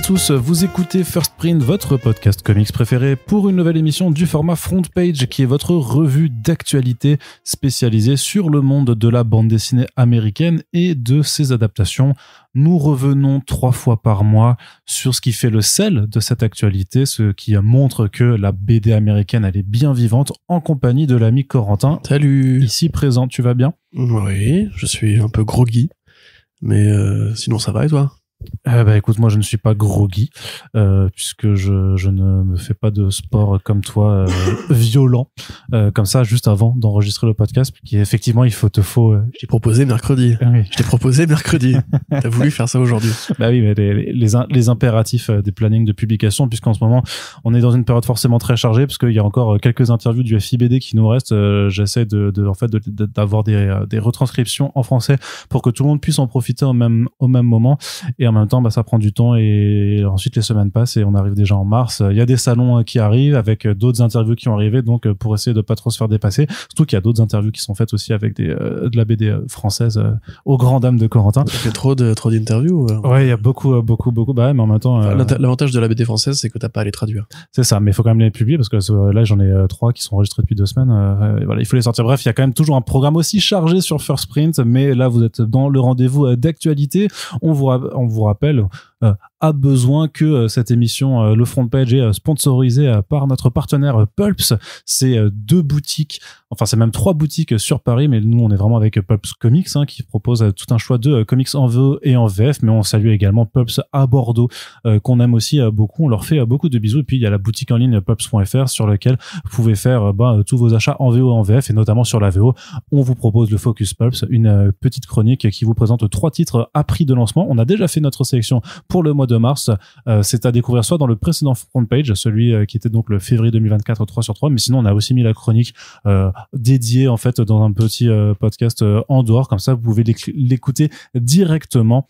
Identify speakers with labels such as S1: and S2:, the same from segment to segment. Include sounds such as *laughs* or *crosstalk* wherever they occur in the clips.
S1: tous, vous écoutez First Print, votre podcast comics préféré, pour une nouvelle émission du format Front Page, qui est votre revue d'actualité spécialisée sur le monde de la bande dessinée américaine et de ses adaptations. Nous revenons trois fois par mois sur ce qui fait le sel de cette actualité, ce qui montre que la BD américaine, elle est bien vivante, en compagnie de l'ami Corentin. Salut Ici présent, tu vas bien Oui, je suis un peu groggy, mais euh, sinon ça va et toi eh ben, écoute, moi je ne suis pas groggy guy euh, puisque je, ne me fais pas de sport comme toi euh, *laughs* violent euh, comme ça juste avant d'enregistrer le podcast qui effectivement il faut te faut. Je t'ai proposé mercredi. Ah je t'ai proposé mercredi. *laughs* T'as voulu faire ça aujourd'hui. Bah oui, mais les, impératifs des plannings de publication puisqu'en ce moment on est dans une période forcément très chargée parce qu'il y a encore quelques interviews du FIBD qui nous restent. J'essaie de, en fait d'avoir des, retranscriptions en français pour que tout le monde puisse en profiter au même au même moment et et en même temps, bah, ça prend du temps et ensuite les semaines passent et on arrive déjà en mars. Il y a des salons euh, qui arrivent avec euh, d'autres interviews qui ont arrivé, donc euh, pour essayer de pas trop se faire dépasser. Surtout qu'il y a d'autres interviews qui sont faites aussi avec des, de la BD française aux Grandes dames de Corentin. Ça fait trop de trop d'interviews. Ouais, il y a beaucoup, beaucoup, beaucoup. Bah, mais en même temps. L'avantage
S2: de la BD française, c'est que t'as pas à les traduire.
S1: C'est ça, mais il faut quand même les publier parce que là, j'en ai trois qui sont enregistrés depuis deux semaines. voilà, il faut les sortir. Bref, il y a quand même toujours un programme aussi chargé sur First Print, mais là, vous êtes dans le rendez-vous d'actualité. On voit on vous vous rappelle, euh, a besoin que euh, cette émission, euh, le front page, est euh, sponsorisée par notre partenaire Pulps. C'est deux boutiques, enfin c'est même trois boutiques sur Paris, mais nous on est vraiment avec Pulps Comics hein, qui propose tout un choix de comics en VO e et en VF, mais on salue également Pulps à Bordeaux qu'on aime aussi beaucoup. On leur fait beaucoup de bisous. Et puis il y a la boutique en ligne pulps.fr sur laquelle vous pouvez faire ben, tous vos achats en VO et en VF et notamment sur la VO. E on vous propose le Focus Pulps, une petite chronique qui vous présente trois titres à prix de lancement. On a déjà fait notre sélection pour le mois de mars. Euh, c'est à découvrir soit dans le précédent front page, celui euh, qui était donc le février 2024 3 sur 3, mais sinon on a aussi mis la chronique euh, dédiée en fait dans un petit podcast en dehors, comme ça vous pouvez l'écouter directement.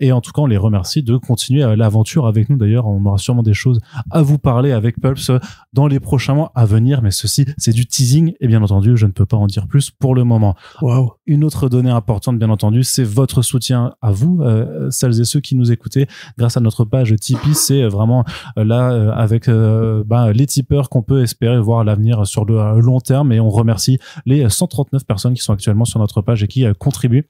S1: et en tout cas, on les remercie de continuer l'aventure avec nous. D'ailleurs, on aura sûrement des choses à vous parler avec Pulps dans les prochains mois à venir, mais ceci c'est du teasing et bien entendu, je ne peux pas en dire plus pour le moment. Waouh une autre donnée importante, bien entendu, c'est votre soutien à vous, euh, celles et ceux qui nous écoutez grâce à notre page Tipeee. C'est euh, vraiment euh, là avec ben, les tipeurs qu'on peut espérer voir l'avenir sur le long terme. Et on remercie les 139 personnes qui sont actuellement sur notre page et qui contribuent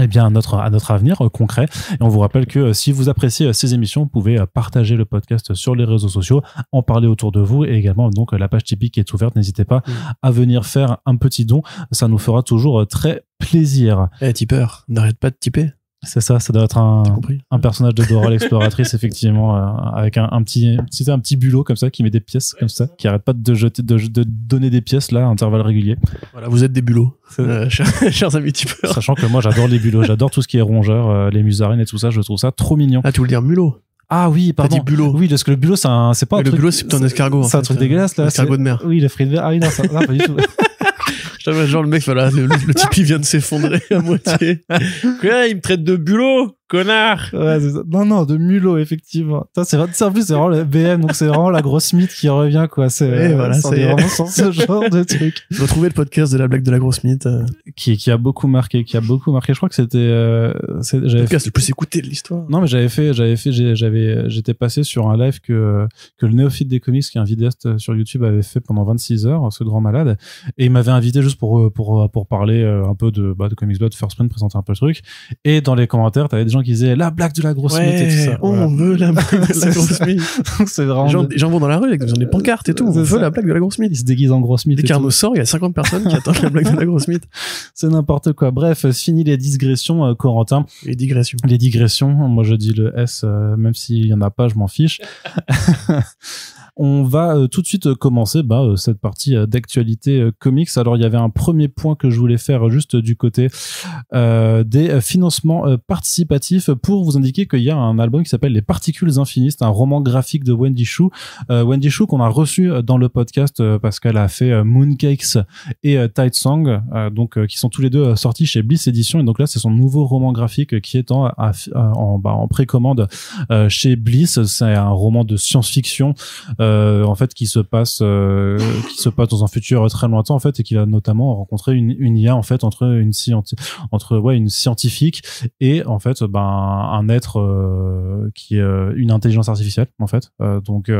S1: eh bien, à notre, à notre avenir euh, concret. Et on vous rappelle que euh, si vous appréciez euh, ces émissions, vous pouvez partager le podcast sur les réseaux sociaux, en parler autour de vous et également donc la page Tipeee qui est ouverte. N'hésitez pas mm. à venir faire un petit don. Ça nous fera toujours très plaisir. Eh, tipeur, n'arrête pas de tiper. C'est ça, ça doit être un, un personnage de Dora l'exploratrice, *laughs* effectivement, euh, avec un, petit, un petit bulot comme ça qui met des pièces comme ça, qui arrête pas de donner des pièces là à intervalles réguliers. Voilà, vous êtes des bulots, *laughs* euh, chers, amis tipeurs. Sachant que moi, j'adore les bulots, j'adore tout ce qui est rongeur, euh, les musarines et tout ça, je trouve ça trop mignon. Ah, tu veux dire mulot ah oui, pardon. Dit bulot. Oui, parce que le bulot, c'est pas un. Truc, le bulot, c'est un escargot. C'est un truc dégueulasse là. Escargot de mer. Oui, le fruit de mer. Ah oui, non, ça, pas du tout. *laughs*
S2: Genre, le mec, voilà, le, *laughs* type,
S1: il vient de s'effondrer à moitié. *laughs* Quoi, il me traite de bulot Connard ouais, ça. Non, non, de mulot, effectivement. C'est en plus, c'est vraiment le BM, donc c'est vraiment la grosse mythe qui revient, quoi. C'est euh, vraiment ce genre de *laughs* truc. Retrouvez le podcast de la blague de la grosse mythe. Euh. Qui, qui a beaucoup marqué, qui a beaucoup marqué. Je crois que c'était... Euh, le le plus écouté de l'histoire. Non, mais j'avais fait, j'avais fait, j'avais, j'étais passé sur un live que, que le néophyte des comics, qui est un vidéaste euh, sur YouTube, avait fait pendant 26 heures, ce grand malade. Et il m'avait invité juste pour, pour, pour parler un peu de, bah, de Comics First Print, présenter un peu le truc. Et dans les commentaires, t'avais des gens qui disaient la blague de la grosse mythe et tout ça. On veut la blague de la *laughs* grosse mythe. *laughs* c'est vraiment. Les gens, vont dans la rue avec des euh, pancartes et tout. On veut la blague de la grosse mythe. Ils se déguisent en grosse mythe. Dès qu'Arnaud sort, il y a 50 personnes qui attendent la blague de la grosse mythe. *laughs* C'est n'importe quoi. Bref, euh, fini les digressions, euh, Corentin. Les digressions. Les digressions. Moi, je dis le S, même s'il n'y en a pas, je m'en fiche. On va euh, tout de suite euh, commencer bah, euh, cette partie d'actualité comics. Alors, il y avait un premier point que je voulais faire juste du côté des financements participatifs pour vous indiquer qu'il y a un album qui s'appelle Les Particules Infinies. un roman graphique de Wendy Shu. Wendy Shu qu'on a reçu dans le podcast parce qu'elle a fait Mooncakes et Tight Song, donc, qui sont tous les deux sortis chez Bliss Edition. Et donc là, c'est son nouveau roman graphique qui est en, en, bah, en précommande chez Bliss. C'est un roman de science-fiction euh, en fait qui se passe euh, qui se passe dans un futur très lointain en fait et qui a notamment rencontré une, une IA en fait entre une entre ouais une scientifique et en fait ben un être euh, qui est euh, une intelligence artificielle en fait donc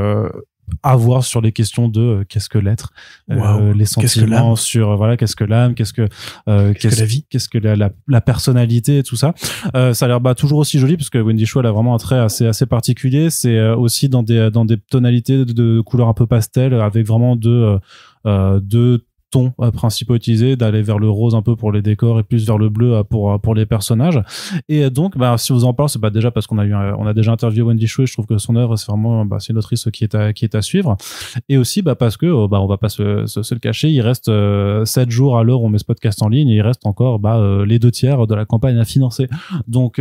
S1: avoir sur les questions de euh, qu'est-ce que l'être, euh, les sentiments, sur euh, voilà qu'est-ce que l'âme, qu'est-ce que euh, quest la vie, qu'est-ce que la, la, personnalité et tout ça. ça a l'air bah, toujours aussi joli parce que Wendy Shaw elle a vraiment un trait assez assez particulier. C'est aussi dans des dans des tonalités de, de couleurs un peu pastel avec vraiment de de euh, principaux utilisés, d'aller vers le rose un peu pour les décors et plus vers le bleu euh, pour euh, pour les personnages. Et donc, bah, si vous en parlez, c'est pas déjà parce qu'on a eu, on a déjà interviewé Wendy Chou et je trouve que son œuvre c'est vraiment, bah, c'est une autrice qui est à qui est à suivre. Et aussi, bah, parce que, oh, bah, on va pas se, se, le cacher, il reste sept jours à l'heure où on met ce podcast en ligne, et il reste encore bah, les deux tiers de la campagne à financer. Donc,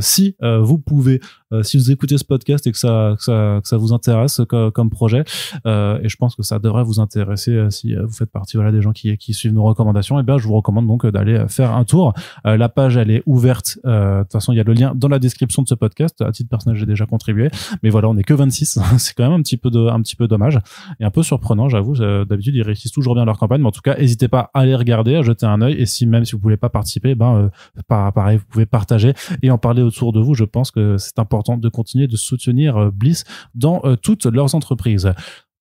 S1: si vous pouvez euh, si vous écoutez ce podcast et que ça, que ça, que ça vous intéresse comme, projet, euh, et je pense que ça devrait vous intéresser euh, si vous faites partie voilà, des gens qui, qui suivent nos recommandations, et ben je vous recommande donc d'aller faire un tour. la page, elle est ouverte. De toute façon, il y a le lien dans la description de ce podcast. À titre personnel, j'ai déjà contribué. Mais voilà, on n'est que 26. *laughs* c'est quand même un petit peu de, un petit peu dommage et un peu surprenant, j'avoue. D'habitude, ils réussissent toujours bien leur campagne. Mais en tout cas, n'hésitez pas à les regarder, à jeter un œil. Et si même si vous voulez pas participer, ben, euh, pareil, vous pouvez partager et en parler autour de vous. Je pense que c'est important important de continuer de soutenir euh, Bliss dans euh, toutes leurs entreprises.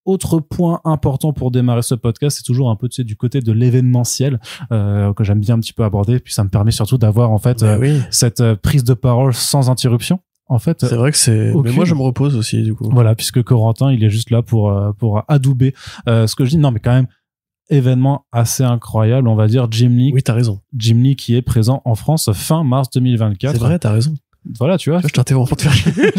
S1: Autre point important pour démarrer ce podcast, c'est toujours un peu du côté de l'événementiel euh, que j'aime bien un petit peu aborder, puis ça me permet surtout d'avoir en fait bah cette prise de parole sans interruption. En fait, c'est vrai que c'est. Mais moi, je me repose aussi du coup. Voilà, puisque Corentin, il est juste là pour pour adouber ce que je dis. Non, mais quand même, événement assez incroyable, on va dire Jim Lee. Oui, as raison. Jim Lee qui est présent en France fin mars 2024. C'est vrai, as raison voilà tu vois je t'interromps pour te faire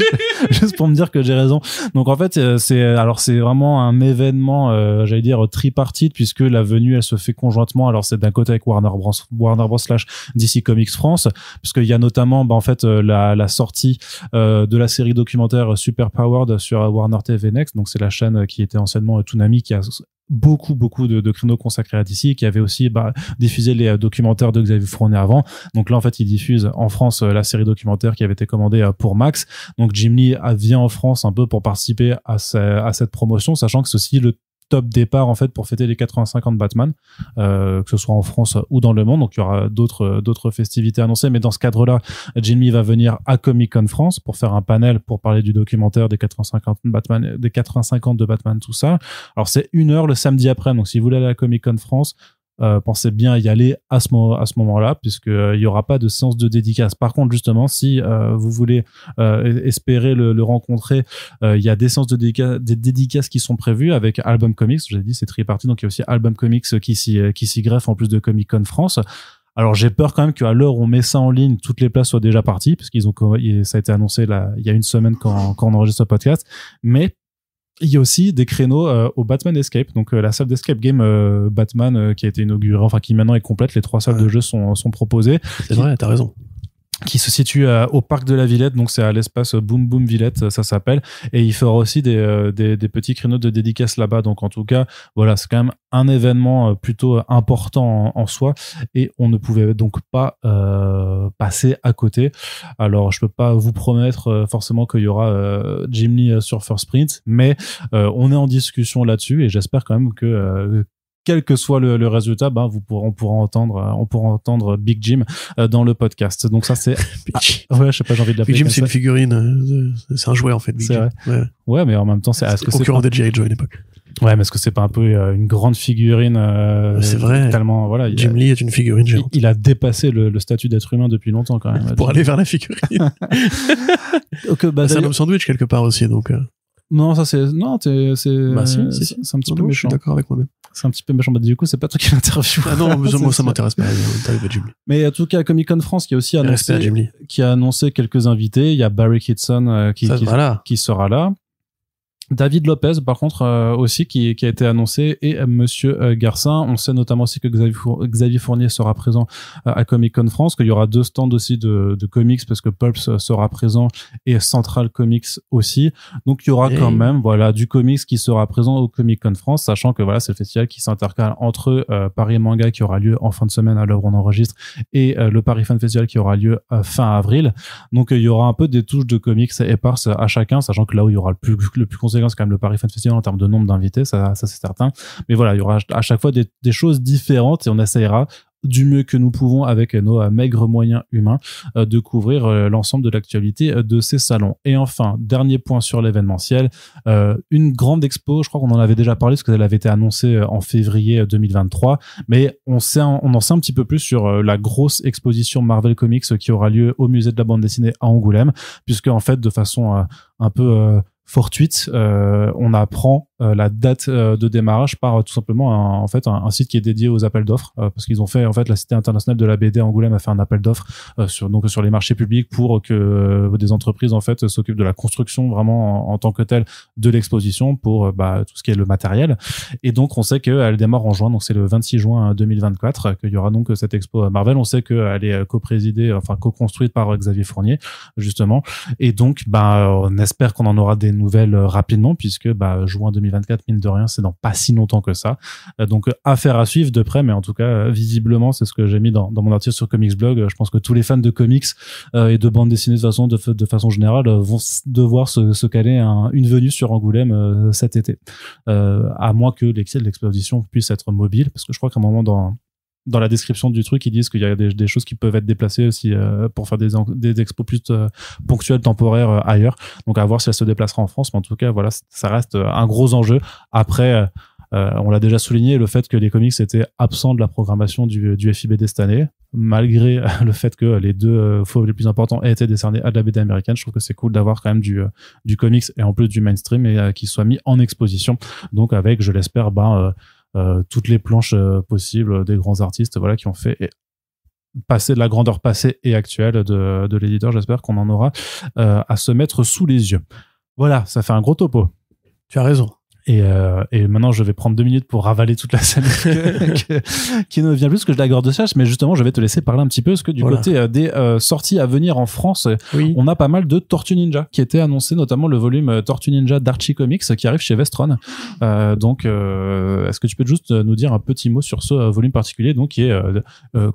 S1: *laughs* juste pour me dire que j'ai raison donc en fait euh, c'est alors c'est vraiment un événement euh, j'allais dire tripartite puisque la venue elle se fait conjointement alors c'est d'un côté avec Warner Bros Warner Bros slash DC Comics France puisqu'il il y a notamment bah, en fait euh, la, sortie de la série documentaire Super Powered sur Warner TV Next donc c'est la chaîne qui était anciennement Toonami qui a beaucoup beaucoup de, de créneaux consacrés à DC qui avait aussi bah, diffusé les euh, documentaires de Xavier Fournier avant donc là en fait il diffuse en France euh, la série documentaire qui avait été commandée euh, pour Max donc Jim Lee vient en France un peu pour participer à, cette promotion sachant que ceci le top départ en fait pour fêter les 85 ans de Batman, euh, que ce soit en France ou dans le monde. Donc il y aura d'autres euh, d'autres festivités annoncées, mais dans ce cadre-là, Jimmy va venir à Comic Con France pour faire un panel pour parler du documentaire des 85 de Batman, des 85 de Batman, tout ça. Alors c'est une heure le samedi après, donc si vous voulez aller à Comic Con France, euh, pensez bien y aller à ce, à ce moment-là, puisqu'il euh, n'y aura pas de séance de dédicace. Par contre, justement, si euh, vous voulez espérer le, rencontrer, il y a des séances de dédicaces qui sont prévues avec Album Comics. J'ai dit, c'est tripartite, donc il y a aussi Album Comics qui s'y greffe en plus de Comic Con France. Alors j'ai peur quand même qu'à l'heure où on met ça en ligne, toutes les places soient déjà parties, puisqu'ils ont ça a été annoncé là, il y a une semaine quand, quand on enregistre ce podcast. Mais il y a aussi des créneaux euh, au Batman Escape, donc euh, la salle d'escape game euh, Batman qui a été inaugurée, enfin qui maintenant est complète. Les trois salles de jeu sont, sont proposées. C'est vrai, t'as raison qui se situe euh, au parc de la Villette, donc c'est à l'espace Boom Boom Villette, ça s'appelle, et il fera aussi euh, des, des, petits créneaux de dédicaces là-bas, donc en tout cas, voilà, c'est quand même un événement euh, plutôt important en, soi, et on ne pouvait donc pas passer à côté. Alors, je peux pas vous promettre forcément qu'il y aura Jim Lee sur First Print, mais on est en discussion là-dessus, et j'espère quand même que quel que soit le, le résultat, ben, vous pourrez, on pourra entendre, euh, on pourra entendre Big Jim euh, dans le podcast. Donc ça c'est, *laughs* ah, ouais, sais pas, j'ai envie de l'appeler. Big Jim, c'est une figurine, euh, c'est un jouet en fait. C'est Vrai. Ouais. mais en même temps, c'est, ce que c'est concurrent de G.I. Joe à l'époque. Ouais, mais est-ce que c'est pas un peu une grande figurine C'est vrai. Tellement, voilà, Jim Lee est une figurine géante. Il, il a dépassé le, statut d'être humain depuis longtemps quand même. *laughs* Pour aller vers la figurine. *laughs* Bah, c'est un homme sandwich quelque part aussi, donc. Non, ça c'est. Non, c'est. Bah, si, c'est un petit peu méchant. Je suis d'accord avec moi-même. C'est un petit peu méchant. Bah, du coup, c'est pas toi qui l'interview. Ah non, mais *laughs* moi ça m'intéresse pas. Euh, mais en tout cas, Comic Con France qui a aussi annoncé, qui a annoncé quelques invités. Il y a Barry Kitson euh, qui, sera là. David Lopez, par contre, euh, aussi, qui, qui, a été annoncé, et euh, Monsieur euh, Garcin. On sait notamment aussi que Xavier Fournier sera présent à Comic Con France, qu'il y aura deux stands aussi de, comics, parce que Pulp sera présent et Central Comics aussi. Donc, il y aura quand même, voilà, du comics qui sera présent au Comic Con France, sachant que, voilà, c'est le festival qui s'intercale entre Paris Manga, qui aura lieu en fin de semaine, à l'heure où on enregistre, et le Paris Fan Festival, qui aura lieu fin avril. Donc, il y aura un peu des touches de comics éparses à chacun, sachant que là où il y aura le plus, le plus c'est quand même le Paris Fan Festival en termes de nombre d'invités, ça, ça c'est certain. Mais voilà, il y aura à chaque fois des, choses différentes et on essayera du mieux que nous pouvons avec nos euh, maigres moyens humains euh, de couvrir euh, l'ensemble de l'actualité de ces salons. Et enfin, dernier point sur l'événementiel, une grande expo, je crois qu'on en avait déjà parlé parce qu'elle avait été annoncée en février 2023, mais on, sait, on en sait un petit peu plus sur la grosse exposition Marvel Comics qui aura lieu au musée de la bande dessinée à Angoulême, puisque en fait, de façon un peu fortuite. Euh, on apprend euh, la date euh, de démarrage par euh, tout simplement un, en fait un, site qui est dédié aux appels d'offres parce qu'ils ont fait en fait la cité internationale de la BD Angoulême a fait un appel d'offres sur donc sur les marchés publics pour que des entreprises en fait s'occupent de la construction vraiment en, tant que telle de l'exposition pour bah, tout ce qui est le matériel et donc on sait qu'elle démarre en juin donc c'est le 26 juin 2024 qu'il y aura donc cette expo à Marvel on sait qu'elle est co-présidée enfin co-construite par Xavier Fournier justement et donc bah on espère qu'on en aura des nouvelles rapidement puisque bah juin 2024 2024, mine de rien, c'est dans pas si longtemps que ça. Euh, donc, euh, affaire à suivre de près, mais en tout cas, euh, visiblement, c'est ce que j'ai mis dans, mon article sur Comics Blog. Je pense que tous les fans de comics et de bande dessinées de façon, de, façon générale vont devoir se, caler une venue sur Angoulême cet été. à moins que l'excès de l'exposition puisse être mobile, parce que je crois qu'à un moment dans dans la description du truc, ils disent qu'il y a des, choses qui peuvent être déplacées aussi euh, pour faire des, des expos plus euh, ponctuelles, temporaires euh, ailleurs. Donc à voir si elle se déplacera en France, mais en tout cas, voilà, ça reste un gros enjeu. Après, on l'a déjà souligné, le fait que les comics étaient absents de la programmation du, FIB FIBD cette année, malgré le fait que les deux faux les plus importants aient été décernés à de la BD américaine. Je trouve que c'est cool d'avoir quand même du, du comics et en plus du mainstream et qui soit mis en exposition. Donc avec, je l'espère, ben euh, toutes les planches euh, possibles euh, des grands artistes voilà, qui ont fait passer de la grandeur passée et actuelle de, l'éditeur. J'espère qu'on en aura à se mettre sous les yeux. Voilà, ça fait un gros topo. Tu as raison. Et, euh, et, maintenant, je vais prendre deux minutes pour ravaler toute la scène *laughs* qui ne vient plus que je la de chasse. Mais justement, je vais te laisser parler un petit peu parce que du côté euh, des euh, sorties à venir en France, on a pas mal de Tortue Ninja qui était annoncé, notamment le volume Tortue Ninja d'Archie Comics qui arrive chez Vestron. donc, est-ce que tu peux juste nous dire un petit mot sur ce volume particulier, donc qui est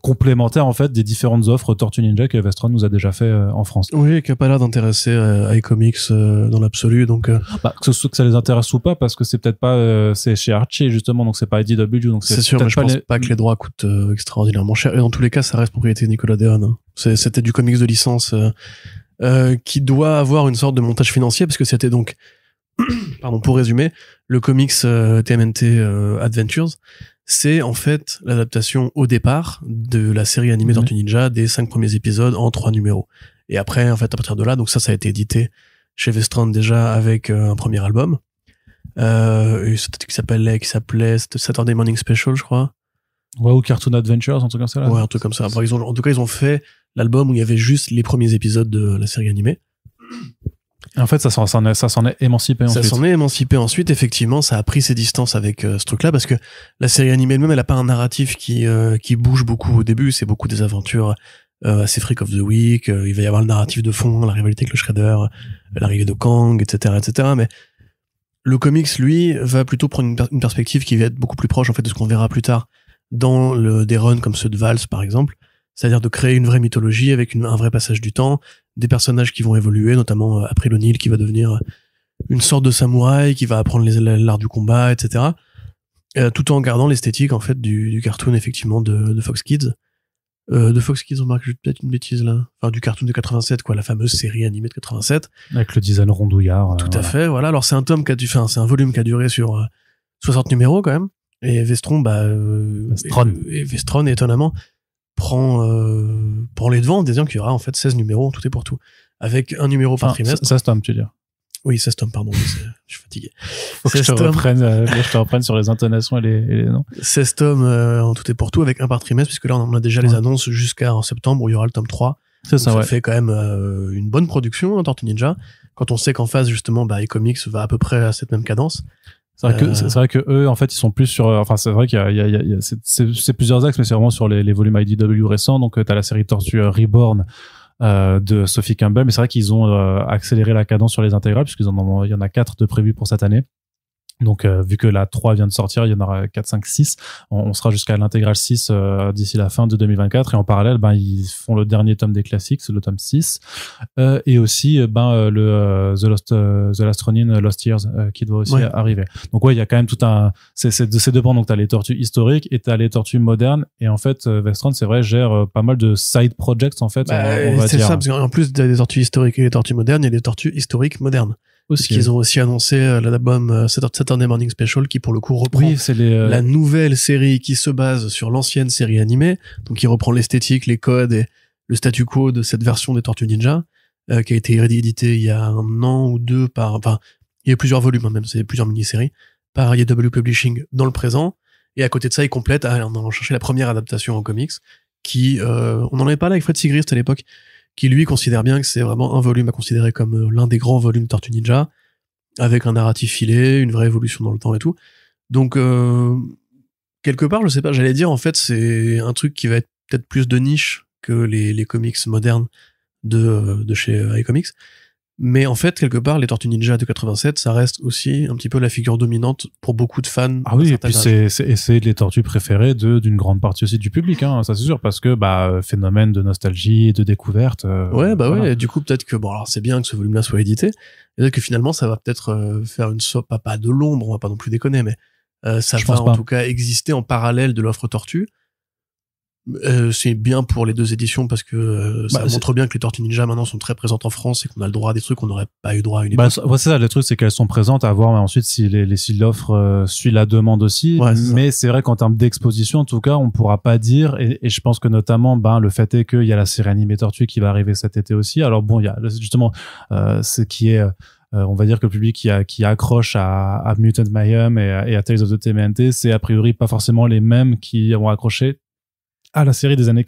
S1: complémentaire en fait des différentes offres Tortue Ninja que Vestron nous a déjà fait en France Oui, qui n'a pas l'air d'intéresser iComics dans l'absolu. Donc, bah, que, que ça les intéresse ou pas, parce que c'est peut-être pas euh, c'est chez Archie justement donc c'est pas IDW donc c'est sûr mais je pas pense pas que les droits coûtent euh, extraordinairement
S2: cher et dans tous les cas ça reste propriété de Nicolas deon hein. c'était du comics de licence euh, qui doit avoir une sorte de montage financier parce que c'était donc *clears throat* pardon pour résumer le comics TMNT Adventures c'est en fait l'adaptation au départ de la série animée Tortue Ninja des cinq premiers épisodes en trois numéros et après en fait à partir de là donc ça ça a été édité chez Vestrand déjà avec un premier album euh, qui s'appelait, qui s'appelait Saturday Morning Special, je crois. Ouais, ou Cartoon Adventures, un truc comme ça. Là. Ouais, un truc comme ça. par exemple en tout cas, ils ont fait l'album où il y avait juste les premiers épisodes de la série animée.
S1: En fait, ça s'en est, ça s'en est émancipé
S2: ensuite. Ça s'en est émancipé ensuite. Effectivement, ça a pris ses distances avec euh, ce truc-là parce que la série animée elle-même, elle a pas un narratif qui euh, qui bouge beaucoup au début. C'est beaucoup des aventures euh, assez freak of the week. Euh, il va y avoir le narratif de fond, la rivalité avec le Shredder, l'arrivée de Kang, etc., etc. Mais le comics, lui, va plutôt prendre une, perspective qui va être beaucoup plus proche en fait de ce qu'on verra plus tard dans le, des runs comme ceux de Vals, par exemple. C'est-à-dire de créer une vraie mythologie avec un vrai passage du temps, des personnages qui vont évoluer, notamment euh, après Nil qui va devenir euh, une sorte de samouraï qui va apprendre l'art du combat, etc. Euh, tout en gardant l'esthétique en fait du, cartoon effectivement de, Fox Kids de euh, Fox Kids, remarque, j'ai peut-être une bêtise là. Enfin, du cartoon de 87, quoi, la fameuse série animée de 87.
S1: Avec le design rondouillard. Euh, tout à
S2: fait, voilà. Alors, c'est un tome qui c'est un volume qui a duré sur 60 euh, numéros quand même. Et Vestron, bah. Vestron. Et, étonnamment, prend, pour les devants en disant qu'il y aura en fait 16 numéros, tout et pour tout. Avec un numéro par trimestre. Ça, c'est un, tu veux oui, tomes, pardon. je suis fatigué. je, te reprenne,
S1: euh, je te reprenne
S2: sur les intonations et les, et les noms. Euh, en tout et pour tout avec un par trimestre, puisque là, on a déjà les annonces jusqu'à en septembre où il y aura le tome 3. Ça, ça ouais. fait quand même euh, une bonne production, hein, Tortue Ninja. Quand on sait qu'en face, justement, bah, comics va à peu près à cette même cadence. C'est vrai, que, c'est vrai que eux, en
S1: fait, ils sont plus sur. Enfin, c'est vrai qu'il y a, il y a, il y a c'est, plusieurs axes, mais c'est vraiment sur les, les volumes IDW récents. Donc, tu as la série Tortue Reborn, euh, de Sophie Campbell. Mais c'est vrai qu'ils ont euh, accéléré la cadence sur les intégrales puisqu'ils en y en a quatre de prévus pour cette année. Donc, euh, vu que la 3 vient de sortir, il y en aura 4, 5, 6. On, sera jusqu'à l'intégrale 6 euh, d'ici la fin de 2024. Et en parallèle, ben, ils font le dernier tome des classiques, c'est le tome 6. Euh, et aussi, ben, le The Lost, The Last Ronin, Lost Years, qui doit aussi arriver. Donc, ouais, il y a quand même tout un. C'est de ces deux bandes. Donc, t'as les tortues historiques et t'as les tortues modernes. Et en fait, Vestron, c'est vrai, gère pas mal de side projects, en fait. Bah, c'est ça, parce
S2: qu'en plus des tortues historiques et les tortues modernes, il y a des tortues historiques modernes. Parce qu'ils ont aussi annoncé euh, l'album euh, Saturday Morning Special, qui pour le coup reprend euh, la nouvelle série qui se base sur l'ancienne série animée, donc qui reprend l'esthétique, les codes et le statu quo de cette version des Tortues Ninja, qui a été rééditée il y a un an ou deux par, enfin, il y a plusieurs volumes, hein, même c'est plusieurs mini-séries, par IW Publishing dans le présent. Et à côté de ça, ils complètent, ah, en on chercher la première adaptation en comics, qui, on en avait parlé avec Fred Sigrist à l'époque, qui lui considère bien que c'est vraiment un volume à considérer comme euh, l'un des grands volumes tortu Ninja, avec un narratif filé, une vraie évolution dans le temps et tout. Donc, euh, quelque part, je sais pas, j'allais dire, en fait, c'est un truc qui va être peut-être plus de niche que les, comics modernes de, euh, de chez iComics. Mais en fait, quelque part, les Tortues Ninja de 87, ça reste aussi un petit peu la figure dominante pour beaucoup de fans. Ah
S1: oui, et puis c'est, les tortues préférées de, d'une grande partie aussi du public, hein, ça c'est sûr, parce que bah, phénomène de nostalgie, de découverte. Euh, ouais, bah ouais, du coup, peut-être que bon, c'est bien que ce volume-là soit
S2: édité, peut que finalement, ça va peut-être euh, faire une soap, pas, pas de l'ombre, on va pas non plus déconner, mais euh, ça va en tout cas exister en parallèle de l'offre Tortue. Euh, c'est bien pour les deux éditions parce que euh, ça bah, montre bien que les Tortues Ninja maintenant sont très présentes en France et qu'on a le droit à des trucs qu'on n'aurait pas eu droit à une bah, édition.
S1: c'est ça, le truc c'est qu'elles sont présentes à voir mais ensuite si les, si l'offre euh, suit la demande aussi. mais c'est vrai qu'en termes d'exposition en tout cas on pourra pas dire et, je pense que notamment ben le fait est qu'il y a la série animée Tortue qui va arriver cet été aussi. Alors bon il y a justement ce qui est on va dire que le public qui, a, qui accroche à, à Mutant Mayhem et à, et Tales of the TMNT, c'est a priori pas forcément les mêmes qui vont accrocher à la série des années 80-90,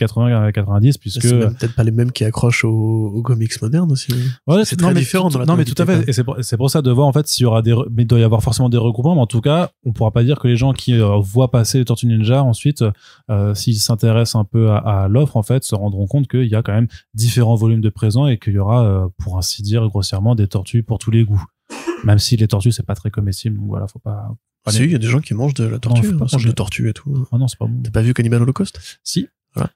S1: euh, puisque. C'est
S2: peut-être pas les mêmes qui accrochent aux, comics modernes aussi. Ouais, c'est très différent. non, mais tout à fait.
S1: Et c'est pour, pour, ça de voir, en fait, s'il y aura des. Mais il doit y avoir forcément des regroupements, mais en tout cas, on pourra pas dire que les gens qui euh, voient passer les Tortues Ninja, ensuite, euh, s'ils s'intéressent un peu à, à l'offre, en fait, se rendront compte qu'il y a quand même différents volumes de présents et qu'il y aura, euh, pour ainsi dire, grossièrement, des tortues pour tous les goûts. Même si les tortues, c'est pas très comestible, donc voilà, faut pas, ah si, il y a des gens qui mangent de la tortue, non, hein. de tortue et tout. Ah non, c'est pas bon. T'as pas vu Cannibal Holocaust Si. Voilà.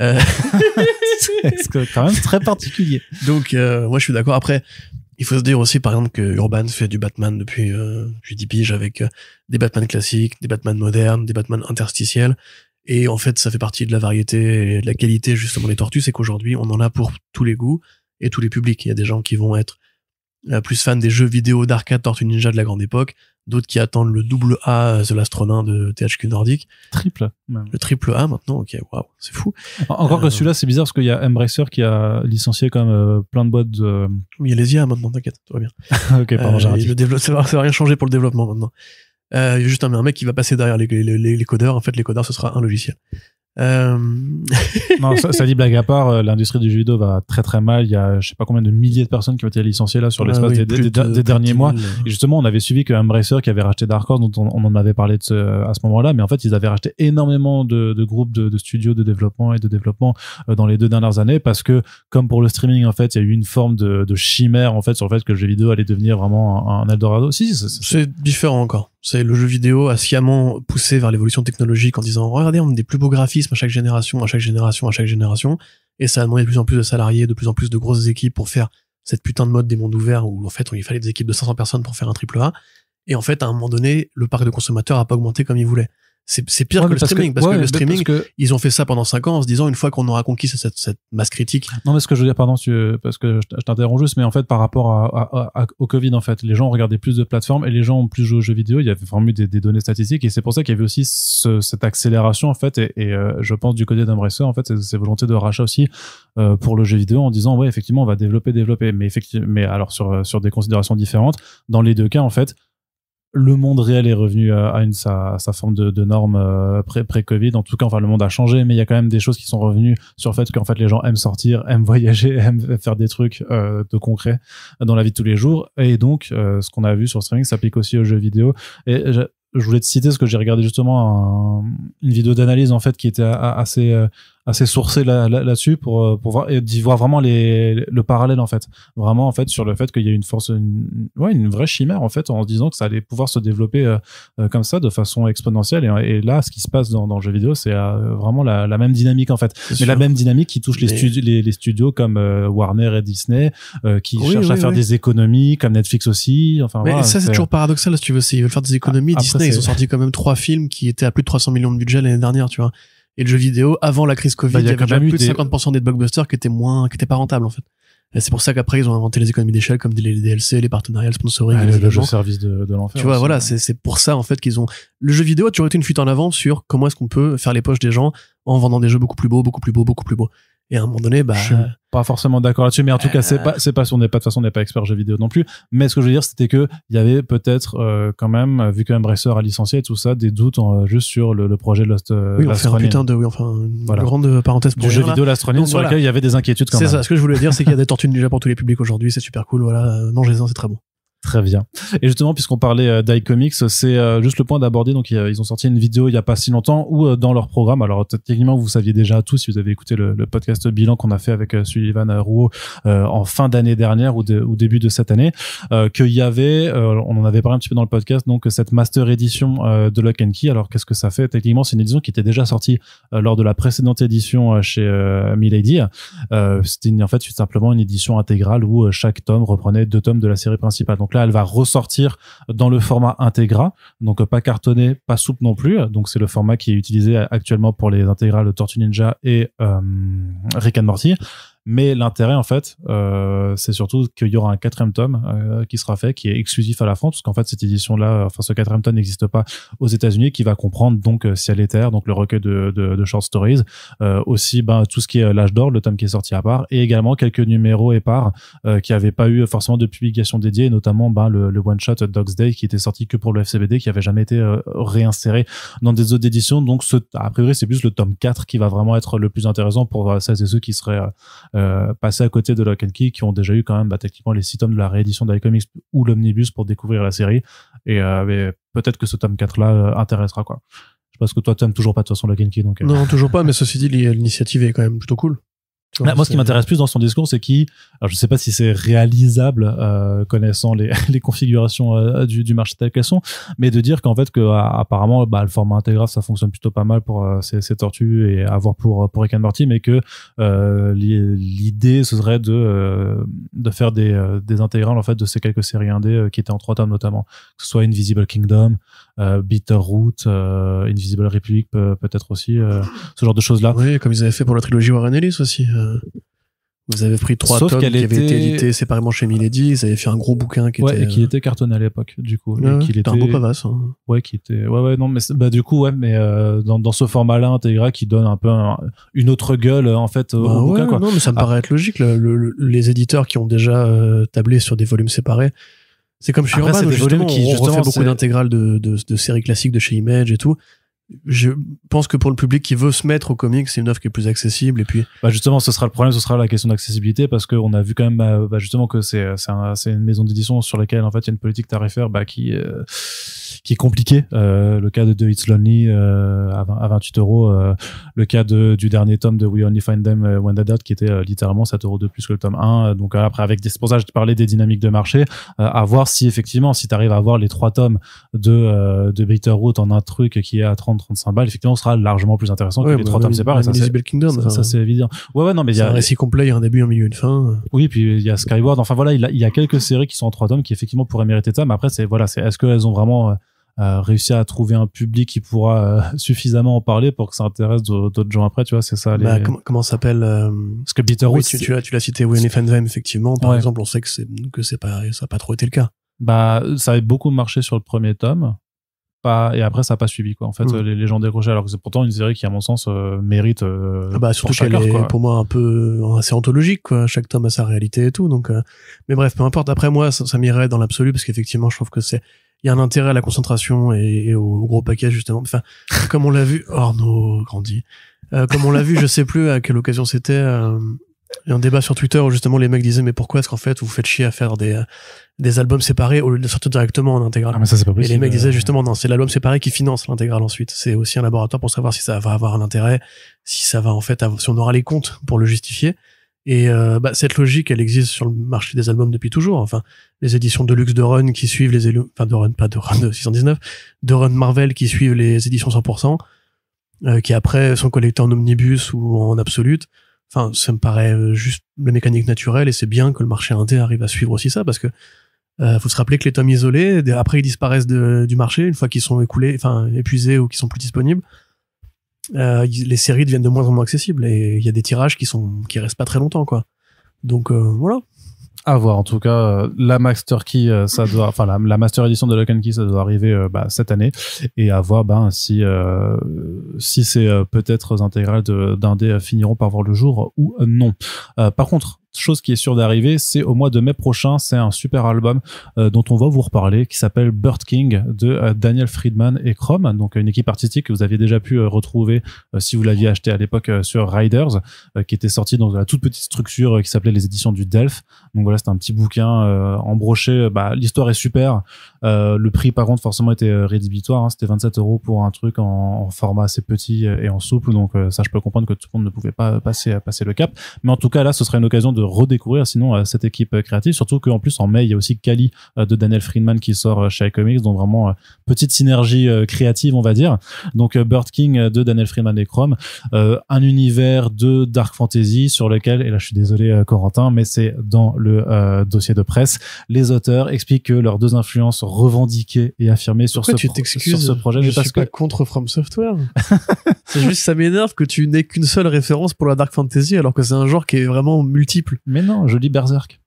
S2: Euh. *laughs* *laughs* c'est quand même très particulier. Donc, euh, moi, je suis d'accord. Après, il faut se dire aussi, par exemple, que Urban fait du Batman depuis, euh, depuis avec euh, des Batman classiques, des Batman modernes, des Batman interstitiels. Et en fait, ça fait partie de la variété et de la qualité, justement, des tortues. C'est qu'aujourd'hui, on en a pour tous les goûts et tous les publics. Il y a des gens qui vont être plus fans des jeux vidéo d'arcade Tortue Ninja de la grande époque d'autres qui attendent le double A The
S1: Last de THQ Nordic. Triple. Même. Le triple A maintenant, ok, waouh, c'est fou. Encore que euh, celui-là, c'est bizarre parce qu'il y a Embracer qui a licencié quand même euh, plein de boîtes de... il y a les IA maintenant, t'inquiète, tout va bien. *laughs* ok, pardon, euh, ça, va, rien changer pour le développement maintenant. Euh, juste un, mec qui va passer derrière les, les, codeurs. En fait, les codeurs, ce sera un logiciel. Euh... non, ça, dit blague à part, euh, l'industrie du jeu vidéo va très très mal. Il y a je sais pas combien de milliers de personnes qui ont été licenciées là sur ah l'espace des, derniers mois. Et justement, on avait suivi que Embracer qui avait racheté Dark Horse, dont on, en avait parlé à ce moment-là, mais en fait ils avaient racheté énormément de, groupes de, studios de développement et de développement euh, dans les deux dernières années parce que comme pour le streaming en fait, il y a eu une forme de, chimère en fait sur le fait que le jeu vidéo allait devenir vraiment un, Eldorado. si c'est différent encore. C'est le jeu vidéo a
S2: sciemment poussé vers l'évolution technologique en disant regardez, on a des plus beaux graphismes à chaque génération, à chaque génération, à chaque génération. Et ça a demandé de plus en plus de salariés, de plus en plus de grosses équipes pour faire cette putain de mode des mondes ouverts où en fait il fallait des équipes de 500 personnes pour faire un triple A. Et en fait, à un moment donné, le parc de consommateurs a pas augmenté comme il voulait c'est pire que le streaming parce que le streaming
S1: ils ont fait ça pendant 5 ans en se disant une fois qu'on aura conquis cette, masse critique non mais ce que je veux dire pardon parce que je t'interromps juste mais en fait par rapport au Covid en fait les gens ont regardé plus de plateformes et les gens ont plus joué aux jeux vidéo il y avait vraiment eu des, données statistiques et c'est pour ça qu'il y avait aussi cette accélération en fait et, euh, je pense du côté d'Embracer en fait ces volontés de rachat aussi euh, pour le jeu vidéo en disant ouais effectivement on va développer développer mais effectivement mais alors sur sur des considérations différentes dans les deux cas en fait le monde réel est revenu euh, à, une, sa, sa forme de, norme euh, pré-Covid. en tout cas, enfin, le monde a changé, mais il y a quand même des choses qui sont revenues sur le fait qu'en fait, les gens aiment sortir, *laughs* aiment voyager, *laughs* aiment faire des trucs euh, de concret dans la vie de tous les jours. Et donc, ce qu'on a vu sur streaming s'applique aussi aux jeux vidéo. Et je, voulais te citer ce que j'ai regardé justement une vidéo d'analyse en fait qui était assez assez sourcé là-dessus là, dessus pour euh, pour voir et d'y voir vraiment les le parallèle en fait vraiment en fait sur le fait qu'il y a une force une, ouais une vraie chimère en fait en disant que ça allait pouvoir se développer euh, euh, comme ça de façon exponentielle et, là ce qui se passe dans, dans le jeu vidéo c'est vraiment la, la, même dynamique en fait mais la même dynamique qui touche les, studios les, studios comme Warner et Disney qui cherchent à faire des économies comme Netflix aussi enfin mais ça c'est toujours
S2: paradoxal si tu veux ils veulent faire des ah, économies Disney ils ont sorti quand même trois films qui étaient à plus de 300 millions de budget l'année dernière tu vois et le jeu vidéo, avant la crise Covid, bah, il y, avait déjà plus de 50% des blockbusters qui étaient moins, qui étaient pas rentables, en fait. C'est pour ça qu'après ils ont inventé les économies d'échelle comme les DLC, les partenariats, le sponsoring, les ah, le jeu service de, de l'enfer. Tu vois, voilà, c'est pour ça en fait qu'ils ont le jeu vidéo a toujours été une fuite en avant sur comment est-ce qu'on peut faire les poches des gens en vendant des jeux beaucoup plus beaux, beaucoup plus beaux, beaucoup plus
S1: beaux. Et à un moment donné, bah. Je suis pas forcément d'accord là-dessus, mais en tout cas, c'est euh. pas, c'est pas, on n'est pas de toute façon, on n'est pas expert jeux vidéo non plus. Mais ce que je veux dire, c'était que il y avait peut-être euh, quand même, vu que Embracer a licencié et tout ça, des doutes euh, juste sur le, projet de Lost. Oui, on fait un putain de, oui, enfin, une grande
S2: parenthèse pour du jeu vidéo sur lequel il y avait des inquiétudes quand même. C'est ça. Ce que je voulais dire, c'est qu'il y a des tortues déjà pour tous les publics aujourd'hui. C'est super cool. Voilà, mangez-en, c'est très bon.
S1: Très bien. Et justement, puisqu'on parlait euh, d'iComics, c'est euh, juste le point d'aborder. Donc, ils ont sorti une vidéo il n'y a pas si longtemps ou euh, dans leur programme, alors techniquement, vous saviez déjà tout si vous avez écouté le, podcast bilan qu'on a fait avec Sullivan Rouault en fin d'année dernière ou, au début de cette année, qu'il y avait, on en avait parlé un petit peu dans le podcast, donc cette master édition de Lock and Key. Alors, qu'est-ce que ça fait Techniquement, c'est une édition qui était déjà sortie lors de la précédente édition chez Milady. C'était en fait simplement une édition intégrale où chaque tome reprenait deux tomes de la série principale. Donc, là, elle va ressortir dans le format Integra, donc euh, pas cartonné, pas soupe non plus. Donc c'est le format qui est utilisé euh, actuellement pour les intégrales Tortue Ninja et euh, Rick and Morty. Mais l'intérêt, en fait, euh, c'est surtout qu'il y aura un quatrième tome euh, qui sera fait, qui est exclusif à la France, parce qu'en fait, cette édition-là, enfin, ce quatrième tome n'existe pas aux États-Unis, qui va comprendre donc euh, Ciel et Terre, donc le recueil de, de, de short stories, euh, aussi ben, tout ce qui est euh, l'âge d'or, le tome qui est sorti à part, et également quelques numéros épars euh, qui n'avaient pas eu forcément de publication dédiée, notamment ben, le, le one-shot Dog's Day, qui était sorti que pour le FCBD, qui avait jamais été réinséré dans des autres éditions. Donc, ce, a priori, c'est plus le tome 4 qui va vraiment être le plus intéressant pour celles et ceux qui seraient euh, passer à côté de Lock Key qui ont déjà eu quand même bah, techniquement les six tomes de la réédition d'Icomics ou l'omnibus pour découvrir la série et, euh, peut-être que ce tome 4 là euh, intéressera quoi je pense que toi tu aimes toujours pas de toute façon Lock and donc euh.
S2: non toujours pas mais ceci dit l'initiative est quand même plutôt
S1: cool bah, moi, ce qui m'intéresse plus dans son discours, c'est qui. alors je ne sais pas si c'est réalisable euh, connaissant les, *laughs* les configurations euh, du, du, marché tel qu'elles sont, mais de dire qu'en fait, que euh, apparemment, bah, le format intégral, ça fonctionne plutôt pas mal pour ces, ces, tortues et avoir pour pour Rick and Morty, mais que l'idée ce serait de de faire des, des intégrales en fait de ces quelques séries indées qui étaient en trois tomes notamment, que ce soit Invisible Kingdom, Bitter Bitterroot, Invisible Republic peut-être aussi, ce genre de choses là. Oui, comme ils avaient fait pour la trilogie Warren
S2: Ellis aussi. Euh, vous avez pris trois tomes qui avaient été édités séparément chez Milady. vous avez fait un
S1: gros bouquin qui euh, était. cartonné à l'époque, du coup. était un beau pavasse. Hein. Ouais, qui était. Ouais, ouais, non, mais bah, du coup, ouais, mais euh, dans, ce format-là, Integra qui donne un peu une autre gueule, en fait, au bah bouquin, Non, mais ça me ah. paraît être logique. les éditeurs qui ont déjà tablé sur des volumes
S2: séparés. C'est comme chez Urban, suis qui justement, refait beaucoup d'intégrales de, de séries classiques de chez Image
S1: et tout je pense que pour le public qui veut se mettre au comics, c'est une offre qui est plus accessible. Et puis, bah justement, ce sera le problème, ce sera la question d'accessibilité, parce qu'on a vu quand même, bah, bah justement, que c'est euh, c'est une maison d'édition sur laquelle en fait il y a une politique tarifaire bah, qui euh, qui est compliqué. Euh, le cas de The It's Lonely euh, à, 28 euros. Euh, le cas de, du dernier tome de We Only Find Them euh, When They're qui était euh, littéralement 7 euros de plus que le tome 1. Donc après, avec des pour ça, je te parlais des dynamiques de marché. à voir si effectivement, si tu arrives à avoir les trois tomes de, de Bitterroot en un truc qui est à 30-35 balles, effectivement, ce sera largement plus intéressant que les bah trois tomes séparés. Ça, ça c'est évident. Ouais, ouais, non, mais il y a. un récit complet, il y a un début, un milieu, une fin. Oui, puis il y a Skyward. Enfin voilà, il y a, quelques séries qui sont en trois tomes qui effectivement pourraient mériter ça. Mais après, c'est voilà, c'est est-ce qu'elles ont vraiment euh, réussir à trouver un public qui pourra euh, *laughs* suffisamment en parler pour que ça intéresse d'autres gens après, tu vois, c'est ça. Bah, les... comment s'appelle euh, Parce que Bitterroot, oui, tu, l'as cité, Winnie Fandheim, effectivement. Par exemple,
S2: on sait que c'est que c'est pas
S1: ça n'a pas trop été le cas. Bah, ça avait beaucoup marché sur le premier tome. Pas, et après ça n'a pas suivi quoi en fait hmm. les, gens décrochaient alors que c'est pourtant une série qui à mon sens mérite ah bah, surtout qu'elle est pour
S2: moi un peu assez anthologique quoi chaque tome a sa réalité et tout donc mais bref peu importe après moi ça m'irait dans l'absolu parce qu'effectivement je trouve que c'est il y a un intérêt à la concentration et, au, gros paquet justement. Enfin, comme on l'a vu, Arnaud grandit. Euh, comme on l'a vu, je sais plus à quelle occasion c'était. Euh, il y a un débat sur Twitter où justement les mecs disaient mais pourquoi est-ce qu'en fait vous faites chier à faire des euh, des albums séparés au lieu de sortir directement en intégrale. Ah, mais ça c'est pas possible. Et les mecs disaient justement non c'est l'album séparé qui finance l'intégral ensuite. C'est aussi un laboratoire pour savoir si ça va avoir un intérêt, si ça va en fait si on aura les comptes pour le justifier. Et euh, bah, cette logique, elle existe sur le marché des albums depuis toujours. Enfin, les éditions de luxe de Run qui suivent les enfin de Run, pas de Run 619, de Run Marvel qui suivent les éditions 100%, euh, qui après sont collectées en omnibus ou en absolute. Enfin, ça me paraît euh, juste la mécanique naturelle et c'est bien que le marché indé arrive à suivre aussi ça parce que faut se rappeler que les tomes isolés, après ils disparaissent du marché une fois qu'ils sont écoulés, enfin épuisés ou qu'ils sont plus disponibles. Euh, les séries deviennent de moins en moins accessibles et il y a des tirages
S1: qui sont qui restent pas très longtemps quoi. Donc euh, voilà. À voir en tout cas euh, la Master Key ça doit enfin la, Master Edition de Lock and Key ça doit arriver bah, cette année et à voir ben si si c'est peut-être intégrales d'un dé finiront par voir le jour ou non. par contre chose qui est sûre d'arriver, c'est au mois de mai prochain, c'est un super album euh, dont on va vous reparler, qui s'appelle Bird King de euh, Daniel Friedman et Chrome, donc une équipe artistique que vous aviez déjà pu euh, retrouver si vous l'aviez acheté à l'époque sur Riders, qui était sorti dans la toute petite structure qui s'appelait les éditions du Delph. Donc voilà, c'est un petit bouquin euh, embroché. Bah, L'histoire est super. Euh, le prix, par contre, forcément, était euh, rédhibitoire. Hein. C'était 27 euros pour un truc en, en, format assez petit et en souple. Donc euh, ça, je peux comprendre que tout le monde ne pouvait pas passer, euh, passer le cap. Mais en tout cas, là, ce serait une occasion de redécouvrir sinon cette équipe créative. Surtout qu'en plus, en mai, il y a aussi Kali de Daniel Friedman qui sort chez iComics. Donc vraiment, petite synergie créative, on va dire. Donc Bird King de Daniel Friedman et Chrome. un univers de Dark Fantasy sur lequel, et là, je suis désolé, Corentin, mais c'est dans le euh, dossier de presse. Les auteurs expliquent que leurs deux influences revendiquées et affirmées sur, ce, tu sur ce projet. Je suis parce pas que...
S2: contre From Software. *laughs* c'est juste ça m'énerve que tu n'aies qu'une seule référence pour la dark fantasy alors que c'est un genre qui est vraiment
S1: multiple. Mais non, je lis Berserk.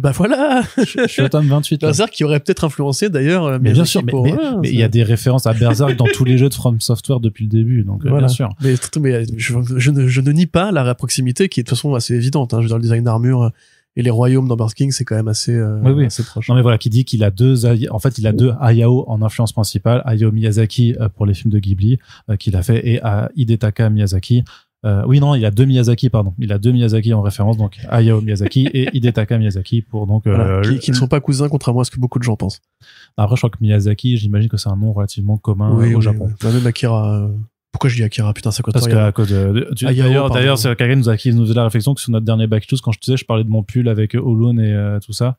S1: Bah voilà Je, suis au tome 28. Berserk qui aurait peut-être influencé d'ailleurs. Mais bien sûr, hein, mais il y a des références à Berserk dans tous les jeux de From Software depuis le début, donc euh, voilà. bien sûr. Mais, euh, je, ne, nie pas la proximité
S2: qui est de toute façon assez évidente. Hein, dans le design d'armure, et les royaumes dans King, c'est quand même assez, euh, oui,
S1: proche. Non mais voilà, qui dit qu'il a deux, en fait, il a deux Hayao en influence principale, Hayao Miyazaki euh, pour les films de Ghibli euh, qu'il a fait et à euh, Hidetaka Miyazaki. oui, non, il a deux Miyazaki, pardon. Il a deux Miyazaki en référence, donc Hayao Miyazaki *laughs* et Hidetaka Miyazaki pour donc qui, ne sont pas cousins, contrairement à ce que beaucoup de gens pensent. Après, je crois que Miyazaki, j'imagine que c'est un nom relativement commun au Japon. Bah, même Akira. Pourquoi je dis Akira Putain, c'est quoi Parce à cause de. D'ailleurs, d'ailleurs, c'est Kagan nous a, qui nous a la réflexion que sur notre dernier back to quand je te disais, je parlais de mon pull avec Olun et euh, tout ça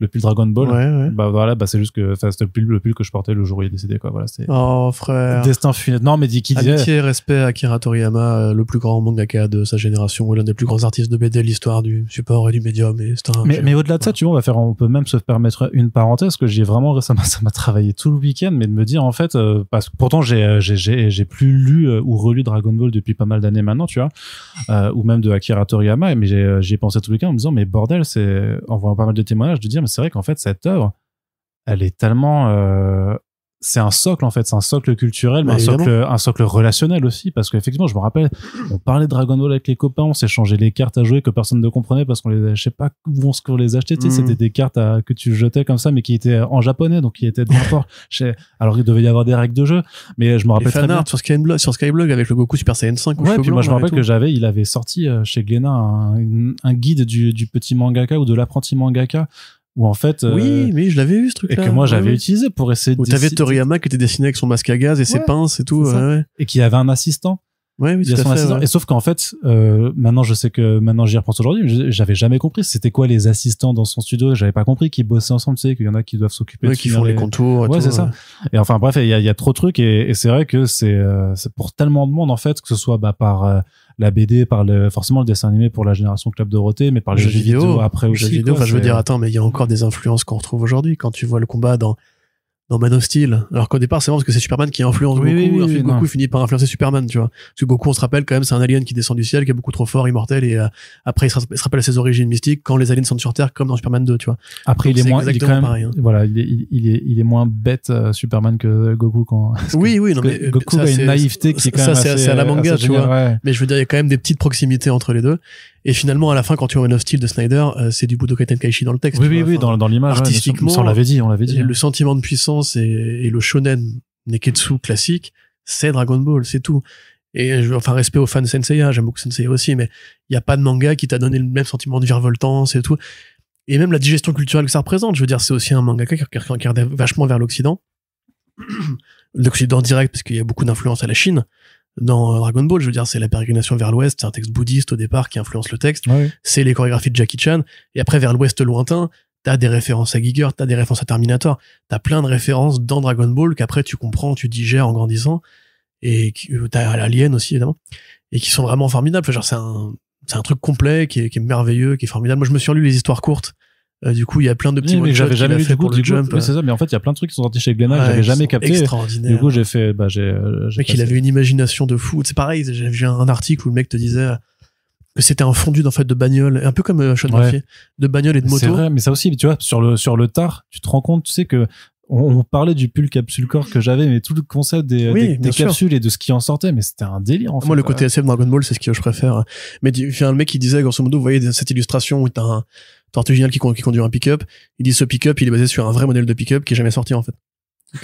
S1: le pull Dragon Ball. Bah voilà, bah c'est juste que c'était le pull, le pull que je portais le jour où il est décédé quoi. Voilà, c'est
S2: Oh frère. Destin
S1: funeste. Non, mais dit qui disait Amitié
S2: et respect à Akira Toriyama, euh, le plus grand mangaka de sa génération, l'un des plus grands artistes de BD de l'histoire du support et du médium et Mais, mais
S1: au-delà de ça, tu vois, on va faire on peut même se permettre une parenthèse que j'ai vraiment récemment *laughs* ça m'a travaillé tout le week-end mais de me dire en fait euh, parce que pourtant euh, j'ai j'ai j'ai plus lu ou relu Dragon Ball depuis pas mal d'années maintenant, tu vois. ou même de Akira Toriyama mais j'ai j'ai pensé tout le week-end en me disant mais bordel, c'est en voyant pas mal de témoignages de dire c'est vrai qu'en fait, cette œuvre, elle est tellement. Euh, c'est un socle, en fait. C'est un socle culturel, mais, bah, un, socle, un, socle, relationnel aussi. Parce qu'effectivement, je me rappelle, on parlait de Dragon Ball avec les copains, on s'échangeait les cartes à jouer que personne ne comprenait parce qu'on les, je sais pas où on les achetait. Mmh. C'était des cartes à, que tu jetais comme ça, mais qui étaient euh, en japonais, donc qui étaient *laughs* alors, il devait y avoir des règles de jeu, mais euh, je me rappelle. très bien. sur Skyblog, avec le Goku Super Saiyan 5. Ouais, puis moi, je me rappelle que j'avais, il avait sorti chez Glénat un, guide du, du petit mangaka ou de l'apprenti mangaka ou en fait. Euh, oui, mais je l'avais eu ce truc-là. Et que moi ah j'avais utilisé pour essayer de. Où t'avais
S2: Toriyama qui était dessiné avec son masque à gaz et ses pinces et tout. Ouais,
S1: et qui avait un assistant. Ouais, oui, tout à Et sauf qu'en fait, euh, maintenant je sais que maintenant j'y repense aujourd'hui, j'avais jamais compris c'était quoi les assistants dans son studio, j'avais pas compris qu'ils bossaient ensemble, tu sais, qu'il y en a qui doivent s'occuper, ouais, qui font les contours. Et ouais, c'est ça. Et enfin bref, il y a, y a, trop de trucs et, et c'est vrai que c'est euh, pour tellement de monde en fait, que ce soit bah, par euh, la BD, par le, forcément le dessin animé pour la génération Club Dorothée, mais par les jeux, vidéo, après aussi. Jeux vidéo, enfin, je veux dire, euh, attends, mais il y a encore des influences qu'on
S2: retrouve aujourd'hui. Quand tu vois le combat dans dans Man of Steel. Alors qu'au départ, c'est vraiment parce que c'est Superman qui influence oui, Goku. Oui, oui, Goku finit par influencer Superman, tu vois. Parce que Goku, on se rappelle quand même, c'est un alien qui descend du ciel, qui est beaucoup trop fort, immortel, et euh, après, il se, rappelle à ses origines mystiques quand les aliens sont sur Terre, comme dans Superman 2, tu vois. Après, il est, moins, il est quand même, hein.
S1: voilà, il est, il est, il est moins bête euh, Superman que Goku quand. *laughs* oui, oui, non, mais euh, Goku a une naïveté qui est quand même. Ça, c'est à la manga, tu vois.
S2: Mais je veux dire, il y a quand même des petites proximités entre les deux. Et finalement, à la fin, quand tu vois Man hostile de Snyder, euh, c'est du Budokai Tenkaichi dans le texte. Oui, oui, oui, dans, dans l'image. Artistiquement, on l'avait dit, on l'avait dit. Le hein. sentiment de puissance et, le shonen Neketsu classique, c'est Dragon Ball, c'est tout. Et je, enfin, respect aux fans de Senseiya, j'aime beaucoup Senseiya aussi, mais il n'y a pas de manga qui t'a donné le même sentiment de virevoltance et tout. Et même la digestion culturelle que ça représente, je veux dire, c'est aussi un manga qui, qui, qui regarde vachement vers l'Occident. *clears throat* l'Occident direct, parce qu'il y a beaucoup d'influence à la Chine dans euh, Dragon Ball. Je veux dire, c'est la pérégrination vers l'ouest, c'est un texte bouddhiste au départ qui influence le texte. C'est les chorégraphies de Jackie Chan. Et après, vers l'ouest lointain, t'as des références à Giger, t'as des références à Terminator, t'as plein de références dans Dragon Ball qu'après tu comprends, tu digères en grandissant. Et euh, t'as l'Alien aussi, évidemment. Et qui sont vraiment formidables. genre, c'est un, c'est un truc complet qui est, merveilleux, qui est formidable. Moi, je me suis lu les histoires courtes euh, du coup, il y a plein de petits oui, j'avais jamais vu du coup, du jump. Oui, c'est ça,
S1: mais en fait, il y a plein de trucs qui sont sortis chez Glenna que j'avais jamais capté. Du coup, j'ai fait, bah, j'ai,
S2: euh, mec, il avait une imagination de fou. C'est pareil, j'ai vu un article où le mec te disait, que c'était un fondu en fait de bagnole un peu comme euh, Sean de bagnole et de moto c'est vrai mais
S1: ça aussi tu vois sur le sur le tard tu te rends compte tu sais que on, parlait du pull capsule corps que j'avais mais tout le concept des, des, capsules et de ce qui en sortait mais c'était un délire en moi le côté SF Dragon Ball c'est ce que je préfère mais il y un
S2: mec qui disait grosso modo vous voyez cette illustration où t'as un qui, qui conduit un pick-up. Il dit ce pick-up, il est basé sur un vrai modèle de pick-up qui n'est jamais sorti en fait.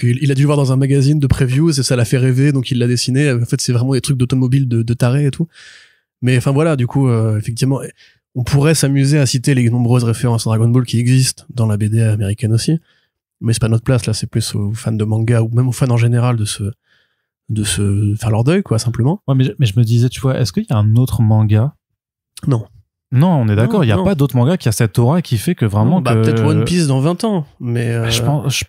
S2: il, a dû voir dans un magazine de previews et ça l'a fait rêver, donc il l'a dessiné. En fait, c'est vraiment des trucs d'automobile de, de taré et tout. Mais enfin voilà, du coup, euh, effectivement, on pourrait s'amuser à citer les nombreuses références à Dragon Ball qui existent dans la BD américaine aussi. Mais c'est pas notre place là, c'est plus aux fans de manga ou même aux fans en général de ce
S1: de se faire leur deuil quoi simplement. Ouais, mais je, mais je me disais tu vois, est-ce qu'il y a un autre manga Non. Non, on est d'accord, il n'y a pas d'autres mangas qui a cette aura qui fait que vraiment. bah, Peut-être One Piece dans 20
S2: ans, mais. Bah, je euh, pense,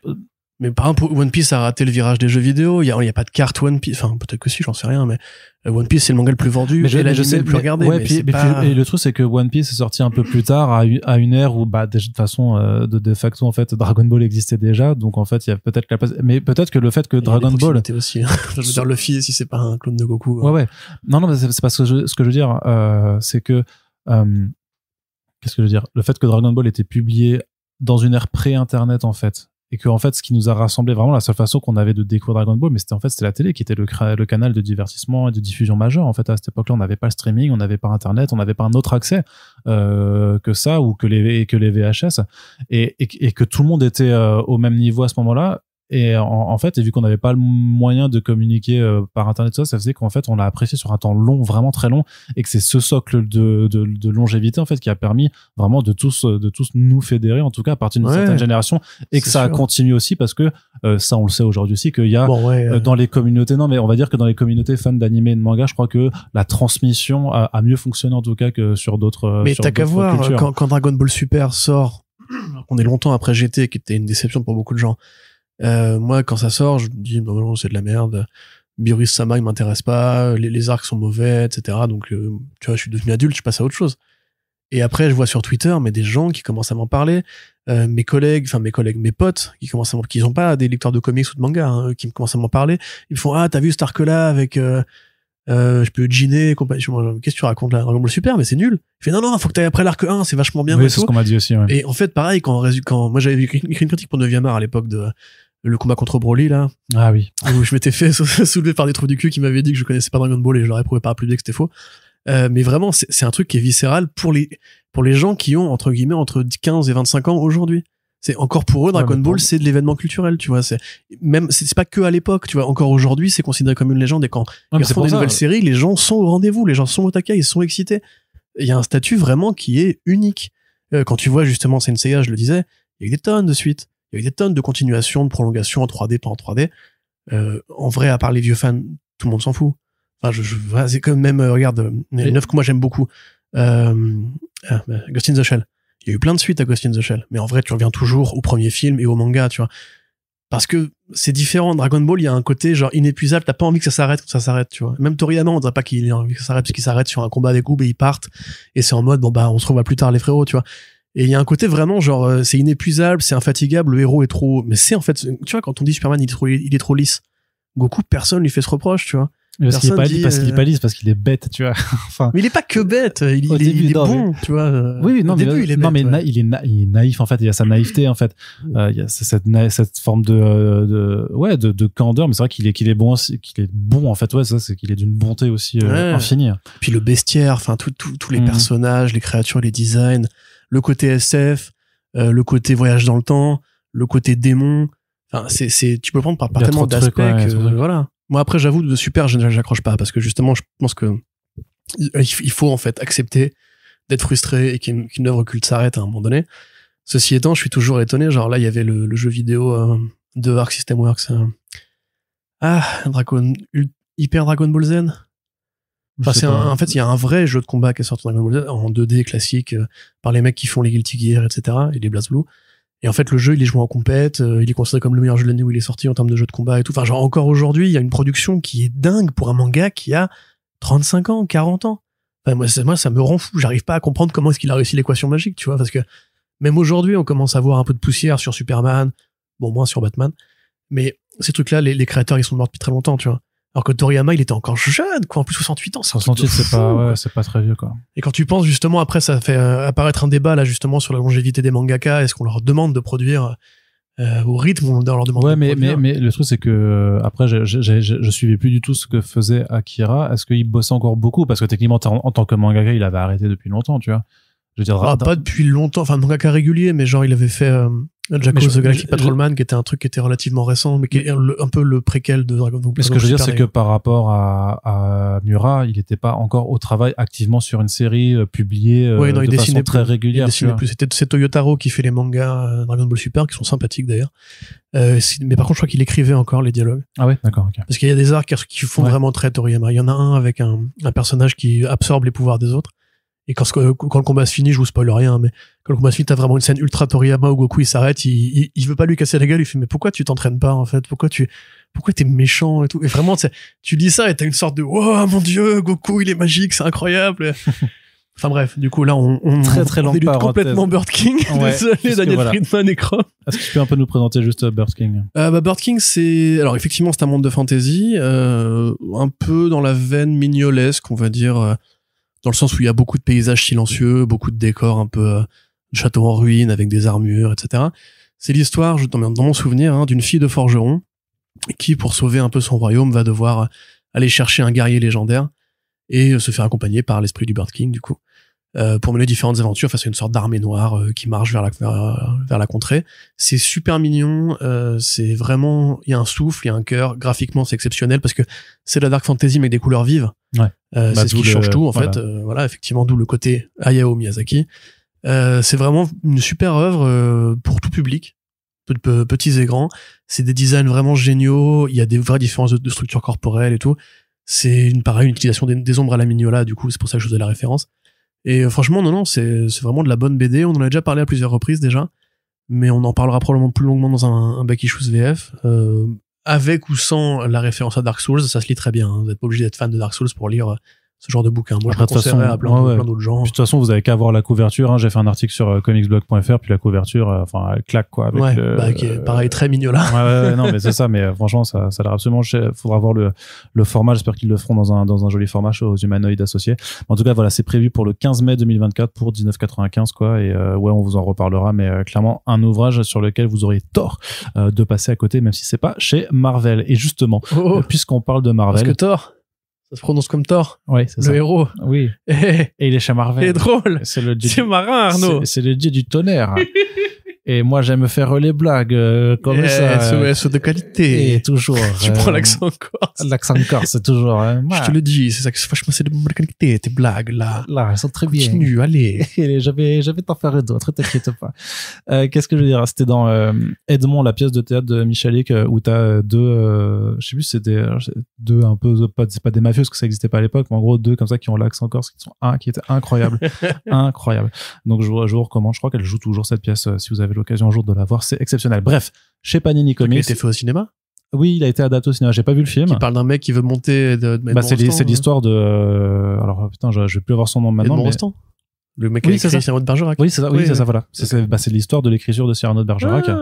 S2: Mais par exemple, One Piece a raté le virage des jeux vidéo. Il n'y a, pas de carte One Piece. Enfin, peut-être que si, j'en sais rien, mais euh, One Piece, c'est le manga le plus vendu. Mais je, et sais le plus regardé. le
S1: truc, c'est que One Piece est sorti un peu plus tard, à, une ère où, bah, de façon, euh, de, de, facto, en fait, Dragon Ball existait déjà. Donc, en fait, il y a peut-être la Mais peut-être que le fait que Dragon Ball. aussi. Hein. *laughs* je veux dire, Luffy, si c'est pas un clone de Goku. Hein. Ouais, ouais. Non, non, c'est parce ce que je veux dire, c'est que euh, qu'est-ce que je veux dire Le fait que Dragon Ball était publié dans une ère pré-internet en fait, et que en fait ce qui nous a rassemblé vraiment la seule façon qu'on avait de découvrir Dragon Ball mais c'était en fait c'était la télé qui était le, canal de divertissement et de diffusion majeur en fait à cette époque-là on n'avait pas le streaming on n'avait pas internet on n'avait pas un autre accès euh, que ça ou que les VHS et, que tout le monde était euh, au même niveau à ce moment-là et en, fait, et vu qu'on n'avait pas le moyen de communiquer euh, par internet, ça, ça faisait qu'en fait, on l'a apprécié sur un temps long, vraiment très long, et que c'est ce socle de, de, de, longévité en fait qui a permis vraiment de tous euh, de tous nous fédérer, en tout cas à partir d'une certaine génération, et que ça a continué aussi parce que euh, ça, on le sait aujourd'hui aussi qu'il y a dans les communautés, non mais on va dire que dans les communautés fans d'animé et de manga, je crois que la transmission a, mieux fonctionné en tout cas que sur d'autres. Mais t'as qu'à voir quand,
S2: quand Dragon Ball Super sort, *clears throat* on est longtemps après GT, qui était une déception pour beaucoup de gens euh, moi, quand ça sort, je me dis, bah, non, c'est de la merde. virus Sama, il m'intéresse pas. Les, arcs sont mauvais, etc. Donc, euh, tu vois, je suis devenu adulte, je passe à autre chose. Et après, je vois sur Twitter, mais des gens qui commencent à m'en parler. Euh, mes collègues, enfin mes collègues, mes potes, qui commencent à qui n'ont pas des lecteurs de comics ou de manga, hein, qui commencent à m'en parler. Ils me font, ah, t'as vu cet arc-là avec... je peux giner, qu'est-ce que tu racontes là le super, mais c'est nul. je fais non, non, faut que t'ailles après l'arc 1, c'est vachement bien. Oui, c'est ce qu'on m'a dit aussi. Et en fait, pareil, quand, quand moi j'avais écrit une critique pour 9 art à l'époque de le combat contre Broly là. Ah oui. je m'étais fait *laughs* soulever par des trous du cul qui m'avaient dit que je connaissais pas Dragon Ball et je leur ai prouvé par plus que c'était faux. Euh, mais vraiment, c'est un truc qui est viscéral pour les, pour les gens qui ont, entre guillemets, entre 15 et 25 ans aujourd'hui. C'est encore pour eux, Dragon Ball, c'est de l'événement culturel, tu vois. C'est même, c'est pas que à l'époque, tu vois. Encore aujourd'hui, c'est considéré comme une légende et quand ils font des nouvelles séries, les gens sont au rendez-vous, les gens sont au taquet, ils sont excités. Il y a un statut vraiment qui est unique. Euh, quand tu vois justement Senseiya, je le disais, il y a des tonnes de suite. Il y eu des tonnes de continuations, de prolongations en 3D, pas en 3D. Euh, en vrai, à part les vieux fans, tout le monde s'en fout. Enfin, je, c'est quand même, euh, regarde, les euh, neuf que moi j'aime beaucoup. Euh, ah, bah, Ghost in the Shell. Il y a eu plein de suites à Ghost in the Shell. Mais en vrai, tu reviens toujours au premier film et au manga, tu vois. Parce que c'est différent. Dragon Ball, il y a un côté genre inépuisable. T'as pas envie que ça s'arrête, que ça s'arrête, tu vois. Même Toriyama, on dirait pas qu'il a envie que ça s'arrête, parce qu'il s'arrête sur un combat des Goob et ils partent. Et c'est en mode, bon, bah, on se revoit plus tard, les frérots, tu vois. Et il y a un côté vraiment genre euh, c'est inépuisable, c'est infatigable, le héros est trop. Mais c'est en fait, tu vois, quand on dit Superman, il est trop, il est trop lisse. Goku, personne lui fait
S1: ce reproche, tu vois. parce qu'il est pas euh, lisse, parce qu'il est bête, tu vois. *laughs* enfin. Mais il
S2: est pas que bête, euh, il, est bon, tu vois. Oui, non, mais, il est non, mais il,
S1: est il est naïf en fait. Il y a sa naïveté en fait. Mm. Euh, il y a cette, cette forme de, de, ouais de, de candeur, mais c'est vrai qu'il est qu'il est bon qu'il est bon en fait. Ouais, ça c'est qu'il est, d'une bonté aussi infinie. Et Puis le bestiaire, enfin tous les mm.
S2: personnages, les créatures, les designs le côté SF, euh, le côté voyage dans le temps, le côté démon. Enfin, c'est, c'est, tu peux prendre par, tellement d'aspects. voilà. Moi, après, j'avoue, de super, j'accroche pas parce que justement, je pense que il faut en fait accepter d'être frustré et qu'une œuvre culte s'arrête à un moment donné. Ceci étant, je suis toujours étonné. Genre là, il y avait le, jeu vidéo euh, de Arc System Works. Euh, ah, Dragon, Hyper Dragon Ball Z en fait, il y a un vrai jeu de combat qui est sorti en 2D classique euh, par les mecs qui font les Guilty Gear, etc. et les Blue. Et en fait, le jeu, il est joué en compète, euh, il est considéré comme le meilleur jeu de l'année où il est sorti en termes de jeu de combat et tout. Enfin, genre, encore aujourd'hui, il y a une production qui est dingue pour un manga qui a 35 ans, 40 ans. Enfin, moi, ça me rend fou. J'arrive pas à comprendre comment est-ce qu'il a réussi l'équation magique, tu vois, parce que même aujourd'hui, on commence à voir un peu de poussière sur Superman, bon, moins sur Batman, mais ces trucs-là, les, les créateurs, ils sont morts depuis très longtemps, tu vois. Alors que Toriyama, il était encore jeune, quoi. En plus, 68 ans. 68, c'est pas,
S1: c'est pas très vieux, quoi.
S2: Et quand tu penses, justement, après, ça fait euh, apparaître un débat, là, justement, sur la longévité des mangaka. Est-ce qu'on leur demande de produire euh, au rythme on leur demande ouais mais, mais, mais
S1: le truc c'est que euh, après je, suivais plus du tout ce que faisait Akira est-ce qu'il bossait encore beaucoup parce que techniquement en, tant que mangaka il avait arrêté depuis longtemps tu vois je ah, pas depuis longtemps enfin mangaka régulier mais genre il avait fait Jacko the Patrolman,
S2: qui était un truc qui était relativement récent, mais qui est un peu le préquel de Dragon Ball. Mais ce que je veux dire, c'est que
S1: par rapport à, à Murat, il n'était pas encore au travail activement sur une série euh, publiée euh, de il façon très plus, régulière. C'est
S2: Toyotaro qui fait les mangas euh, Dragon Ball Super, qui sont sympathiques d'ailleurs. mais par contre, je crois qu'il écrivait encore les dialogues. Ah ouais, d'accord. Parce qu'il y a des arcs qui font vraiment très Toriyama. Il y en a un avec un personnage qui absorbe les pouvoirs des autres et quand, quand, le combat se finit, je vous spoil rien, mais quand le combat se finit, t'as vraiment une scène ultra Toriyama où Goku il s'arrête, il, il, veut pas lui casser la gueule, il fait mais pourquoi tu t'entraînes pas en fait, pourquoi tu pourquoi t'es méchant et tout, et vraiment tu dis ça et t'as une sorte de oh mon dieu Goku il est magique, c'est incroyable. *laughs* enfin bref, du coup là on, on très on complètement Bird King, *laughs* désolé Daniel Friedman
S1: et Est-ce que tu peux un peu nous présenter juste euh, Bird King
S2: euh, bah, Bird King c'est alors effectivement c'est un monde de fantasy, euh, un peu dans la veine mignolesque on va dire. Euh, dans le sens où il y a beaucoup de paysages silencieux, beaucoup de décors un peu de euh, châteaux en ruine avec des armures, etc. C'est l'histoire, je dans mon souvenir, hein, d'une fille de forgeron qui, pour sauver un peu son royaume, va devoir euh, aller chercher un guerrier légendaire et euh, se faire accompagner par l'esprit du Bird King, du coup. Euh, pour mener différentes aventures face enfin, à une sorte d'armée noire euh, qui marche vers la vers, la contrée. C'est super mignon, euh, c'est vraiment il y a un souffle, il y a un cœur. Graphiquement, c'est exceptionnel parce que c'est de la dark fantasy mais avec des couleurs vives. Ouais. Bah, c'est ce qui change tout en fait. voilà, effectivement, d'où le côté Hayao Miyazaki. c'est vraiment une super œuvre pour tout public petits et grands. C'est des designs vraiment géniaux. Il y a des vraies différences de, structure corporelle et tout. C'est une pareil utilisation des, ombres à la mignola. Du coup, c'est pour ça que je faisais la référence. Et euh, franchement, non, non, c'est vraiment de la bonne BD. On en a déjà parlé à plusieurs reprises déjà, mais on en parlera probablement plus longuement dans un, un Back Issues VF. Euh, avec ou sans la référence à Dark Souls, ça se lit très bien. Hein. Vous n'êtes pas obligé d'être fan de Dark Souls pour lire euh, ce genre de bouquin. Moi, ah, je bah, le à plein, d'autres gens. de toute
S1: façon, vous avez qu'à voir la couverture. Hein. J'ai fait un article sur euh, comicsblog.fr, puis la couverture, euh, enfin, elle claque, quoi. ouais, bah, qui pareil, très mignola. Ouais, ouais non, mais c'est ça, mais euh, franchement, ça, ça a l'air absolument Il Faudra voir le, le format. J'espère qu'ils le feront dans un, dans un joli format aux humanoïdes associés. En tout cas, voilà, c'est prévu pour le 15 mai 2024 pour 19,95, quoi. Et ouais, on vous en reparlera, mais clairement, un ouvrage sur lequel vous auriez tort de passer à côté, même si c'est pas chez Marvel. Et justement, oh, oh. puisqu'on parle de Marvel. Parce que tort ça se prononce comme Thor. Oui, c'est ça. Le héros. Oui.
S2: *laughs* Et, il est chez Marvel. C'est drôle.
S1: C'est le dieu. Arnaud. C'est le dieu du tonnerre. *laughs* Et moi, j'aime faire les blagues euh, comme ça. SOS de qualité. Et toujours. *laughs* tu prends euh, l'accent corse. L'accent corse, c'est toujours. Euh, je te le dis, c'est ça que c'est de bonne qualité, tes blagues là. Là, elles sont très bien. Continue, allez. *laughs* j'avais, j'avais t'en faire d'autres, t'inquiète pas. qu'est-ce que je veux dire C'était dans euh, Edmond, la pièce de théâtre de Michalik, où t'as deux, je sais plus, c'était deux un peu, c'est pas des mafieux parce que ça n'existait pas à l'époque, mais en gros deux comme ça qui ont l'accent corse, qui sont un, qui était incroyable, *laughs* incroyable. Donc je vous, je vous recommande. Je crois qu'elle joue toujours cette pièce si vous avez l'occasion un jour de la voir, c'est exceptionnel. Bref, chez Panini Comics. Il a été fait au cinéma oui, il a été adapté au cinéma. J'ai pas vu le film. Il parle d'un mec qui veut monter. De, bah, c'est euh. l'histoire de. Euh, alors putain, je, vais plus avoir son nom maintenant. Le mec oui, de Bergerac. Oui, c'est ça, oui, ça, voilà. Bah, c'est l'histoire de l'écriture de Cyrano de Bergerac. Ah.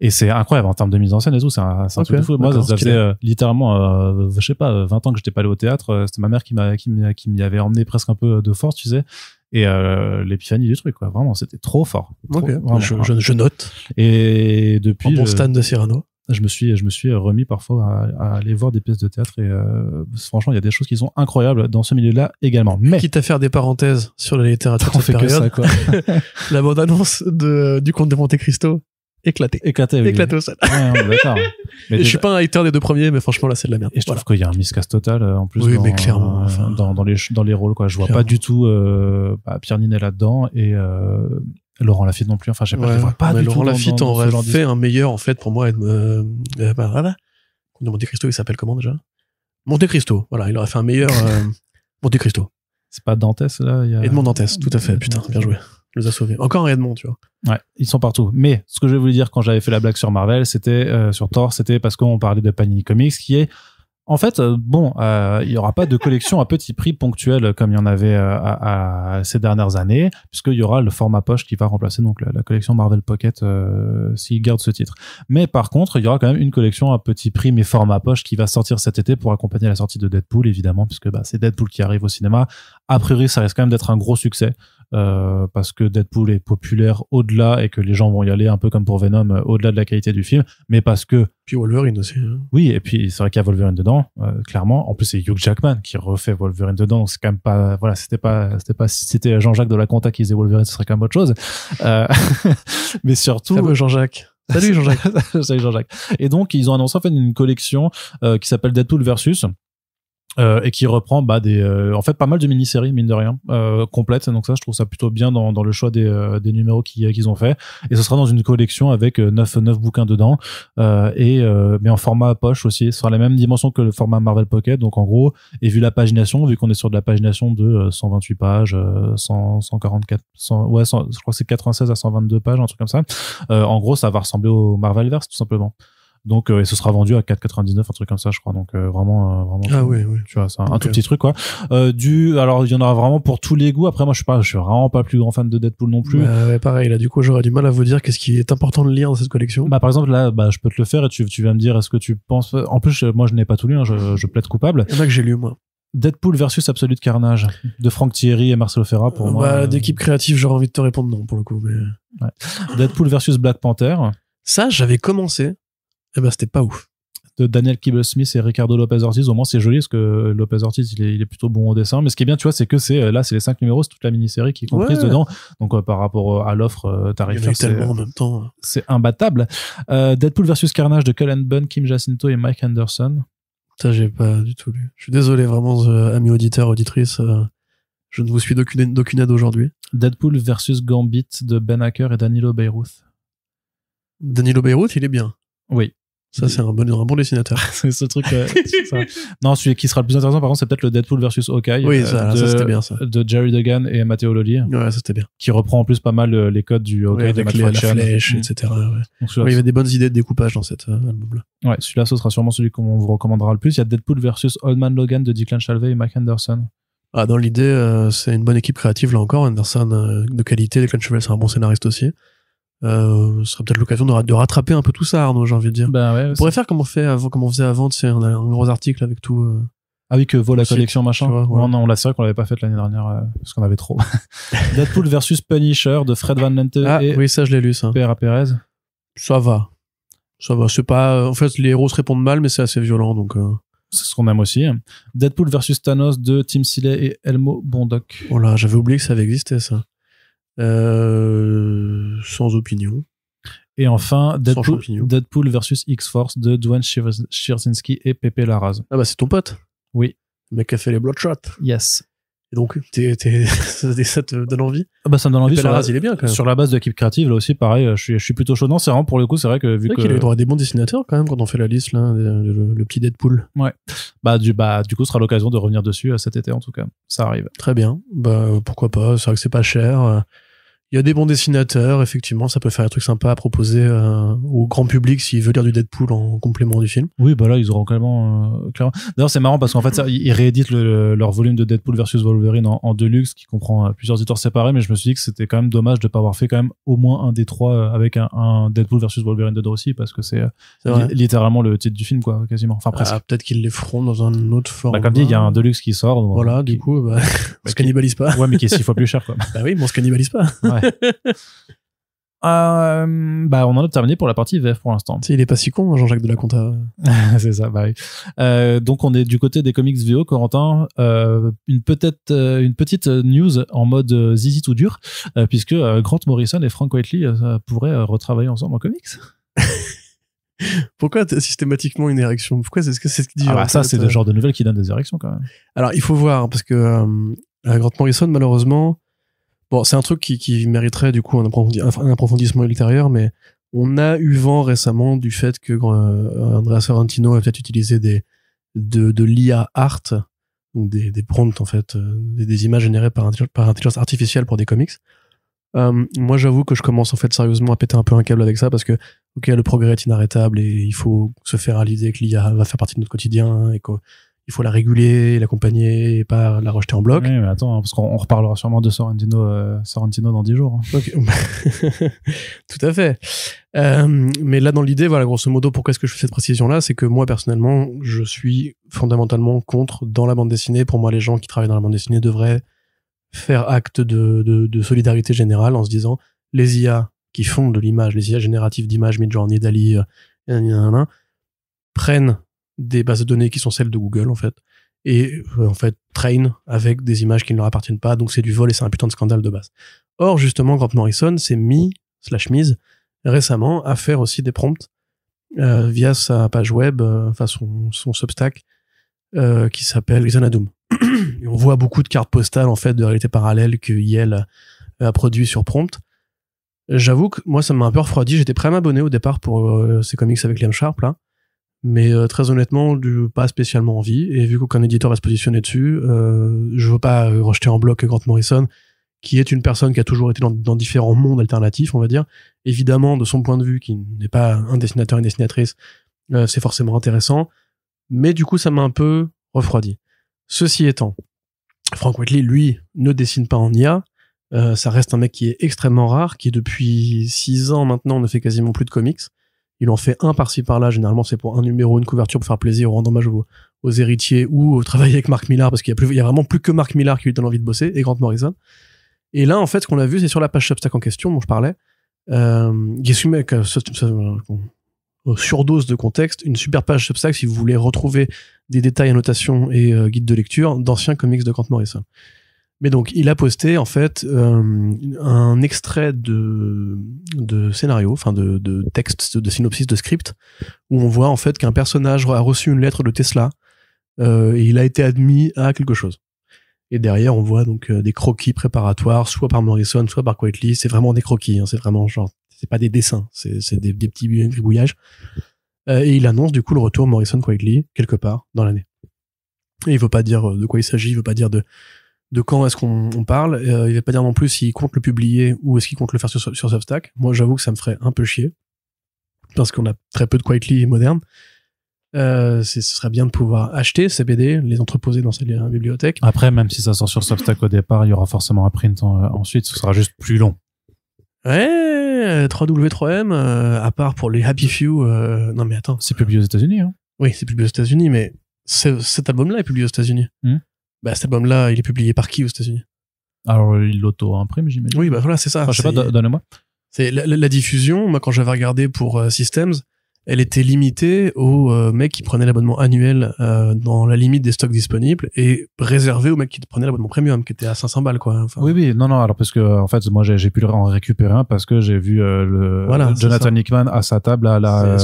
S1: Et c'est incroyable en termes de mise en scène et tout. C'est un, truc de fou. Moi, ça, faisait euh, littéralement, je sais pas, 20 ans que j'étais pas allé au théâtre. C'était ma mère qui m'y avait emmené presque un peu de force, tu sais et euh, l'épiphanie du truc quoi vraiment c'était trop fort je, note et depuis Mon bon de Cyrano je me suis je me suis remis parfois à, aller voir des pièces de théâtre et euh, franchement il y a des choses qui sont incroyables dans ce milieu là également mais quitte à faire des parenthèses sur la littérature on fait période, *laughs*
S2: la bande annonce de, du comte de Monte Cristo éclaté.
S1: Éclaté, oui. Éclaté au d'accord. *laughs* Mais je suis pas un hater des deux premiers, mais franchement, là, c'est de la merde. Et je trouve qu'il y a un miscast total, euh, en plus. Oui, dans, mais clairement. Euh, dans, les, dans les rôles, quoi. Je vois pas du tout euh, bah, Pierre Ninet là-dedans et euh, Laurent Lafitte non plus. Enfin, je sais pas, vois pas du Laurent tout. Laurent Lafitte aurait fait
S2: un meilleur, en fait, pour moi. Euh, euh, bah, voilà. Monte Cristo, il s'appelle comment déjà Monte Cristo, voilà, il aurait fait un meilleur *laughs* Monte Cristo. C'est pas Dantès, là y a... Edmond Dantès, tout à fait, putain,
S1: bien joué les a sauvés. Encore Edmond, tu vois. Ouais, ils sont partout. Mais ce que je voulais dire quand j'avais fait la blague sur Marvel, c'était euh, sur Thor, c'était parce qu'on parlait de Panini Comics, qui est en fait, euh, bon, euh, il n'y aura pas de collection à petit prix ponctuelle comme il y en avait à, ces dernières années, puisqu'il y aura le format poche qui va remplacer donc la, collection Marvel Pocket s'il garde ce titre. Mais par contre, il y aura quand même une collection à petit prix mais format poche qui va sortir cet été pour accompagner la sortie de Deadpool, évidemment, puisque bah, c'est Deadpool qui arrive au cinéma. A priori, ça risque quand même d'être un gros succès. Euh, parce que Deadpool est populaire au-delà et que les gens vont y aller un peu comme pour Venom euh, au-delà de la qualité du film, mais parce que puis Wolverine aussi. Hein. Oui, et puis c'est vrai qu'il y a Wolverine dedans, euh, clairement. En plus, c'est Hugh Jackman qui refait Wolverine dedans. C'est quand même pas, voilà, c'était pas, c'était pas, si c'était Jean-Jacques de la Conta qui faisait Wolverine, ce serait quand même autre chose. *laughs* mais surtout. Salut Jean-Jacques. Salut Jean-Jacques. *laughs* Salut Jean-Jacques. Et donc, ils ont annoncé en fait une collection qui s'appelle Deadpool versus euh, et qui reprend bah, des, euh, en fait pas mal de mini-séries mine de rien euh, complètes donc ça je trouve ça plutôt bien dans, dans le choix des, euh, des numéros qu'ils ont fait et ce sera dans une collection avec 9, 9 bouquins dedans et mais en format poche aussi ce sera la même dimension que le format Marvel Pocket donc en gros et vu la pagination vu qu'on est sur de la pagination de 128 pages 100, 144 100, ouais je crois que c'est 96 à 122 pages un truc comme ça en gros ça va ressembler au Marvel Marvelverse tout simplement donc, euh, et ce sera vendu à 4,99, un truc comme ça, je crois. Donc, euh, vraiment, euh, vraiment. Ah oui, oui. Tu vois, c'est un, tout petit truc, quoi. du, alors, il y en aura vraiment pour tous les goûts. Après, moi, je suis pas, je suis vraiment pas plus grand fan de Deadpool non plus. Bah pareil, là, du coup, j'aurais du mal à vous dire qu'est-ce qui est important de lire dans cette collection. Bah, par exemple, là, bah, je peux te le faire et tu, tu vas me dire, est-ce que tu penses. En plus, moi, je n'ai pas tout lu, hein, je, plaide coupable. Il y en a que j'ai lu, moi. Deadpool versus Absolute Carnage de Franck Thierry et Marcelo Ferra pour moi. Bah, d'équipe créative, j'aurais envie de te répondre non pour le coup. Mais... Deadpool versus Black Panther. Ça, j'avais commencé eh ben, c'était pas ouf. De Daniel Kibble Smith et Ricardo Lopez Ortiz, au moins c'est joli parce que Lopez Ortiz il est, il est, plutôt bon au dessin. Mais ce qui est bien, tu vois, c'est que c'est euh, là, c'est les cinq numéros, c'est toute la mini-série qui est comprise dedans. Donc euh, par rapport euh, à l'offre tarifaire, c'est hein. C'est imbattable. Deadpool versus Carnage de Cullen Bunn, Kim Jacinto et Mike Anderson. Ça, j'ai pas du tout lu. Je suis désolé, vraiment, amis auditeurs, auditrices. je ne vous suis d'aucune aide, aujourd'hui. Deadpool versus Gambit de Ben Acker et Danilo Beirut. Danilo Beirut, il est bien. Oui. Ça, c'est un bon, un bon dessinateur. *laughs* c'est ce truc. Euh, *laughs* non, celui qui sera le plus intéressant, par contre, c'est peut-être le Deadpool versus Hawkeye. Oui, euh, ça, de, c'était bien, ça. De Jerry Duggan et Matteo Lolli. Ouais, ça, c'était bien. Qui reprend en plus pas mal euh, les codes du Hawkeye de les, mm. etc. Ouais. il y avait des bonnes idées de découpage dans cet album-là. Ouais, celui-là, ce sera sûrement celui qu'on vous recommandera le plus. Il y a Deadpool versus Old Man Logan de Declan Shalvey et Mike Anderson. Ah, dans l'idée, c'est une bonne équipe créative, là encore.
S2: Anderson de qualité, Declan Shalvey, c'est un bon scénariste aussi. Euh, ce sera peut-être l'occasion de, rattraper un peu tout ça, Arnaud, j'ai envie de dire. Bah on pourrait faire comme on, fait avant, comme on faisait avant, tu un gros article avec tout. Euh,
S1: ah avec que vaut la collection, machin. Non, non, l'a c'est vrai qu'on l'avait pas fait l'année dernière, euh, parce qu'on avait trop. *laughs* Deadpool versus Punisher de Fred Van Lente ah, oui, ça, je l'ai lu, ça. Pera Perez. Ça va. Ça va, pas, en fait, les héros se répondent mal, mais c'est assez violent, donc. C'est ce qu'on aime aussi. Deadpool versus Thanos de Tim Sillet et Elmo Bondoc. Oh là, j'avais oublié que ça avait existé, ça. Euh, sans opinion. Et enfin, Deadpool, Deadpool versus X-Force de Dwayne Shirzinski et Pepe Larraz. Ah bah c'est ton pote Oui. Le mec qui a fait les Bloodshot. Yes. Et donc, *laughs* ça te donne envie ah bah ça me donne envie. Pepe sur la, il est bien quand même. Sur la base de l'équipe créative, là aussi, pareil, je suis, je suis plutôt chaud. Non, c'est vraiment pour le coup, c'est vrai que vu que. qu'il a eu droit à des bons dessinateurs quand même quand on fait la liste, là, le, petit Deadpool. Ouais. Bah du, bah, du coup, ce sera l'occasion de revenir dessus euh, cet été en tout cas.
S2: Ça arrive. Très bien. Bah, pourquoi pas. C'est vrai que c'est pas cher il y a des bons dessinateurs, effectivement, ça peut faire un truc sympa à proposer euh, au grand
S1: public s'il veut lire du Deadpool en complément du film. Oui, bah là, ils auront clairement. Euh, clairement. D'ailleurs, c'est marrant parce qu'en fait, ça, ils rééditent leur volume de Deadpool versus Wolverine en, en deluxe, qui comprend euh, plusieurs histoires séparées, mais je me suis dit que c'était quand même dommage de ne pas avoir fait quand même au moins un des trois avec un, Deadpool versus Wolverine de aussi, parce que c'est littéralement le titre du film, quoi, quasiment. Enfin, presque. Ah, peut-être qu'ils les feront dans un autre format. Bah, comme dit, il y a un deluxe qui sort. voilà, du coup, bah, *laughs* on bah, se cannibalise pas. Ouais, mais qui est six fois plus cher, quoi. *laughs* Bah oui, mais on se cannibalise pas. *laughs* Euh, bah, on en a terminé pour la partie VF pour l'instant. Il est pas si con, hein, Jean-Jacques de *laughs* c'est ça, bah euh, donc, on est du côté des comics VO, Corentin. Euh, une, peut-être, une petite news en mode zizi tout dur, puisque Grant Morrison et Frank Whiteley pourraient retravailler ensemble en comics.
S2: *laughs* Pourquoi systématiquement une érection Pourquoi c'est ce que c'est ce qui dit ah bah, Ça, c'est le genre de nouvelles qui donne des érections quand même. Alors, il faut voir, parce que Grant Morrison, malheureusement, Bon, c'est un truc qui, qui, mériterait du coup un, approfondissement ultérieur, mais on a eu vent récemment du fait que euh, Andrea Sorrentino a peut-être utilisé des, de, de l'IA art, des, des prompts en fait, euh, des, images générées par, par intelligence artificielle pour des comics. Euh, moi, j'avoue que je commence en fait sérieusement à péter un peu un câble avec ça parce que, ok, le progrès est inarrêtable et il faut se faire réaliser que l'IA va faire partie de notre quotidien et que il faut la
S1: réguler, l'accompagner et pas la rejeter en bloc. Oui, mais attends, hein, parce qu'on reparlera sûrement de Sorrentino, euh, Sorrentino dans 10 jours. Hein. *laughs* Tout à fait. Euh, mais
S2: là, dans l'idée, voilà, grosso modo, pourquoi est-ce que je fais cette précision-là C'est que moi, personnellement, je suis fondamentalement contre dans la bande dessinée. Pour moi, les gens qui travaillent dans la bande dessinée devraient faire acte de, solidarité générale en se disant les IA qui font de l'image, les IA génératives d'images, Midjourney, Dali, euh, prennent des bases de données qui sont celles de Google en fait et euh, en fait train avec des images qui ne leur appartiennent pas donc c'est du vol et c'est un putain de scandale de base. Or justement Grant Morrison s'est mis slash mise récemment à faire aussi des prompts euh, via sa page web euh, enfin son, son Substack qui s'appelle Xanadum. on voit beaucoup de cartes postales en fait de réalité parallèle que Yale a produit sur prompt. J'avoue que moi ça m'a un peu refroidi, j'étais prêt à m'abonner au départ pour ces comics avec Liam Sharp là mais euh, très honnêtement, du, pas spécialement envie. Et vu qu'aucun éditeur va se positionner dessus, euh, je veux pas euh, rejeter en bloc Grant Morrison, qui est une personne qui a toujours été dans, différents mondes alternatifs, on va dire. Évidemment, de son point de vue, qui n'est pas un dessinateur et une dessinatrice, euh, c'est forcément intéressant. Mais du coup, ça m'a un peu refroidi. Ceci étant, Frank Whitley, lui, ne dessine pas en IA. ça reste un mec qui est extrêmement rare, qui depuis six ans maintenant ne fait quasiment plus de comics. Il en fait un par-ci par-là. Généralement, c'est pour un numéro, une couverture pour faire plaisir, ou rendre hommage aux, héritiers ou au travail avec Marc Millar, parce qu'il y a plus, il a vraiment plus que Marc Millar qui lui donne envie de bosser et Grant Morrison. Et là, en fait, ce qu'on a vu, c'est sur la page Substack en question dont je parlais, euh, mec, euh, surdose de contexte, une super page Substack si vous voulez retrouver des détails, annotations et euh, guides de lecture d'anciens comics de Grant Morrison. Mais donc, il a posté en fait euh, un extrait de, de scénario, enfin de, de texte, de synopsis, de script, où on voit en fait qu'un personnage a reçu une lettre de Tesla euh, et il a été admis à quelque chose. Et derrière, on voit donc euh, des croquis préparatoires, soit par Morrison, soit par Quietly. C'est vraiment des croquis, hein. c'est vraiment genre, c'est pas des dessins, c'est des, des, petits gribouillages. et il annonce du coup le retour Morrison Quietly quelque part dans l'année. Et il veut pas dire de quoi il s'agit, il veut pas dire de de quand est-ce qu'on parle. Euh, il va pas dire non plus s'il compte le publier ou est-ce qu'il compte le faire sur, sur Substack. Moi, j'avoue que ça me ferait un peu chier parce qu'on a très peu de Quietly moderne. Euh, ce serait bien de pouvoir acheter ces BD,
S1: les entreposer dans sa bibliothèque. Après, même si ça sort sur Substack au départ, il y aura forcément un print euh, ensuite, ce sera juste plus long. Ouais, 3W3M, à part pour les Happy
S2: Few. non mais attends. C'est publié aux États-Unis. Hein. Oui, c'est publié aux États-Unis, mais cet album-là est publié aux États-Unis. Hmm. Bah, cet album-là, il est publié par qui aux États-Unis Alors, euh, il l'auto-imprime, j'imagine. Oui, bah voilà, c'est ça. je sais pas, donnez-moi. C'est la, diffusion. Moi, quand j'avais regardé pour euh, Systems, elle était limitée aux euh, mecs qui prenaient l'abonnement annuel euh, dans la limite des stocks disponibles et réservée aux mecs qui prenaient l'abonnement premium qui était à 500 balles quoi.
S1: Oui oui non non alors parce que en fait moi j'ai pu en récupérer un parce que j'ai vu euh, le Jonathan Nickman à sa table à la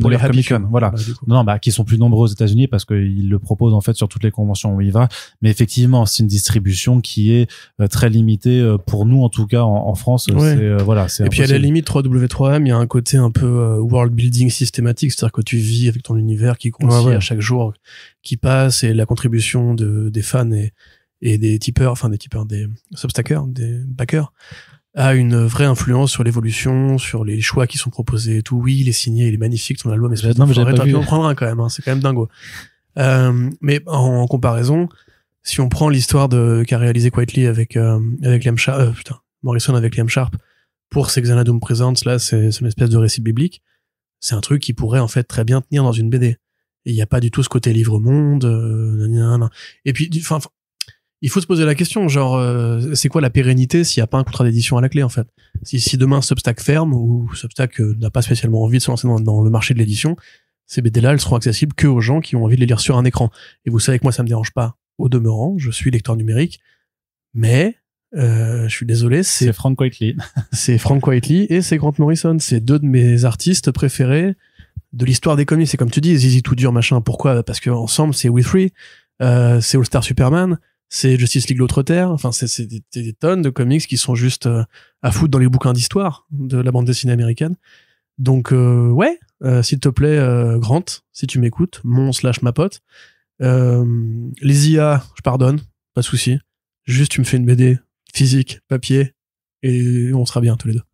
S1: pour les Comic voilà bah, non bah qui sont plus nombreux aux États-Unis parce qu'ils le propose en fait sur toutes les conventions où il va mais effectivement c'est une distribution qui est très limitée pour nous en tout cas en, France voilà c'est et puis à la
S2: limite 3W3M il y a un côté un peu world building system thématique, c'est-à-dire que tu vis avec ton univers qui grossit à chaque jour qui passe et la contribution de, des fans et, et des tipeurs, enfin des tipeurs, des substackers, des backers, a une vraie influence sur l'évolution, sur les choix qui sont proposés et tout. Oui, il est signé, il est magnifique, ton album, mais non, mais j'aurais pas pu en prendre un quand même, hein, c'est quand même dingo. Euh, mais en, comparaison, si on prend l'histoire de qu'a réalisé Quietly avec euh, avec Liam Sharp, euh, putain, Morrison avec Liam Sharp pour Sexana Doom Presents, là, c'est une espèce de récit biblique c'est un truc qui pourrait en fait très bien tenir dans une BD. Il n'y a pas du tout ce côté livre monde. Euh, et puis, enfin, il faut se poser la question, genre, euh, c'est quoi la pérennité s'il n'y a pas un contrat d'édition à la clé en fait si, si demain Substack ferme ou Substack euh, n'a pas spécialement envie de se lancer dans, le marché de l'édition, ces BD-là, elles seront accessibles que aux gens qui ont envie de les lire sur un écran. Et vous savez que moi, ça me dérange pas au demeurant, je suis lecteur numérique, mais euh, je suis désolé, c'est Frank Whiteley. *laughs* c'est Frank Whiteley et c'est Grant Morrison. C'est deux de mes artistes préférés de l'histoire des comics. C'est comme tu dis, Zizi tout dur, machin. Pourquoi Parce que ensemble, c'est We Three euh, c'est All Star Superman, c'est Justice League l'autre terre. Enfin, c'est des, des, tonnes de comics qui sont juste euh, à foutre dans les bouquins d'histoire de la bande dessinée américaine. Donc euh, ouais, s'il te plaît, Grant, si tu m'écoutes, mon slash ma pote. les IA, je pardonne, pas de souci. Juste, tu me fais une BD physique, papier, et on sera bien tous les deux. *laughs*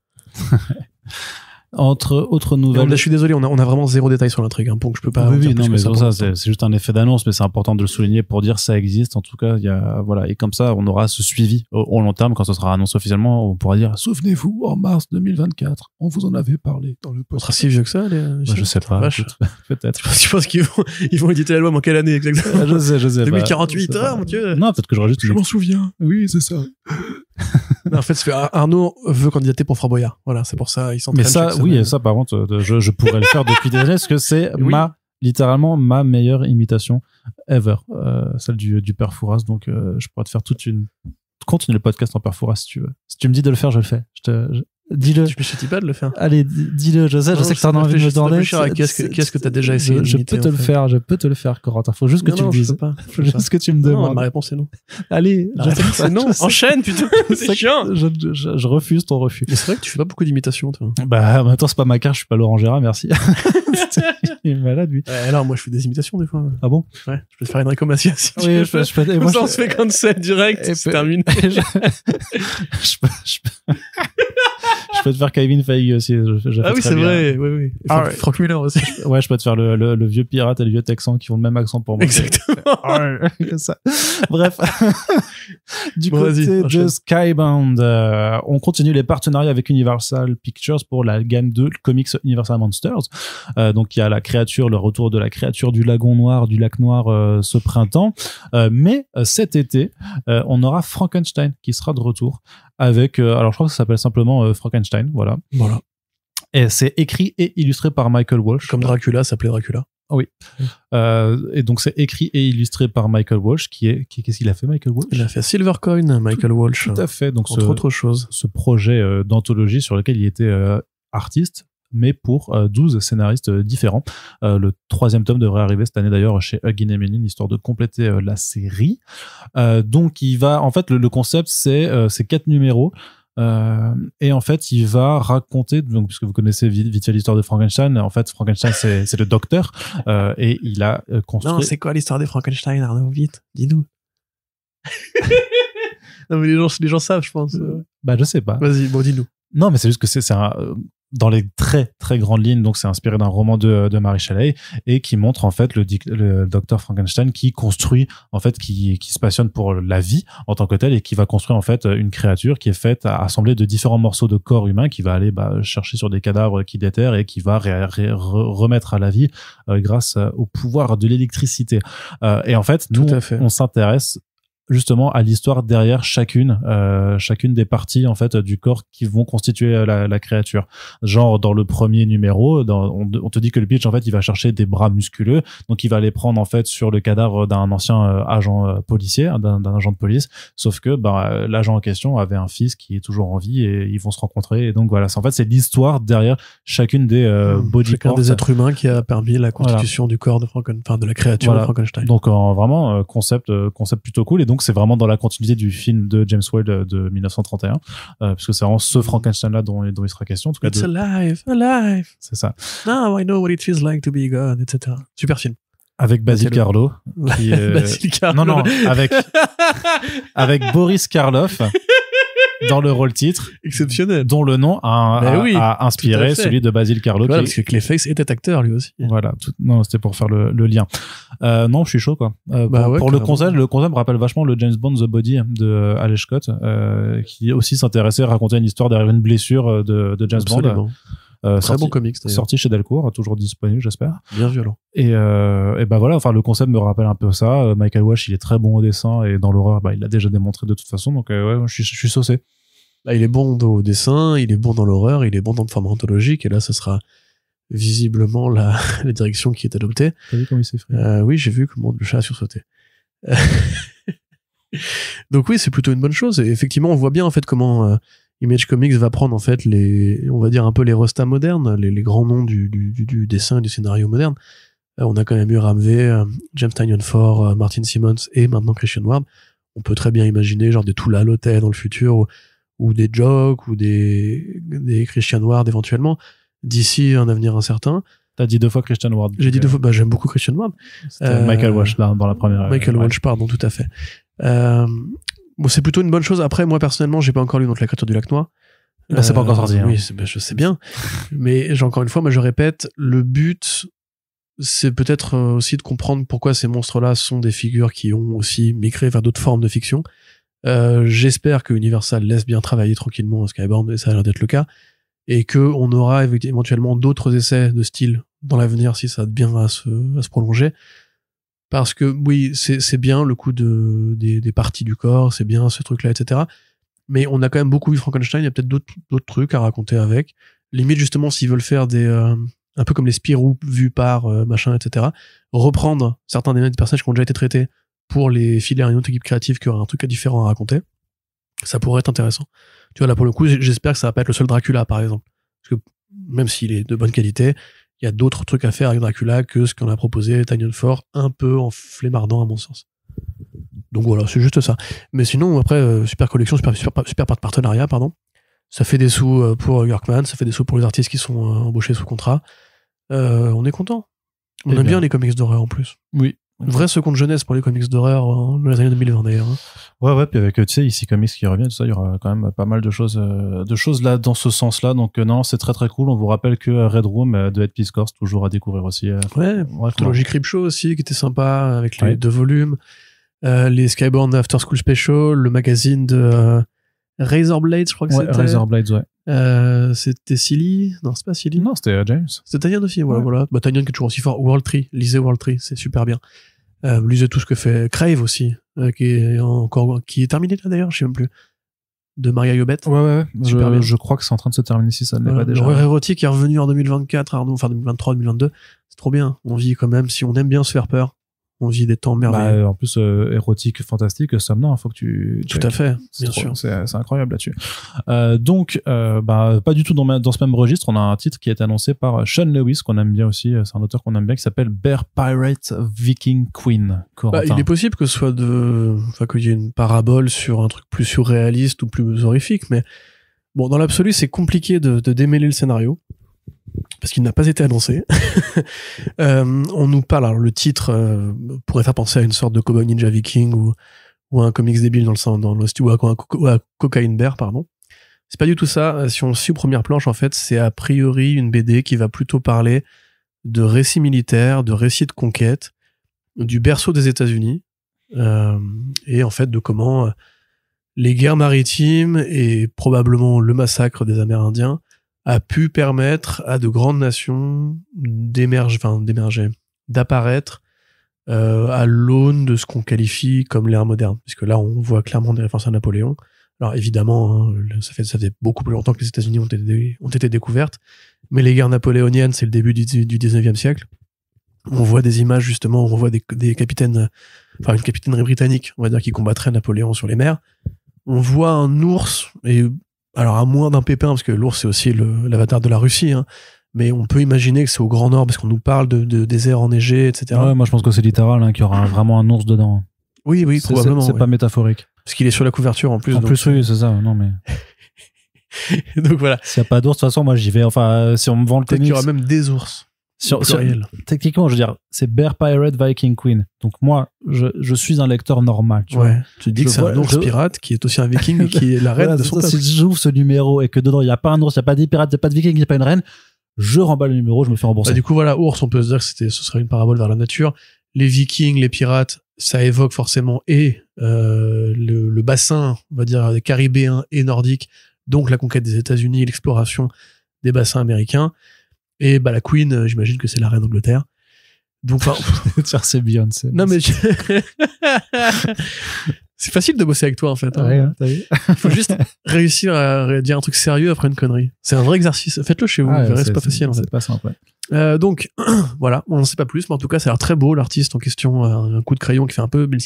S1: Entre autres nouvelles. Là, je suis désolé,
S2: on a, vraiment zéro détail sur l'intrigue, hein, donc je peux pas. non, mais ça, ça
S1: c'est juste un effet d'annonce, mais c'est important de le souligner pour dire ça existe. En tout cas, il y a voilà, et comme ça, on aura ce suivi au, long terme quand ce sera annoncé officiellement. On pourra dire souvenez-vous, en mars 2024, on vous en avait parlé dans le. post. sera si vieux que ça, les. je sais pas. *laughs* Peut-être.
S2: *laughs* Je pense qu'ils vont, ils vont éditer l'album en quelle année exactement *laughs* Je sais, je sais. 2048, hein, mon dieu.
S1: Non, peut-être que j'aurais juste. Je m'en
S2: souviens. Oui, c'est ça en fait, Arnaud veut candidater pour Fraboya. Voilà, c'est pour ça. Ils sont. Mais ça, oui,
S1: et ça, par contre, euh, je, je pourrais le faire depuis des années, parce que c'est *laughs* ma littéralement ma meilleure imitation ever, euh, celle du, père Fouras. Donc, euh, je pourrais te faire toute une. Continue le podcast en père Fouras si tu veux. Si tu me dis de le faire, je le fais. Je te, Dis-le. Je me suis pas de le faire. Allez, dis-le, je je sais que t'en as envie de me donner. Qu'est-ce que tu as t'as déjà essayé Je, peux te le faire, je peux te le faire, Corentin. Faut juste que tu me dises. pas. Faut juste que tu me demandes. Ma réponse est non. Allez, la réponse c'est non. Enchaîne, putain, *laughs* c'est chiant. Je refuse ton refus. Mais c'est vrai que tu fais pas beaucoup d'imitations, toi. Bah, maintenant, c'est pas ma carte, je suis pas Laurent Gérard, merci.
S2: *laughs* Il est malade, lui. Alors, moi, je fais des imitations des fois. Ah bon Ouais, je peux te faire une récompensation. Oui, je peux. On se fait direct, c'est terminé. *laughs* Je peux
S1: je peux te faire Kevin Feige aussi. ah oui, c'est vrai. Oui, oui. Frank Miller aussi. *laughs* ouais, je peux te faire le, vieux pirate et le vieux texan qui ont le même accent pour moi. Exactement. *laughs* Ça. Bref. *laughs* du côté de Skybound, euh, on continue les partenariats avec Universal Pictures pour la gamme de comics Universal Monsters. Euh, donc, il y a la créature, le retour de la créature du lagon noir, du lac noir euh, ce printemps. mais cet été, on aura Frankenstein qui sera de retour avec, euh, alors je crois que ça s'appelle simplement euh, Frankenstein, voilà. Voilà. Et c'est écrit et illustré par Michael Walsh. Comme Dracula s'appelait Dracula. Ah oui. Euh, et donc c'est écrit et illustré par Michael Walsh, qui est qui, qu'est-ce qu'il a fait Michael Walsh Il a fait Silver Coin, Michael Walsh. Tout à fait. Donc entre ce, autre chose, ce projet d'anthologie sur lequel il était artiste, mais pour 12 euh, scénaristes euh, différents. Euh, le troisième tome devrait arriver cette année d'ailleurs chez Huggin et histoire de compléter la série. donc il va, en fait, le, concept c'est c'est quatre numéros. et en fait, il va raconter, donc puisque vous connaissez vite, fait l'histoire de Frankenstein, en fait, Frankenstein c'est *laughs* le docteur et il a construit. Non, c'est quoi l'histoire de Frankenstein, Arnaud Vite, dis-nous. *laughs*
S2: non mais les gens, les gens savent, je pense.
S1: Bah je sais pas. Vas-y, bon dis-nous. Non mais c'est juste que c'est un dans les très très grandes lignes, donc c'est inspiré d'un roman de, de Mary Shelley et qui montre en fait le, le docteur Frankenstein qui construit en fait qui, qui se passionne pour la vie en tant que telle et qui va construire en fait une créature qui est faite à assembler de différents morceaux de corps humains qui va aller bah, chercher sur des cadavres qui déterrent et qui va remettre à la vie euh, grâce au pouvoir de l'électricité. Euh, et en fait, nous fait. on s'intéresse justement à l'histoire derrière chacune euh, chacune des parties en fait du corps qui vont constituer euh, la, la créature genre dans le premier numéro dans, on, te dit que le pitch en fait il va chercher des bras musculeux donc il va les prendre en fait sur le cadavre d'un ancien euh, agent euh, policier hein, d'un agent de police sauf que bah, l'agent en question avait un fils qui est toujours en vie et ils vont se rencontrer et donc voilà en fait c'est l'histoire derrière chacune des mmh, body Chacun des êtres humains qui a permis la constitution du corps de Frankenstein enfin de la créature de Frankenstein donc vraiment concept concept plutôt cool et donc que c'est vraiment dans la continuité du film de James Whale euh, de 1931, parce euh, puisque c'est vraiment ce mhm. Frankenstein-là dont, il sera question. It's alive, alive. C'est ça.
S2: Now I know what it feels like to be God, etc.
S1: Super film. Avec Basil Carlo. *laughs* Non, non, *laughs* avec Boris Karloff dans le rôle titre. Exceptionnel. Dont le nom a, inspiré celui de Basil Carlo. parce que Clayface était acteur lui aussi. Voilà. Non, c'était pour faire le, lien. Euh, non, je suis chaud quoi. Euh, bah pour, le concept, le concept me rappelle vachement le James Bond The Body de Alec Scott, euh, qui aussi s'intéressait à raconter une histoire derrière une blessure euh, de, de James Bond. Euh, très bon comics. Sorti chez Delcourt, hein, toujours disponible, j'espère. Bien violent. Et, ben voilà, enfin le concept me rappelle un peu ça. Euh, Michael Wash, il est très bon au dessin et dans l'horreur, bah, il l'a déjà démontré de toute façon. Donc ouais, je suis, je suis saucé. Bah, il est bon au dessin, il est bon dans l'horreur, il est bon dans le format anthologique. Et là, ce sera visiblement
S2: la, *laughs* la direction qui est adoptée. T'as vu comment il s'est euh, Oui, j'ai vu comment le chat a sursauté. *laughs* Donc oui, c'est plutôt une bonne chose. Et effectivement, on voit bien en fait comment Image Comics va prendre en fait les, on va dire un peu les rostas modernes, les, grands noms du, dessin et du scénario moderne. Euh, on a quand même eu Ramvé, euh, James Tynion Ford, euh, Martin Simmons et maintenant Christian Ward. On peut très bien imaginer genre des Tula l'hôtel dans le futur ou, des jokes ou des, Christian Ward éventuellement. D'ici un avenir incertain. T'as dit deux fois Christian Ward. J'ai dit deux fois, bah, j'aime beaucoup Christian Ward. Michael Walsh
S1: là, dans la première. Michael Walsh,
S2: pardon, tout à fait. Euh, c'est plutôt une bonne chose. Après, moi, personnellement, j'ai pas encore lu notre La créature du lac noir. c'est pas encore euh, sorti. Hein. Oui, ben, je sais bien. Mais j'ai encore une fois, moi, je répète, le but, c'est peut-être euh, aussi de comprendre pourquoi ces monstres-là sont des figures qui ont aussi migré vers d'autres formes de fiction. Euh, j'espère que Universal laisse bien travailler tranquillement Skybound, et ça a l'air d'être le cas, et qu'on aura éventuellement d'autres essais de style dans l'avenir si ça a bien à se, à se prolonger. Parce que oui, c'est bien le coup de, des, parties du corps, c'est bien ce truc-là, etc. Mais on a quand même beaucoup vu Frankenstein, il y a peut-être d'autres trucs à raconter avec. Limite, justement, s'ils veulent faire des... Euh, un peu comme les Spirou vus par euh, machin, etc. Reprendre certains des mêmes personnages qui ont déjà été traités pour les filer à une autre équipe créative qui aura un truc différent à raconter. Ça pourrait être intéressant. Tu vois, là, pour le coup, j'espère que ça va pas être le seul Dracula, par exemple. Parce que même s'il est de bonne qualité, il y a d'autres trucs à faire avec Dracula que ce qu'on a proposé Fort, un peu en flémardant à mon sens. Donc voilà, c'est juste ça. Mais sinon, après, euh, super collection, super, super, super, partenariat, pardon. Ça fait des sous euh, pour Yorkman, ça fait des sous pour les artistes qui sont euh, embauchés sous contrat. on est content. On eh aime bien. bien les comics d'horreur en plus. Oui, une vraie seconde jeunesse pour les comics d'horreur hein, dans les années 2020 d'ailleurs.
S1: Ouais, ouais, puis avec, euh, tu sais, ici Comics qui revient, tout ça, il y aura quand même pas mal de choses, euh, de choses là, dans ce sens-là. Donc, euh, non, c'est très très cool. On vous rappelle que Red Room de Ed Corps, toujours à découvrir aussi. ouais,
S2: Trilogie Show aussi, qui était sympa, avec les deux volumes. les Skyborne After School Special, le magazine de Razorblades, je crois que c'était. Razorblades, ouais. Euh, c'était Silly. Non, c'est pas Silly. Non, c'était euh, James. C'était Tanyan aussi, voilà, voilà. Bah, Tanyan qui est toujours aussi fort. World Tree, lisez World Tree, c'est super bien. Euh, lisez tout ce que fait Crave aussi, euh, qui est encore, qui est terminé là d'ailleurs, je sais même plus. De Maria Yobet. Ouais, ouais, ouais,
S1: super bien. je crois que c'est en train de se terminer si ça ne l'est pas déjà. Genre
S2: est revenu en 2024, enfin 2023, 2022. C'est trop bien. On vit quand même, si on aime bien se faire peur, on vit des temps bah, merveilleux. en plus, euh,
S1: érotique, fantastique, euh, somnant, il hein, faut que tu... Tout à fait, bien sûr. Euh, c'est incroyable là-dessus. donc, bah, pas du tout dans, ce même registre, on a un titre qui est annoncé par Sean Lewis, qu'on aime bien aussi, c'est un auteur qu'on aime bien, qui s'appelle Bear Pirate Viking Queen. Bah, il est
S2: possible que ce soit de... Enfin, qu'il y ait une parabole sur un truc plus surréaliste ou plus horrifique, mais bon, dans l'absolu, c'est compliqué de démêler le scénario parce qu'il n'a pas été annoncé. *laughs* Euh, on nous parle, alors le titre euh, pourrait faire penser à une sorte de Cowboy Ninja Viking ou, ou un comics débile dans le sens, dans ou à, ou Bear, pardon. C'est pas du tout ça. Euh, si on suit première planche, en fait, c'est a priori une BD qui va plutôt parler de récits militaires, de récits de conquête, du berceau des États-Unis, et en fait de comment les guerres maritimes et probablement le massacre des Amérindiens a pu permettre à de grandes nations d'émerger, enfin d'émerger, d'apparaître euh, à l'aune de ce qu'on qualifie comme l'ère moderne. Puisque là, on voit clairement des références à Napoléon. Alors évidemment, hein, ça, fait, beaucoup plus longtemps que les États-Unis ont été, ont découvertes, mais les guerres napoléoniennes, c'est le début du, 19e siècle. On voit des images justement, on voit des, des capitaines, enfin une capitainerie britannique, on va dire, qui combattrait Napoléon sur les mers. On voit un ours, et alors à moins d'un pépin, parce que l'ours c'est aussi l'avatar de la Russie, hein. mais on peut imaginer que c'est au Grand Nord,
S1: parce qu'on nous parle de, de déserts enneigés, etc. moi je pense que c'est littéral, hein, qu'il y aura vraiment un ours dedans. Oui, oui, probablement. C'est pas métaphorique. Parce qu'il est sur la couverture en plus. En plus, oui, c'est ça. Non, mais. *laughs* donc voilà. S'il n'y a pas d'ours, de toute façon, moi j'y vais. Enfin, euh, si on me vend le comics. Il y aura même des ours. Sur, techniquement, je veux dire, c'est Bear Pirate Viking Queen. Donc moi, je, suis un lecteur normal. Tu, tu dis que c'est un ours pirate qui est aussi un viking et qui est la *laughs* reine de son Si j'ouvre ce numéro et que dedans il n'y a pas un ours, il n'y a pas des pirates, il n'y a pas de viking, il n'y a pas une reine, je remballe le numéro, je me fais rembourser. Bah, du coup,
S2: voilà, ours, on peut se dire que ce serait une parabole vers la nature. Les vikings, les pirates, ça évoque forcément et euh, le, le, bassin, on va dire, caribéen et nordique, donc la conquête des États-Unis, l'exploration des bassins américains. Et bah, la Queen, euh, j'imagine que c'est la reine d'Angleterre. Donc, *laughs* c'est Beyoncé. Non, mais. *laughs* c'est facile de bosser avec toi, en fait. Hein. Hein, Il faut juste réussir à dire un truc sérieux après une connerie. C'est un vrai exercice. Faites-le chez vous. Ah, c'est pas facile, en fait. C'est pas simple, euh, donc *clears throat* voilà, on n'en sait pas plus, mais en tout cas, ça a l'air très beau l'artiste en question, euh, un coup de crayon qui fait un peu Bill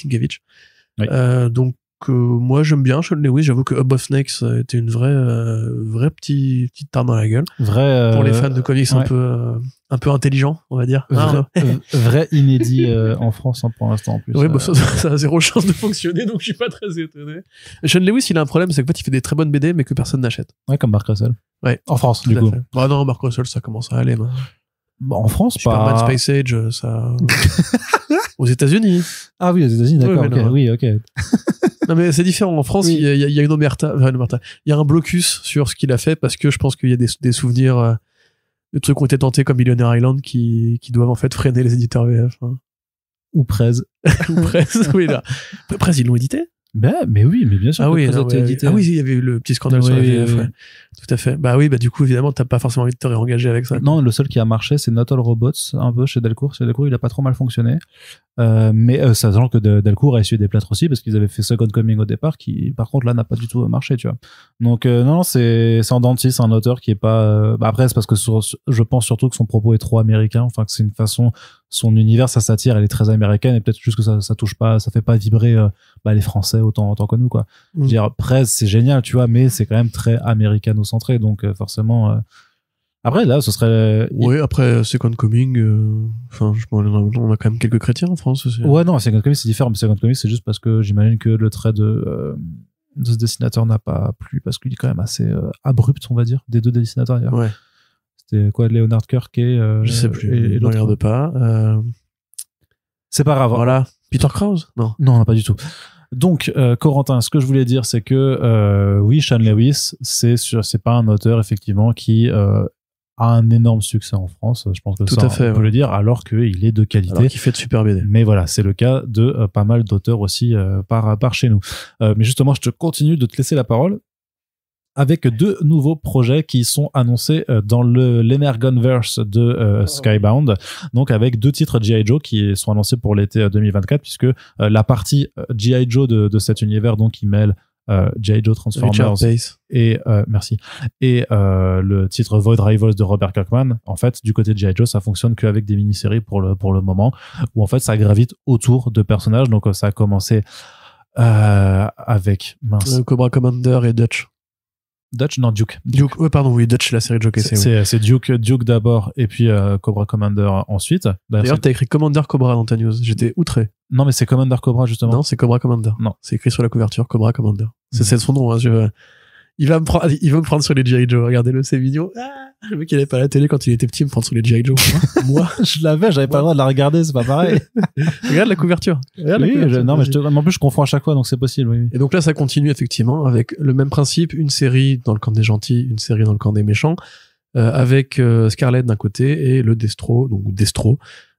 S2: oui. donc que moi j'aime bien Sean Lewis. J'avoue que Hub of Snakes euh, était une vraie, euh, vraie petite, petite tarte dans la gueule. Vrai, euh, pour les fans de comics un peu, un peu intelligent,
S1: on va dire. Vrai, ah. inédit en France hein, pour l'instant en plus. Oui, bah, ça, a
S2: zéro chance de fonctionner, donc je suis pas très étonné. Sean Lewis, il a un problème, c'est que fait il fait des très bonnes BD mais que personne
S1: n'achète. Ouais, comme Mark Russell.
S2: Ouais. En France, du coup. Ah non, Mark Russell, ça commence à aller. Bah, en France, Superman, Space Age, ça.
S1: *laughs* aux États-Unis. Ah oui, aux États-Unis, d'accord.
S2: oui, ok mais c'est différent. En France, il y, a une omerta, Il y a un blocus sur ce qu'il a fait parce que je pense qu'il y a des, souvenirs, euh, de trucs qui ont été tentés comme Millionaire Island qui, doivent en fait freiner les éditeurs VF. Hein. Ou Prez. *laughs* Ou Prez, *laughs* oui, là. Prez, ils l'ont édité? Ben, mais oui, mais bien sûr. Ah oui, Ah oui, il y avait eu le petit scandale sur la VF.
S1: Tout à fait. Bah oui, bah du coup, évidemment, t'as pas forcément envie de te réengager avec ça. Non, le seul qui a marché, c'est Not Robots, un peu chez Delcourt. Chez Delcourt, il a pas trop mal fonctionné. Euh, mais euh, sachant que Delcourt a essayé des plâtres aussi parce qu'ils avaient fait Second Coming au départ qui par contre là n'a pas du tout marché tu vois donc euh, non c'est c'est un dentiste un auteur qui est pas euh, bah, après c'est parce que je pense surtout que son propos est trop américain enfin que c'est une façon son univers ça s'attire elle est très américaine et peut-être juste que ça ça touche pas ça fait pas vibrer bah, les français autant autant que nous quoi mm. je veux dire presse c'est génial tu vois mais c'est quand même très américano centré donc forcément après, là, ce serait. Oui, après Second Coming, euh, enfin, on a quand même quelques chrétiens en France aussi. Ouais, non, Second Coming, c'est différent. Mais Second Coming, c'est juste parce que j'imagine que le trait de, euh, de ce dessinateur n'a pas plu, parce qu'il est quand même assez euh, abrupt, on va dire, des deux dessinateurs d'ailleurs. Ouais. C'était quoi, Leonard Kirk et. Je sais plus, et, et pas. C'est pas grave. Voilà. Peter Krause Non. Non, pas du tout. Donc, euh, Corentin, ce que je voulais dire, c'est que euh, oui, Sean Lewis, c'est c'est pas un auteur effectivement qui euh, a un énorme succès en France, je pense que Tout ça, à fait, on peut le dire, alors qu'il est de qualité. Qui fait de super BD. Mais voilà, c'est le cas de euh, pas mal d'auteurs aussi euh, par, par chez nous. Euh, mais justement, je te continue de te laisser la parole avec deux nouveaux projets qui sont annoncés dans le l'Energonverse de oh. Skybound. Donc avec deux titres GI Joe qui sont annoncés pour l'été 2024 puisque la partie GI Joe de, de, cet univers donc qui mêle euh, Joe Transformers et euh, merci et euh, le titre Void Rivals de Robert Kirkman en fait du côté de G.I. Joe ça fonctionne qu'avec des mini-séries pour le, pour le moment où en fait ça gravite autour de personnages donc euh, ça a commencé euh, avec mince Cobra Commander et Dutch Dutch Non, Duke. Duke. Duke. pardon, oui, Dutch, la série de Joker. C'est c'est Duke, Duke d'abord et puis euh, Cobra Commander ensuite. Bah, D'ailleurs, t'as écrit Commander Cobra dans ta news. J'étais outré. Non, mais c'est Commander Cobra justement. Non, c'est
S2: Cobra Commander. Non. C'est écrit sur la couverture Cobra Commander. C'est mmh. son nom. Hein, je... Euh, il, va me prendre, il va me prendre sur les G.I. Joe. Regardez-le, c'est vidéos Ah *laughs* Le mec, il avait pas la télé quand il était petit, me prendre sur les G.I. Joe. *laughs* Moi,
S1: je l'avais, j'avais pas le droit de la regarder, c'est pas pareil. *laughs* Regarde la couverture. oui, non, mais en plus, je confonds à chaque fois, donc c'est possible. Oui. Et donc là, ça continue effectivement avec le même principe, une série dans le camp des
S2: gentils, une série dans le camp des méchants, euh, avec euh, Scarlett d'un côté et le Destro, donc
S1: Destro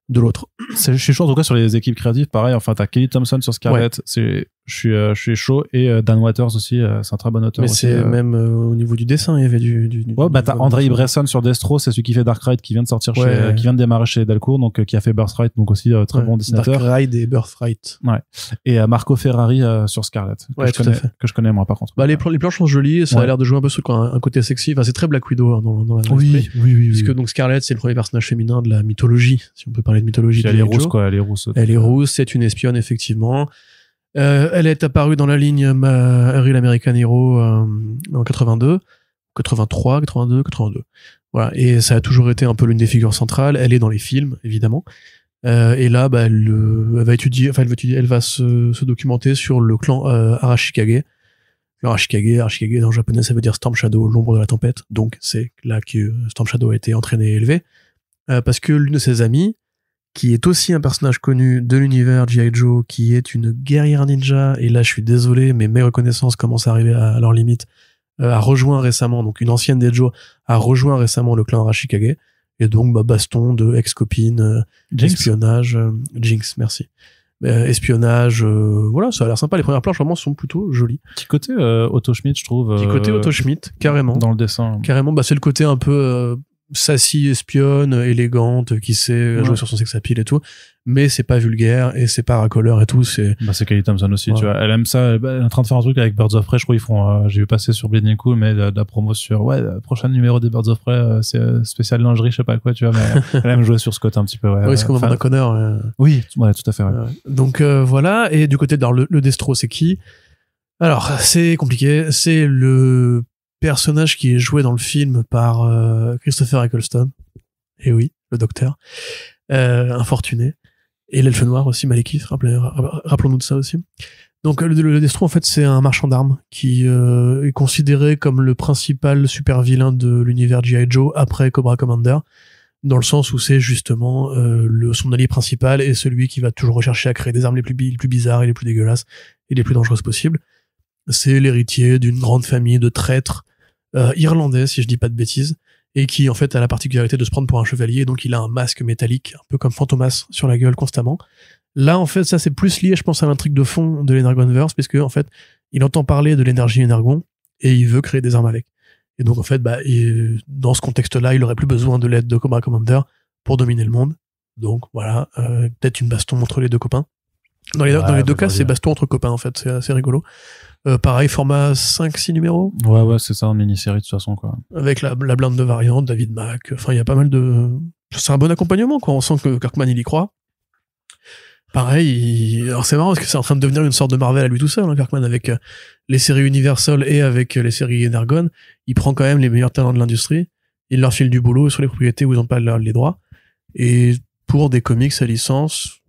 S1: de l'autre. C'est chaud en tout cas sur les équipes créatives, pareil. Enfin, t'as Kelly Thompson sur Scarlett, c'est je suis, euh, je suis chaud. Et euh, Dan Waters aussi, euh, c'est un très bon auteur. Mais c'est même au niveau du dessin, il y avait du. du, bah t'as André Bresson sur Destro, c'est celui qui fait Dark Ride, qui vient de sortir chez, qui vient de démarrer chez Delcourt, donc qui a fait Birthright, donc aussi très bon dessinateur. Dark Ride et Birthright. Ouais. Et Marco Ferrari sur Scarlett. Que, je connais, que je connais moi par contre. Bah, les, planches sont jolies, ça a l'air de jouer un peu sur
S2: un, un côté sexy. Enfin, c'est très Black Widow hein, dans, dans, la. Oui, oui, oui, parce que donc Scarlett, c'est le premier personnage féminin de la mythologie, si on peut parler de mythologie. Elle est rousse, quoi. Elle est rousse. Elle est rousse, c'est une espionne effectivement. Euh, elle est apparue dans la ligne ma, euh, Real American Hero euh, en 82, 83, 82, 82. Voilà, et ça a toujours été un peu l'une des figures centrales. Elle est dans les films, évidemment. Euh, et là, bah, elle, va étudier, enfin, elle va étudier, elle va se, se documenter sur le clan Arashikage. Arashikage, Arashikage en japonais, ça veut dire Storm Shadow, l'ombre de la tempête. Donc, c'est là que Storm Shadow a été entraîné et élevé. parce que l'une de ses amies, qui est aussi un personnage connu de l'univers G.I. Joe, qui est une guerrière ninja, et là je suis désolé, mais mes reconnaissances commencent à arriver à, leur limite, euh, a rejoint récemment, donc une ancienne des Joe, a rejoint récemment le clan Rashikage. et donc bah, baston de ex-copine, euh, espionnage, euh, Jinx, merci. Euh, espionnage, voilà, ça a l'air sympa. Les premières planches vraiment sont plutôt jolies. Petit côté Otto Schmidt, je trouve. Petit côté Otto Schmidt, carrément. Dans le dessin. Carrément, bah c'est le côté un peu sassy espionne élégante qui sait jouer sur son sex appeal et tout mais c'est pas vulgaire et c'est pas racoleur et tout c'est bah c'est Kelly Thompson
S1: aussi tu vois elle aime ça elle est en train de faire un truc avec Birds of Prey je crois ils font euh, j'ai vu passer sur Bleeding Cool mais la, la, promo sur ouais prochain numéro des Birds of Prey euh, c'est euh, spécial lingerie je sais pas quoi tu vois mais elle aime jouer sur ce côté un petit peu ouais, *laughs* oui c'est comme un connard oui tout à fait
S2: donc voilà et du côté de le Destro c'est qui alors c'est compliqué c'est le personnage qui est joué dans le film par euh, Christopher Eccleston, et oui, le docteur, euh, infortuné, et l'elfe noir aussi, Malekith, rappelons-nous de ça aussi. Donc le, Destro en fait c'est un marchand d'armes qui euh, est considéré comme le principal super vilain de l'univers GI Joe après Cobra Commander dans le sens où c'est justement le, son allié principal et celui qui va toujours rechercher à créer des armes les plus, les plus bizarres et les plus dégueulasses et les plus dangereuses possibles. C'est l'héritier d'une grande famille de traîtres euh, irlandais, si je dis pas de bêtises, et qui en fait a la particularité de se prendre pour un chevalier, donc il a un masque métallique, un peu comme Fantomas sur la gueule constamment. Là, en fait, ça c'est plus lié, je pense, à l'intrigue de fond de l'Energonverse, parce que en fait, il entend parler de l'énergie Energon et il veut créer des armes avec. Et donc en fait, bah, dans ce contexte-là, il aurait plus besoin de l'aide de Cobra Commander pour dominer le monde. Donc voilà, euh, peut-être une baston entre les deux copains. Dans les, dans les deux bah cas, c'est baston entre copains en fait, c'est assez rigolo. Euh, pareil, format 5-6 numéros.
S1: Ouais, ouais, c'est ça, en mini-série de toute façon, quoi.
S2: Avec la, la blinde de variante, David Mack. Enfin, il y a pas mal de. C'est un bon accompagnement, quoi. On sent que Kirkman, il y croit. Pareil, il... alors c'est marrant parce que c'est en train de devenir une sorte de Marvel à lui tout seul, hein, Kirkman, avec euh, les séries Universal et avec euh, les séries Energon. Il prend quand même les meilleurs talents de l'industrie. Il leur file du boulot sur les propriétés où ils n'ont pas les droits. Et pour des comics à licence,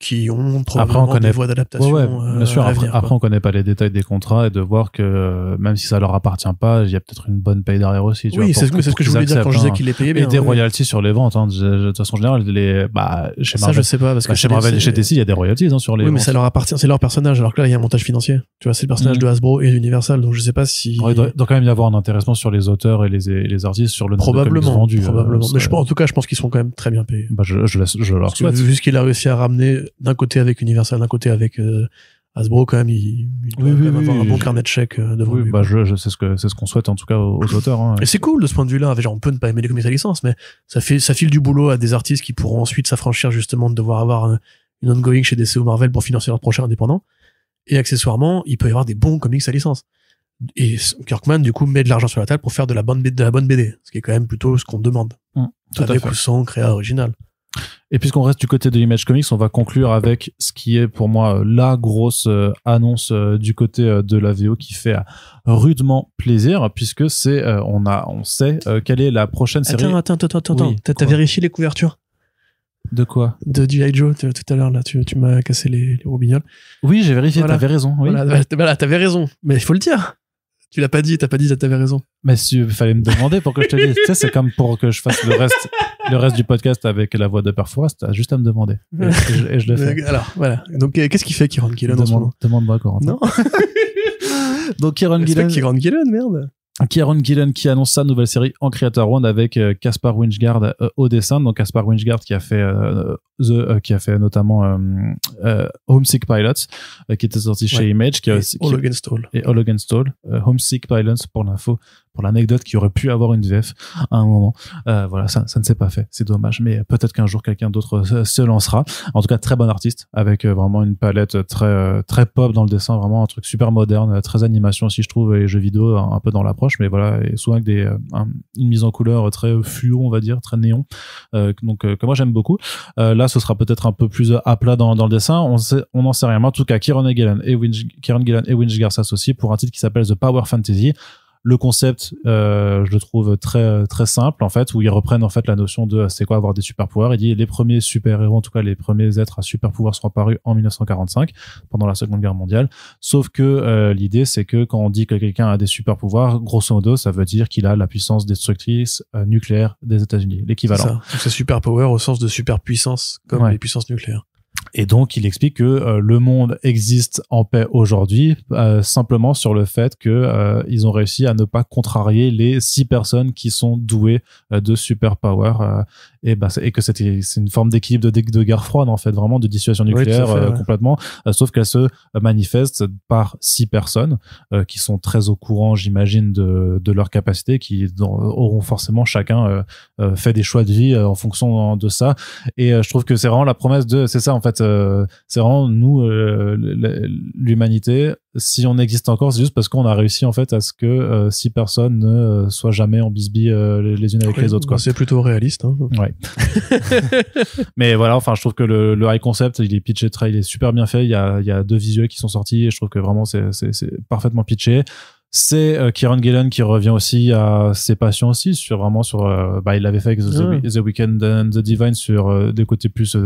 S2: qui ont probablement des voies d'adaptation. Ouais, ouais, euh, bien sûr, après, après, on
S1: connaît pas les détails des contrats et de voir que euh, même si ça leur appartient pas, il y a peut-être une bonne paye derrière aussi. Tu oui, c'est ce, que, que je voulais dire quand je disais qu'il est hein. payé. des royalties sur les ventes. Hein, de, toute façon générale, les, bah, chez Marvel, ça, je sais pas parce bah, que chez Marvel, chez DC, il y a des royalties hein, sur les. Oui, mais ça
S2: leur appartient, c'est leur personnage. Alors que là, il y a un montage financier. Tu vois, c'est le personnage mm. de
S1: Hasbro et d'Universal. donc je sais pas si. il doit, quand même y avoir un intéressement sur les auteurs et les, artistes sur le probablement euh, Probablement, mais je
S2: pense, en tout cas, je pense qu'ils sont quand même très bien payés. Bah, je, leur Vu ce qu'il a réussi à ramener d'un côté avec Universal, d'un côté avec euh, Hasbro quand même, il, il doit même avoir un bon carnet de chèques euh, devant lui.
S1: Bah je, sais ce que c'est ce qu'on souhaite en tout cas aux,
S2: auteurs. Hein. Et c'est cool de ce point de vue-là. Genre on peut ne pas aimer les comics à licence, mais ça fait ça file du boulot à des artistes qui pourront ensuite s'affranchir justement de devoir avoir euh, une ongoing chez DC ou Marvel pour financer leur prochain indépendant. Et accessoirement, il peut y avoir des bons comics à licence. Et Kirkman du coup met de l'argent sur la table pour faire de la bonne BD, de la bonne BD, ce qui est quand même plutôt ce qu'on demande. Mm, tout à fait. ou sans créa original.
S1: Et puisqu'on reste du côté de Image Comics, on va conclure avec ce qui est pour moi euh, la grosse euh, annonce euh, du côté de la VO qui fait rudement plaisir puisque c'est on a on sait quelle est la prochaine série. Attends attends attends attends, oui,
S2: t'as vérifié les couvertures de quoi De du Joe tout à l'heure là, tu, tu m'as cassé les, les robignoles. Oui, j'ai vérifié, t'avais raison. Oui. Voilà, t'avais raison, mais il faut le dire. Tu l'as pas dit, t'as pas dit, t'avais raison.
S1: Mais il fallait me demander pour que je te dise. *laughs* tu sais, c'est comme pour que je fasse le reste le reste du podcast avec la voix de Perforast t'as juste à me demander. Et, je, le fais. *laughs* Alors, voilà. Donc, euh, qu'est-ce qu'il fait, Kieron Gillen, Demande, en moi Non. *laughs* Donc, Kieron Gillen. C'est Gillen, merde. Kieron Gillen qui annonce sa nouvelle série en Creator One avec euh, Caspar Winchgard euh, au dessin. Donc Caspar Winchgard qui a fait The, qui a fait notamment Homesick Pilots, qui était sorti chez Image, qui et et Homesick Pilots pour l'info l'anecdote qui aurait pu avoir une VF à un moment. Euh, voilà, ça, ça ne s'est pas fait, c'est dommage, mais peut-être qu'un jour quelqu'un d'autre euh, se, lancera. En tout cas, très bon artiste avec euh, vraiment une palette très euh, très pop dans le dessin, vraiment un truc super moderne, très animation si je trouve et jeux vidéo un, peu dans l'approche, mais voilà, et souvent avec des une mise en couleur très fluo, on va dire, très néon, donc que moi j'aime beaucoup. Euh, là, ce sera peut-être un peu plus à plat dans, dans le dessin, on sait, on n'en sait rien. Mais en tout cas, Kieran Gillen et Winch, Kieran et Winch s'associent pour un titre qui s'appelle The Power Fantasy le concept, euh, je le trouve très très simple en fait, où ils reprennent en fait la notion de c'est quoi avoir des super pouvoirs. Il dit les premiers super héros, en tout cas les premiers êtres à super pouvoirs sont apparus en 1945 pendant la Seconde Guerre mondiale. Sauf que euh, l'idée c'est que quand on dit que quelqu'un a des super pouvoirs, grosso modo, ça veut dire qu'il a la puissance destructrice euh, nucléaire des États-Unis, l'équivalent.
S2: C'est super power au sens de super puissance comme les puissances nucléaires.
S1: Et donc, il explique que euh, le monde existe en paix aujourd'hui, euh, simplement sur le fait qu'ils euh, ont réussi à ne pas contrarier les six personnes qui sont douées de super et bah, et que c'était c'est une forme d'équilibre de, de guerre froide en fait vraiment de dissuasion nucléaire euh, complètement euh, sauf qu'elle se manifeste par six personnes euh, qui sont très au courant j'imagine de de leur capacité qui auront forcément chacun fait des choix de vie en fonction de ça et je trouve que c'est vraiment la promesse de c'est ça en fait c'est vraiment nous l'humanité si on existe encore, c'est juste parce qu'on a réussi en fait à ce que euh, six personnes ne euh, soient jamais en bisby euh, les, unes avec les autres. Quoi. Bah, c'est plutôt réaliste. Hein. Ouais. *laughs* Mais voilà, enfin, je trouve que le, le high concept, il est pitché très, il est super bien fait. Il y a, il y a deux visuels qui sont sortis et je trouve que vraiment c'est, c'est, parfaitement pitché. C'est euh, Kieran Gillen qui revient aussi à ses passions aussi, sur vraiment sur, bah, il l'avait fait avec The, Weekend ah The, and The Divine sur des côtés plus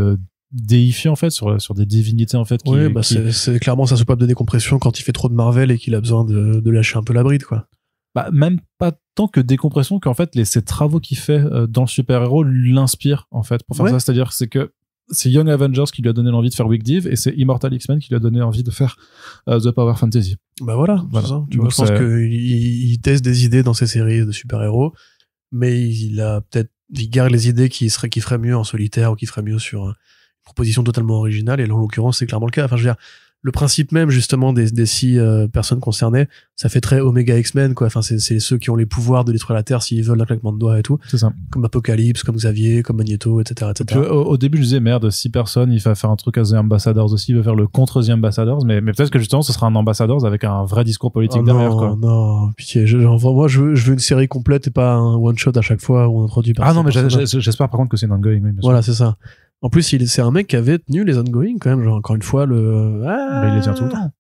S1: déifié en fait sur sur des divinités en fait oui bah c'est clairement sa soupape de décompression quand il fait trop de Marvel et qu'il a besoin de, lâcher un peu la bride quoi bah même pas tant que décompression qu'en fait les ces travaux qu'il fait euh, dans le super héros l'inspire en fait pour faire ça c'est à dire c'est que c'est Young Avengers qui lui a donné l'envie de faire Wigdiv Div et c'est Immortal X-Men qui lui a donné envie de faire euh, The Power Fantasy.
S2: Bah voilà, Ça. Tu vois, je pense
S1: qu'il il teste des idées dans ses séries
S2: de super-héros, mais il a peut-être, il garde les idées qui, seraient, qui feraient mieux en solitaire ou qui ferait mieux sur, euh, proposition totalement originale et là en l'occurrence c'est clairement le cas enfin je veux dire le principe même justement des, des six euh, personnes concernées, ça fait très Omega X-Men quoi. Enfin, c'est ceux qui ont les pouvoirs de détruire la Terre s'ils veulent un claquement de doigts et tout. C'est ça. Comme Apocalypse, comme Xavier, comme Magneto, etc., etc. au,
S1: début, je disais merde, six personnes, il va faire un truc à The Ambassadors aussi, il va faire le contre The Ambassadors, mais, mais peut-être que justement, ce sera un Ambassadors avec un vrai discours politique oh derrière non, quoi.
S2: Non, pitié. Je, moi, je veux, je veux une série complète et pas un one shot à chaque fois où on introduit. Ah non, mais j'espère
S1: par contre que c'est un ongoing.
S2: voilà, c'est ça. En plus, il, c'est un mec qui avait tenu les ongoing quand même. Genre, encore une fois, le. il les a tout ah,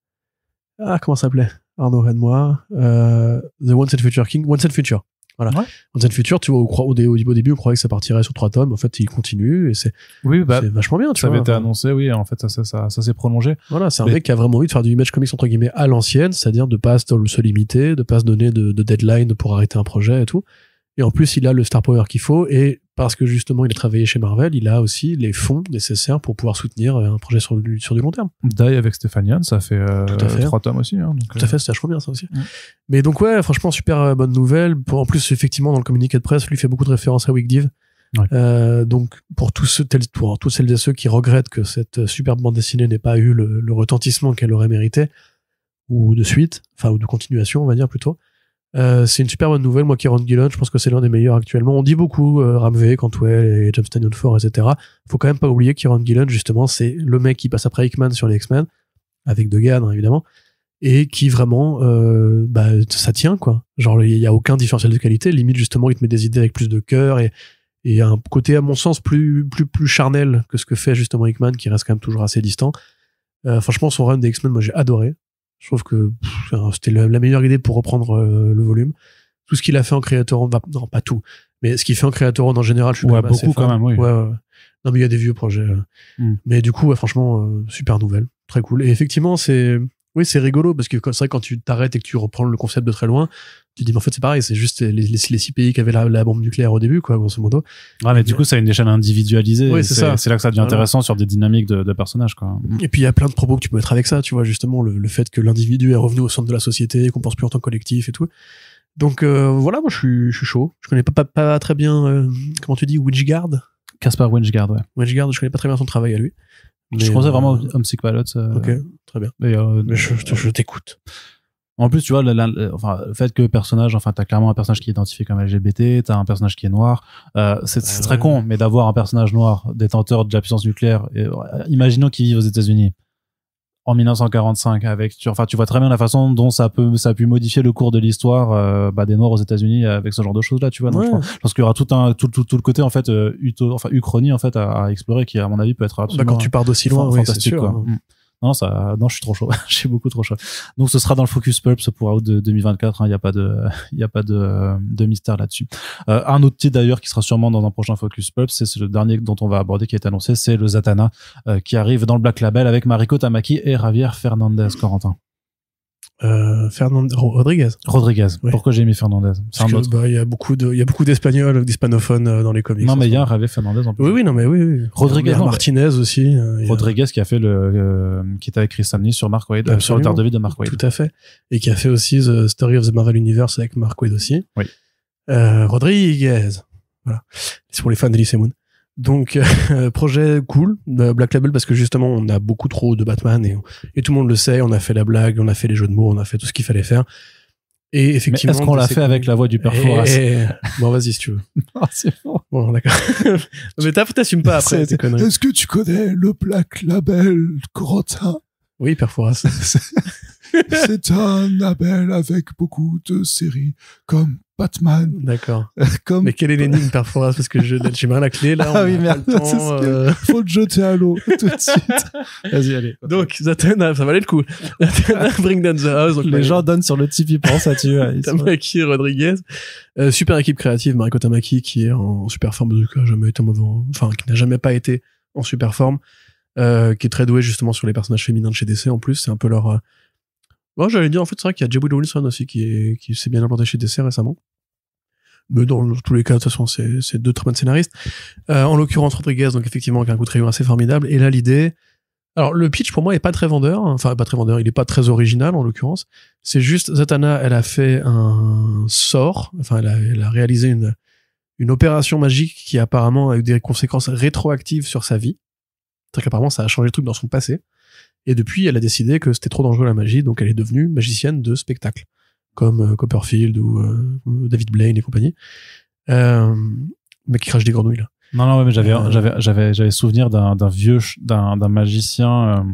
S2: ah, comment ça s'appelait Arnaud moi Euh, The Set Future King. Set Future. Voilà. One Set Future, tu vois, au, au, début, on croyait que ça partirait sur trois tomes. En fait, il continue et c'est
S1: oui, bah, c'est vachement bien. Tu ça avait été annoncé, oui. En fait, ça, s'est prolongé. Voilà, c'est un mec qui
S2: a vraiment envie de faire du image comics entre guillemets à l'ancienne, c'est-à-dire de pas se limiter, de pas se donner de, de deadline pour arrêter un projet et tout. Et en plus, il a le star power qu'il faut et parce que justement il a travaillé chez Marvel, il a aussi les fonds nécessaires pour pouvoir soutenir euh, un projet sur, du, long terme.
S1: Die avec Stéphanie, ça euh,
S2: fait, trois tomes aussi. Hein, Tout à fait, ça euh. je bien ça aussi. Mais donc ouais, franchement super bonne nouvelle. En plus effectivement dans le communiqué de presse, lui fait beaucoup de références à Wigdiv. donc pour tous ceux, tels, pour toutes celles et ceux qui regrettent que cette superbe bande dessinée n'ait pas eu le, le retentissement qu'elle aurait mérité ou de suite, enfin ou de continuation on va dire plutôt, euh, c'est une super bonne nouvelle. Moi, Kieron Gillen, je pense que c'est l'un des meilleurs actuellement. On dit beaucoup euh, Ramvey, Cantwell et Johnston Ford etc. Faut quand même pas oublier Kieron Gillen, justement, c'est le mec qui passe après Hickman sur les X-Men, avec Degan, évidemment, et qui vraiment, euh, bah, ça tient, quoi. Genre, il n'y a aucun différentiel de qualité. Limite, justement, il te met des idées avec plus de cœur et, un côté, à mon sens, plus, plus, plus charnel que ce que fait justement Hickman, qui reste quand même toujours assez distant. Euh, franchement, son run des X-Men, moi j'ai adoré. Je trouve que c'était la meilleure idée pour reprendre euh, le volume. Tout ce qu'il a fait en Creator bah, non, pas tout, mais ce qu'il fait en créateur en général, je suis sais pas beaucoup quand même, oui. Non, mais il y a des vieux projets. Euh. Hmm. Mais du coup, franchement, euh, super nouvelle, très cool. Et effectivement, c'est oui, c'est rigolo parce que c'est vrai quand tu t'arrêtes et que tu reprends le concept de très loin, tu dis mais en fait c'est pareil, c'est juste les, les, six pays qui avaient la, bombe nucléaire au début, quoi, grosso modo. Ouais, ah, mais du coup, ça a une échelle individualisée. Oui, c'est ça. C'est là que ça devient intéressant
S1: sur des dynamiques de, personnages, quoi. Et puis il y a plein de propos que tu peux mettre avec ça, tu vois, justement le,
S2: fait que l'individu est revenu au centre de la société, qu'on pense plus en tant que collectif et tout. Donc euh, voilà, moi je suis, je chaud. Je connais pas, pas, très bien euh, comment tu dis Witchguard. Caspar Winchgard, ouais.
S1: Winchgard, je connais pas très bien son travail à lui je pensais euh, vraiment Homesick Pilot. Euh, ok, très bien. Mais, euh, je, t'écoute. En plus, tu vois, le fait que personnage, enfin, t'as clairement un personnage qui est identifié comme LGBT, t'as un personnage qui est noir. Euh, c'est ah très con, mais d'avoir un personnage noir détenteur de la puissance nucléaire, imaginons qu'il vive aux États-Unis en 1945 avec tu, enfin tu vois très bien la façon dont ça peut ça a pu modifier le cours de l'histoire euh, bah, des noirs aux États-Unis avec ce genre de choses là tu vois je, pense, qu'il y aura tout un tout, tout, le côté en fait euh, uto, enfin uchronie en fait à, explorer qui à mon avis peut être absolument bah quand tu pars d'aussi loin quoi. Hein. Mm. Non, ça, non, je suis trop chaud. *laughs* J'ai beaucoup trop chaud. Donc, ce sera dans le Focus pulp pour Out de 2024. Il hein, n'y a pas de, il a pas de, de mystère là-dessus. Euh, un autre titre d'ailleurs qui sera sûrement dans un prochain Focus pulp c'est le dernier dont on va aborder qui est annoncé, c'est le Zatana euh, qui arrive dans le Black Label avec Mariko Tamaki et Javier Fernandez. Corentin.
S2: Euh, Fernando Rodriguez. Rodriguez.
S1: Pourquoi j'ai mis Fernandez
S2: bah, il y a beaucoup de, il y a beaucoup d'espagnols, d'hispanophones euh, dans les comics. Non, mais il y a Fernandez en plus. Oui, oui, non, mais oui. Rodriguez. Martinez
S1: aussi. Euh, Rodriguez qui a fait le, qui était avec Chris Samney sur Mark Wade, sur le de Mark Wade.
S2: Tout à fait. Et qui a fait aussi The Story of the Marvel Universe avec Mark
S1: Wade aussi. Oui.
S2: Rodriguez. Voilà. C'est pour les fans d'Elysée Moon. Donc, euh, *laughs* projet cool, euh, Black Label, parce que justement, on a beaucoup trop de Batman et, et, tout le monde le sait. On a fait la blague, on a fait les jeux de mots, on a fait tout ce qu'il fallait faire. Et effectivement. Est-ce qu'on l'a fait avec la voix du père eh, eh, eh. Bon, vas-y si tu veux. *laughs* non, c'est bon. Bon, d'accord. *laughs* Mais t'assumes pas après est... tes Est-ce que tu connais le Black Label Corotin Oui, père
S1: c'est un label avec beaucoup de séries comme Batman. D'accord.
S2: Euh, Mais quelle est l'énigme, parfois Parce que je, j'ai mal la clé, là. Ah oui, merde. Faut
S1: le jeter à l'eau, tout de *laughs* suite.
S2: Vas-y, allez. Donc, Zatanna, ça valait le coup. *laughs* Zatanna, bring down the house. les gens donnent sur le Tipeee pense à tu Tamaki Rodriguez. Euh, super équipe créative, Mariko Tamaki, qui est en super forme, de cas, jamais été mauvais, enfin, qui n'a jamais pas été en super forme, euh, qui est très doué, justement, sur les personnages féminins de chez DC, en plus. C'est un peu leur, euh, moi, j'allais dire, en fait, c'est vrai qu'il y a J. Wilson aussi qui s'est bien implanté chez DC récemment. Mais dans tous les cas, de toute façon, c'est deux très bons scénaristes. Euh, en l'occurrence, Rodriguez, donc effectivement, avec un coup de rayon assez formidable. Et là, l'idée. Alors, le pitch, pour moi, est pas très vendeur. Enfin, pas très vendeur. Il est pas très original, en l'occurrence. C'est juste, Zatanna, elle a fait un sort. Enfin, elle a, réalisé une, une opération magique qui apparemment a eu des conséquences rétroactives sur sa vie. C'est-à-dire qu'apparemment, ça a changé le truc dans son passé. Et depuis, elle a décidé que c'était trop dangereux la magie, donc elle est devenue magicienne de spectacle, comme euh, Copperfield euh, ou David Blaine et compagnie. Euh, mais qui crache des grenouilles. Là.
S1: Non, non, mais j'avais, j'avais, j'avais, j'avais souvenir d'un, vieux, d'un, magicien,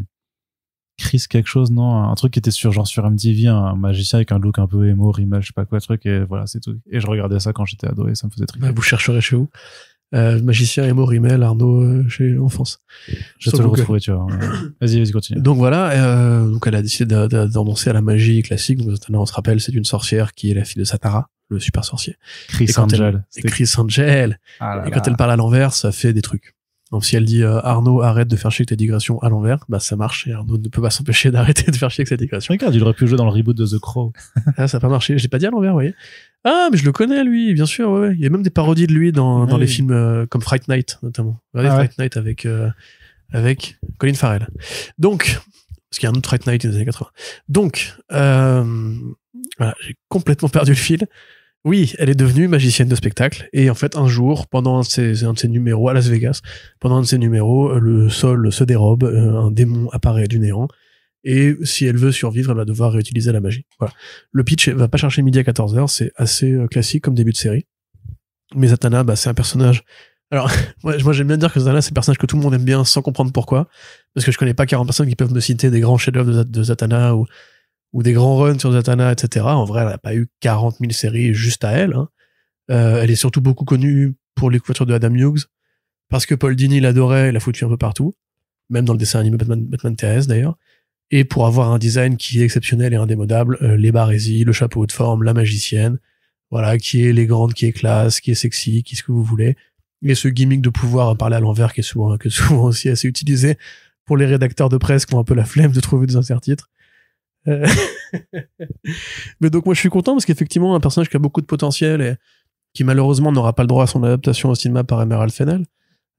S1: Chris quelque chose, non, un truc qui était sur genre sur MTV, un magicien avec un look un peu émo, rimel, je sais pas quoi, truc, et voilà, c'est tout. Et je regardais ça quand j'étais ado et ça me faisait triper. Bah, vous chercherez chez vous euh, Magicien Emo Rimmel, Arnaud euh, chez
S2: Enfance. Je te le euh, tu vois. Vas-y, vas-y, continue. Donc voilà, euh, donc elle a décidé d'annoncer à la magie classique. Donc, on se rappelle, c'est une sorcière qui est la fille de Satara le super sorcier. Chris Angel. et Chris Angel. Ah et quand elle parle à l'envers, ça fait des trucs. Donc si elle dit euh, Arnaud arrête de faire chier avec ta digression à l'envers, bah ça marche et Arnaud ne peut pas s'empêcher *laughs* d'arrêter de faire chier avec sa digression. Regarde, il aurait pu jouer dans le reboot de The Crow. *laughs* ah, ça n'a pas marché, j'ai pas dit à l'envers, vous voyez. Ah mais je le connais lui, bien sûr, ouais, Il y a même des parodies de lui dans, les films euh, comme Fright Night notamment. Regardez ah Fright Night avec euh, avec Colin Farrell. Donc parce qu'il y a un autre Fright Night des années 80. Donc voilà, j'ai complètement perdu le fil. Oui, elle est devenue magicienne de spectacle. Et en fait, un jour, pendant un de ses, numéros à Las Vegas, pendant un de ses numéros, euh, le sol se dérobe, euh, un démon apparaît du néant. Et si elle veut survivre, elle va devoir réutiliser la magie. Voilà. Le pitch va pas chercher midi à 14h, c'est assez euh, classique comme début de série. Mais Zatanna, bah, c'est un personnage. Alors, *laughs* moi, j'aime bien dire que Zatanna, c'est un personnage que tout le monde aime bien sans comprendre pourquoi. Parce que je connais pas 40 personnes qui peuvent me citer des grands chefs-d'œuvre de, de Zatanna ou ou des grands runs sur Zatanna, etc. En vrai, elle n'a pas eu 40 000 séries juste à elle. Hein. Euh, elle est surtout beaucoup connue pour les couvertures de Adam Hughes, parce que Paul Dini l'adorait, il l'a foutu un peu partout, même dans le dessin animé Batman, Batman TS d'ailleurs, et pour avoir un design qui est exceptionnel et indémodable, euh, les barésies, le chapeau de forme, la magicienne, voilà, qui est les grandes, qui est classe, qui est sexy, qui est ce que vous voulez, et ce gimmick de pouvoir parler à l'envers qui est souvent, que *laughs* souvent aussi assez utilisé pour les rédacteurs de presse qui ont un peu la flemme de trouver des intertitres. Euh, *laughs* mais donc moi je suis content parce qu'effectivement un personnage qui a beaucoup de potentiel et qui malheureusement n'aura pas le droit à son adaptation au cinéma par Emerald Fennel,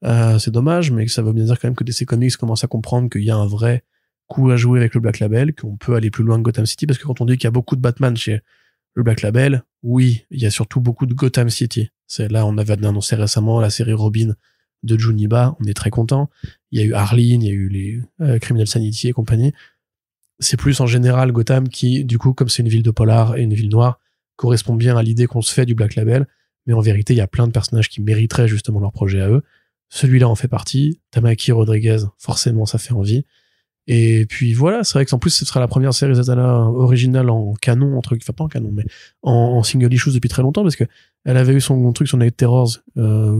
S2: euh, c'est dommage, mais ça veut bien dire quand même que DC Comics commence à comprendre qu'il y a un vrai coup à jouer avec le Black Label, qu'on peut aller plus loin que Gotham City, parce que quand on dit qu'il y a beaucoup de Batman chez le Black Label, oui, il y a surtout beaucoup de Gotham City. C'est là, on avait annoncé récemment la série Robin de Juniba, on est très content. Il y a eu Harleen, il y a eu les euh, Criminal Sanity et compagnie c'est plus en général Gotham qui, du coup, comme c'est une ville de polar et une ville noire, correspond bien à l'idée qu'on se fait du Black Label. Mais en vérité, il y a plein de personnages qui mériteraient justement leur projet à eux. Celui-là en fait partie. Tamaki Rodriguez, forcément, ça fait envie. Et puis voilà, c'est vrai que en plus, ce sera la première série Zatanna euh, originale en canon, entre, enfin pas en canon, mais en, single issues depuis très longtemps, parce que elle avait eu son truc sur Night Terrors. Euh,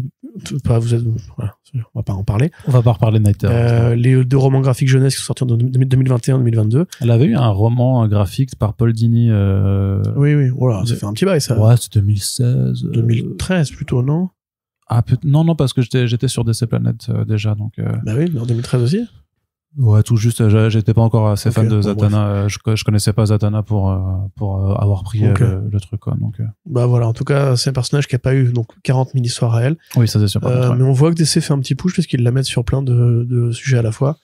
S2: pas, vous êtes, on va pas en parler. On va
S1: pas reparler de Night Terrors.
S2: Euh, les deux romans graphiques jeunesse qui sont sortis en 2021-2022.
S1: Elle avait eu un roman graphique par Paul Dini. Oui, oui, voilà, oh ça fait un petit bail ça. Ouais, c'est 2016. 2013 plutôt, non ah, non, non, parce que j'étais sur DC Planet déjà. Donc, Bah oui, en 2013 aussi Ouais, tout juste, j'étais pas encore assez fan de Zatanna. Euh, je, connaissais pas Zatanna pour, euh, pour euh, avoir pris le, truc. Quoi, donc.
S2: Bah voilà, en tout cas, c'est un personnage qui a pas eu donc 40 mini-histoires à elle. Oui, ça c'est sûr. Mais on voit que DC fait un petit push parce qu'ils la mettent sur plein de, de sujets à la fois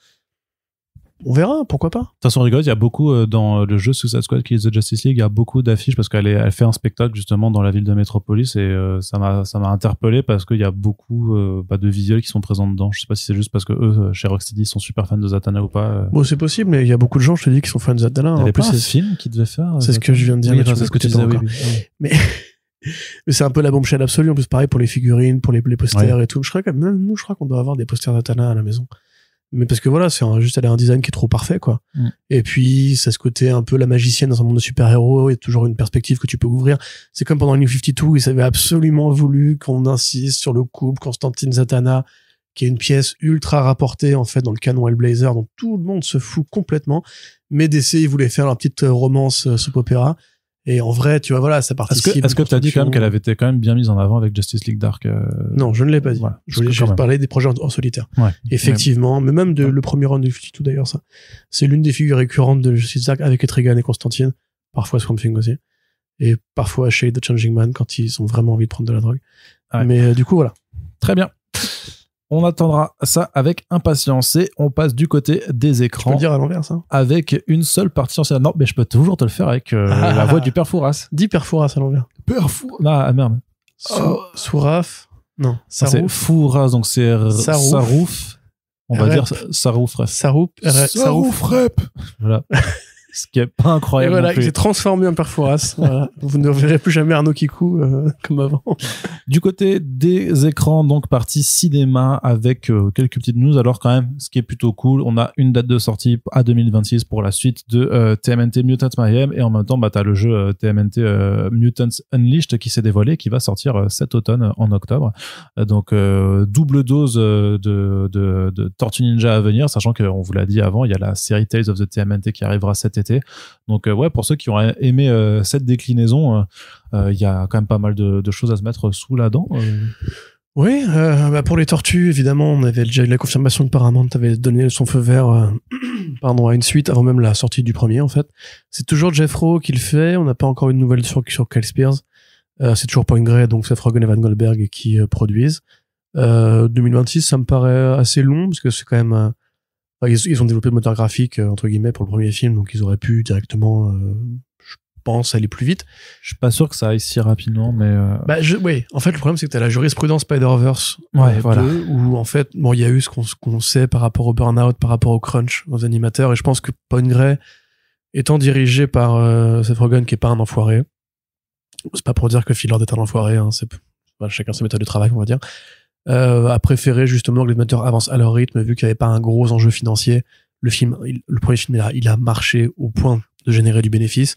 S2: on verra, pourquoi pas. De toute
S1: façon il y a beaucoup euh, dans le jeu Suicide Squad qui est The Justice League, il y a beaucoup d'affiches parce qu'elle fait un spectacle justement dans la ville de Métropolis et euh, ça m'a interpellé parce qu'il y a beaucoup euh, bah, de visuels qui sont présents dedans. Je sais pas si c'est juste parce que eux chez Rocksteady sont super fans de Zatanna ou pas. Bon,
S2: c'est possible, mais il y a beaucoup de gens, je te dis, qui sont fans de Zatanna. Hein. ce film qui devait faire. C'est ce que je viens de dire. mais c'est un peu la bombe chaîne absolue. En plus, pareil pour les figurines, pour les, posters et tout. Je crois, quand même, nous, je crois qu'on doit avoir des posters d'Atana à la maison mais parce que voilà c'est juste elle a un design qui est trop parfait quoi mm. et puis ça ce côté un peu la magicienne dans un monde de super héros il y a toujours une perspective que tu peux ouvrir c'est comme pendant New 52 ils avaient absolument voulu qu'on insiste sur le couple Constantine Zatanna qui est une pièce ultra rapportée en fait dans le canon Hellblazer dont tout le monde se fout complètement mais DC ils voulaient faire leur petite euh, romance euh, soap opéra et en vrai, tu vois, voilà, ça participe. Est-ce que tu as dit quand même qu'elle avait
S1: été quand même bien mise en avant avec Justice League Dark euh, Non, je ne l'ai pas dit. Je je voulais parler des projets en, solitaire. Effectivement,
S2: mais même de, le premier round de tout d'ailleurs, ça. C'est l'une des figures récurrentes de Justice Dark avec Etrigan et Constantine, parfois Swamp Thing aussi, et parfois chez The Changing Man quand ils ont vraiment
S1: envie de prendre de la drogue. Mais euh, du coup, voilà. Très bien. On attendra ça avec impatience et on passe du côté des écrans. Tu dire à l'envers, ça Avec une seule partie ancienne. Non, mais je peux toujours te le faire avec euh, ah. la voix du Père Fouras. Dis Père Fouras à l'envers. Père Fouras. Ah, ah, merde.
S2: Souraf. Non, ça ah, C'est
S1: Fouras, donc c'est Sarouf. On va dire Sarouf Rep. Sarouf Rep. Sarouf Rep. Voilà. *laughs* ce qui est pas incroyable. Et voilà, s'est transformé en perforas. *laughs* Vous ne verrez plus jamais un Kikou euh, comme avant. Du côté des écrans, donc partie cinéma avec euh, quelques petites news. Alors quand même, ce qui est plutôt cool, on a une date de sortie à 2026 pour la suite de euh, TMNT Mutant Mayhem et en même temps, bah t'as le jeu TMNT Mutants Unleashed qui s'est dévoilé, qui va sortir cet automne en octobre. donc double dose de, de, Tortue Ninja à venir, sachant qu'on vous l'a dit avant, il y a la série Tales of the TMNT qui arrivera cet été. Donc euh, ouais, pour ceux qui auraient aimé euh, cette déclinaison, euh, il y a quand même pas mal de, choses à se mettre sous la dent. Oui, bah, pour les tortues, évidemment, on avait déjà eu la confirmation
S2: que Paramount avait donné son feu vert *clears throat* pardon, à une suite avant même la sortie du premier, en fait. C'est toujours Jeff Rowe qui le fait, on n'a pas encore une nouvelle sur, sur Kyle Spears. c'est toujours Point Grey, donc c'est Rogen et Van Goldberg qui produisent. 2026, ça me paraît assez long, parce que c'est quand même ils, ont développé le moteur graphique euh, entre guillemets pour le premier film, donc ils auraient pu
S1: directement, euh, je pense, aller plus vite. Je suis pas sûr que ça aille si rapidement, mais. Euh, bah,
S2: oui. En fait, le problème c'est que as la jurisprudence Spider-Verse, ouais, voilà. où en fait, bon, il y a eu ce qu'on sait par rapport au burn-out, par rapport au crunch aux animateurs, et je pense que Pone étant dirigé par Seth Rogen, qui est pas un enfoiré, c'est pas pour dire que Phil Lord est un enfoiré, hein, chacun sa méthode de travail, on va dire a euh, préféré justement que les moteurs avancent à leur rythme vu qu'il n'y avait pas un gros enjeu financier. Le film, le premier film, il a, marché au point de
S1: générer du bénéfice,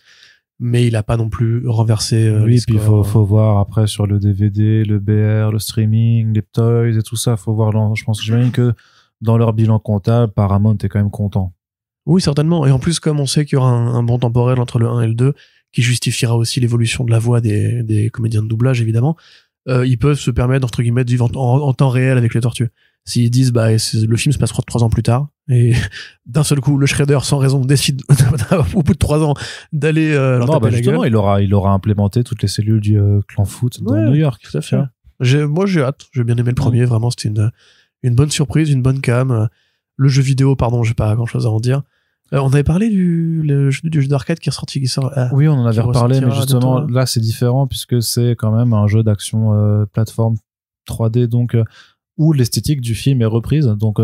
S1: mais il n'a pas non plus renversé. Euh, oui, puis il faut, voir après sur le DVD, le BR, le streaming, les toys et tout ça. Faut voir. Dans, je pense, j'imagine que dans leur bilan comptable, Paramount est quand même content. Oui, certainement. Et en plus, comme on
S2: sait qu'il y aura un, bon temporel entre le 1 et le 2, qui justifiera aussi l'évolution de la voix des comédiens de doublage, évidemment, euh, ils peuvent se permettre entre guillemets de vivre en, temps réel avec les tortues. S'ils disent bah le
S1: film se passe trois, ans plus tard
S2: et *laughs* d'un seul coup le shredder sans raison décide *laughs* au bout de trois ans d'aller euh, non, bah, justement, il
S1: aura il aura implémenté toutes les cellules du euh, clan foot dans New York. Tout à fait.
S2: Moi j'ai hâte, j'ai bien aimé le premier, vraiment c'était une une bonne surprise, une bonne cam. Le jeu vidéo, pardon, j'ai pas grand chose à en dire. Euh, on avait parlé du, jeu, d'arcade qui est sorti, euh, oui, on en avait reparlé, mais justement, là,
S1: c'est différent puisque c'est quand même un jeu d'action euh, plateforme 3D, donc où l'esthétique du film est reprise. Donc,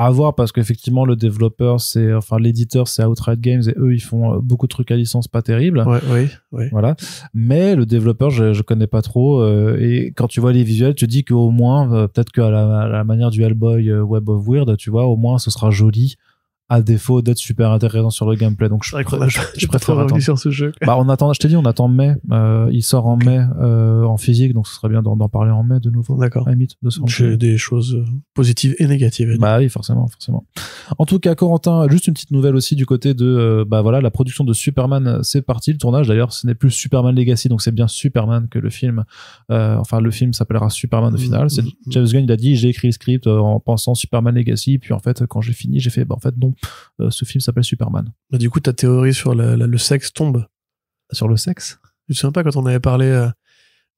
S1: à voir parce qu'effectivement, le développeur, c'est, enfin, l'éditeur, c'est Outright Games et eux, ils font beaucoup de trucs à licence pas terrible oui, oui. Voilà. Mais le développeur, je, ne connais pas trop. et quand tu vois les visuels, tu dis qu'au moins, peut-être qu'à la, la manière du Hellboy Web of Weird, tu vois, au moins, ce sera joli à défaut d'être super intéressant sur le gameplay. Donc je, préfère, attendre. sur ce jeu. Bah on attend, je t'ai dit, on attend mai. Euh, il sort en mai euh, en physique, donc ce serait bien d'en parler en mai de nouveau. D'accord. J'ai euh, des choses positives et négatives. Bah oui, forcément, forcément. En tout cas, Corentin, juste une petite nouvelle aussi du côté de bah voilà la production de Superman, c'est parti. Le tournage d'ailleurs, ce n'est plus Superman Legacy, donc c'est bien Superman que le film. enfin, le film s'appellera Superman au mm, final. Mm, James mm. Gunn, il a dit j'ai écrit le script en pensant Superman Legacy, puis en fait quand j'ai fini, j'ai fait bah en fait non euh, ce film s'appelle Superman. Bah, du coup, ta théorie sur
S2: le sexe tombe Sur le sexe Je me souviens pas quand on avait parlé. Euh,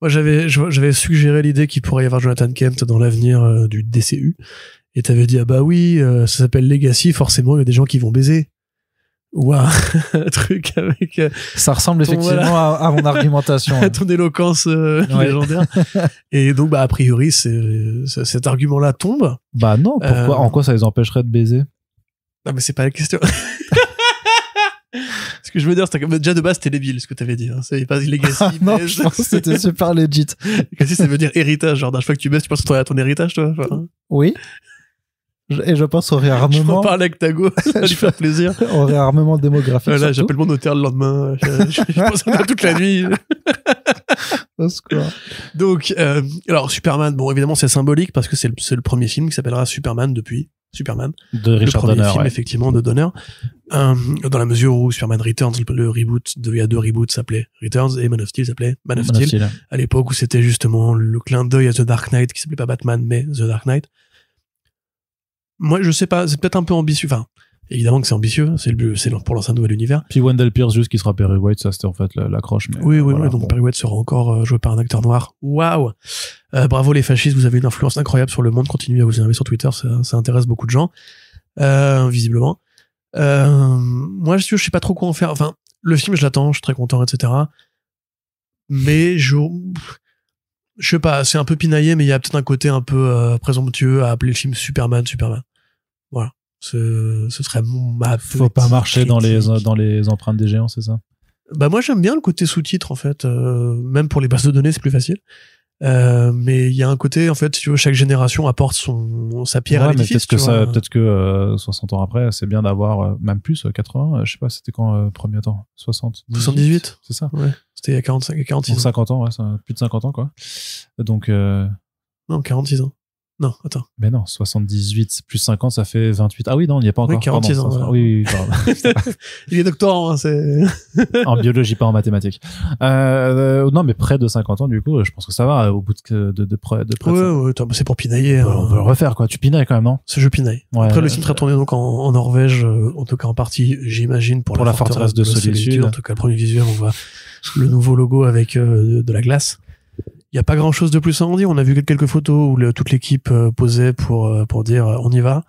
S2: moi, j'avais, j'avais suggéré l'idée qu'il pourrait y avoir Jonathan Kent dans l'avenir euh, du DCU. Et t'avais dit, ah bah oui, ça s'appelle Legacy, forcément, il y a des gens qui vont baiser. ou un *laughs* truc avec. Ça ressemble effectivement à, mon argumentation. *laughs* à ton éloquence *laughs* légendaire. Et donc, bah, a priori, cet argument-là tombe. Bah non, pourquoi, en
S1: quoi ça les empêcherait de baiser
S2: non, mais c'est pas la question. *laughs* ce que je veux dire, c'est que déjà de base, c'était débile ce que t'avais dit. Hein. C'est pas legacy. *laughs* Ah, non, je pense que c'était super legit. Legacy, *laughs* ça veut dire héritage. Genre, d'un fois que tu baisses, tu penses à ton héritage, toi. oui.
S1: et je pense au réarmement. Je parle avec Tago, ça lui fait plaisir. au réarmement démographique. Là, j'appelle
S2: mon notaire le lendemain. Je, pense à toute la nuit. Donc, euh, alors Superman, bon, évidemment, c'est symbolique parce que c'est le premier film qui s'appellera Superman depuis. Superman. De Richard le premier film, effectivement, de Donner. Euh, dans la mesure où Superman Returns, le reboot, il y a deux reboots, s'appelait Returns et Man of Steel s'appelait Man, of Steel. Steel. À l'époque où c'était justement le clin d'œil à The Dark Knight, qui s'appelait pas Batman, mais The Dark Knight. Moi, je sais pas, c'est peut-être un peu ambitieux. Enfin, évidemment que c'est ambitieux, hein, c'est le c'est pour lancer un nouvel univers. Puis Wendell
S1: Pierce juste qui sera Perry White, ça c'était en fait l'accroche. La oui,
S2: oui, oui, donc Perry White sera encore euh, joué par un acteur noir. Waouh euh, Bravo les fascistes, vous avez une influence incroyable sur le monde, continuez à vous énerver sur Twitter, ça, intéresse beaucoup de gens, euh, visiblement. Euh, moi, je, je sais pas trop quoi en faire. Enfin, le film, je l'attends, je suis très content, etc. Mais je, je sais pas, c'est un peu pinaillé, mais il y a peut-être un côté un peu euh, présomptueux à appeler le film Superman, Superman. Ce, serait ma Faut pas marcher dans les,
S1: dans les empreintes des géants, c'est ça
S2: Bah moi j'aime bien le côté sous-titre en fait. Euh, même pour les bases de données, c'est plus facile. Euh, mais il y a un côté en fait tu chaque génération apporte son sa pierre à l'édifice peut-être que ça peut-être
S1: que 60 euh, ans après c'est bien d'avoir même plus 80 je sais pas c'était quand premier temps 60 78 c'est ça c'était il y a 45 46 50 ans plus de 50 ans quoi donc non 46 ans non, attends. Mais non, 78 plus 50, ça fait 28. Ah oui, non, il n'y a pas encore. Oui, 46 ans. Oui, *laughs* il est docteur hein, c'est. *laughs* en biologie, pas en mathématiques. Euh, non, mais près de 50 ans, du coup, je pense que ça va, au bout de, de, près de c'est pour pinailler. Bah, on veut hein. refaire, quoi. Tu pinailles quand même, non? C'est je
S2: pinaille. Après, le site sera tourné donc en, Norvège, euh, en tout cas en partie, j'imagine, pour, la, forteresse, de, solitude. En tout cas, le premier visuel, on voit le nouveau logo avec euh, de la glace. Il n'y a pas grand chose de plus à en dire. On a vu quelques photos où toute l'équipe euh, posait pour, euh, pour dire euh, on y va.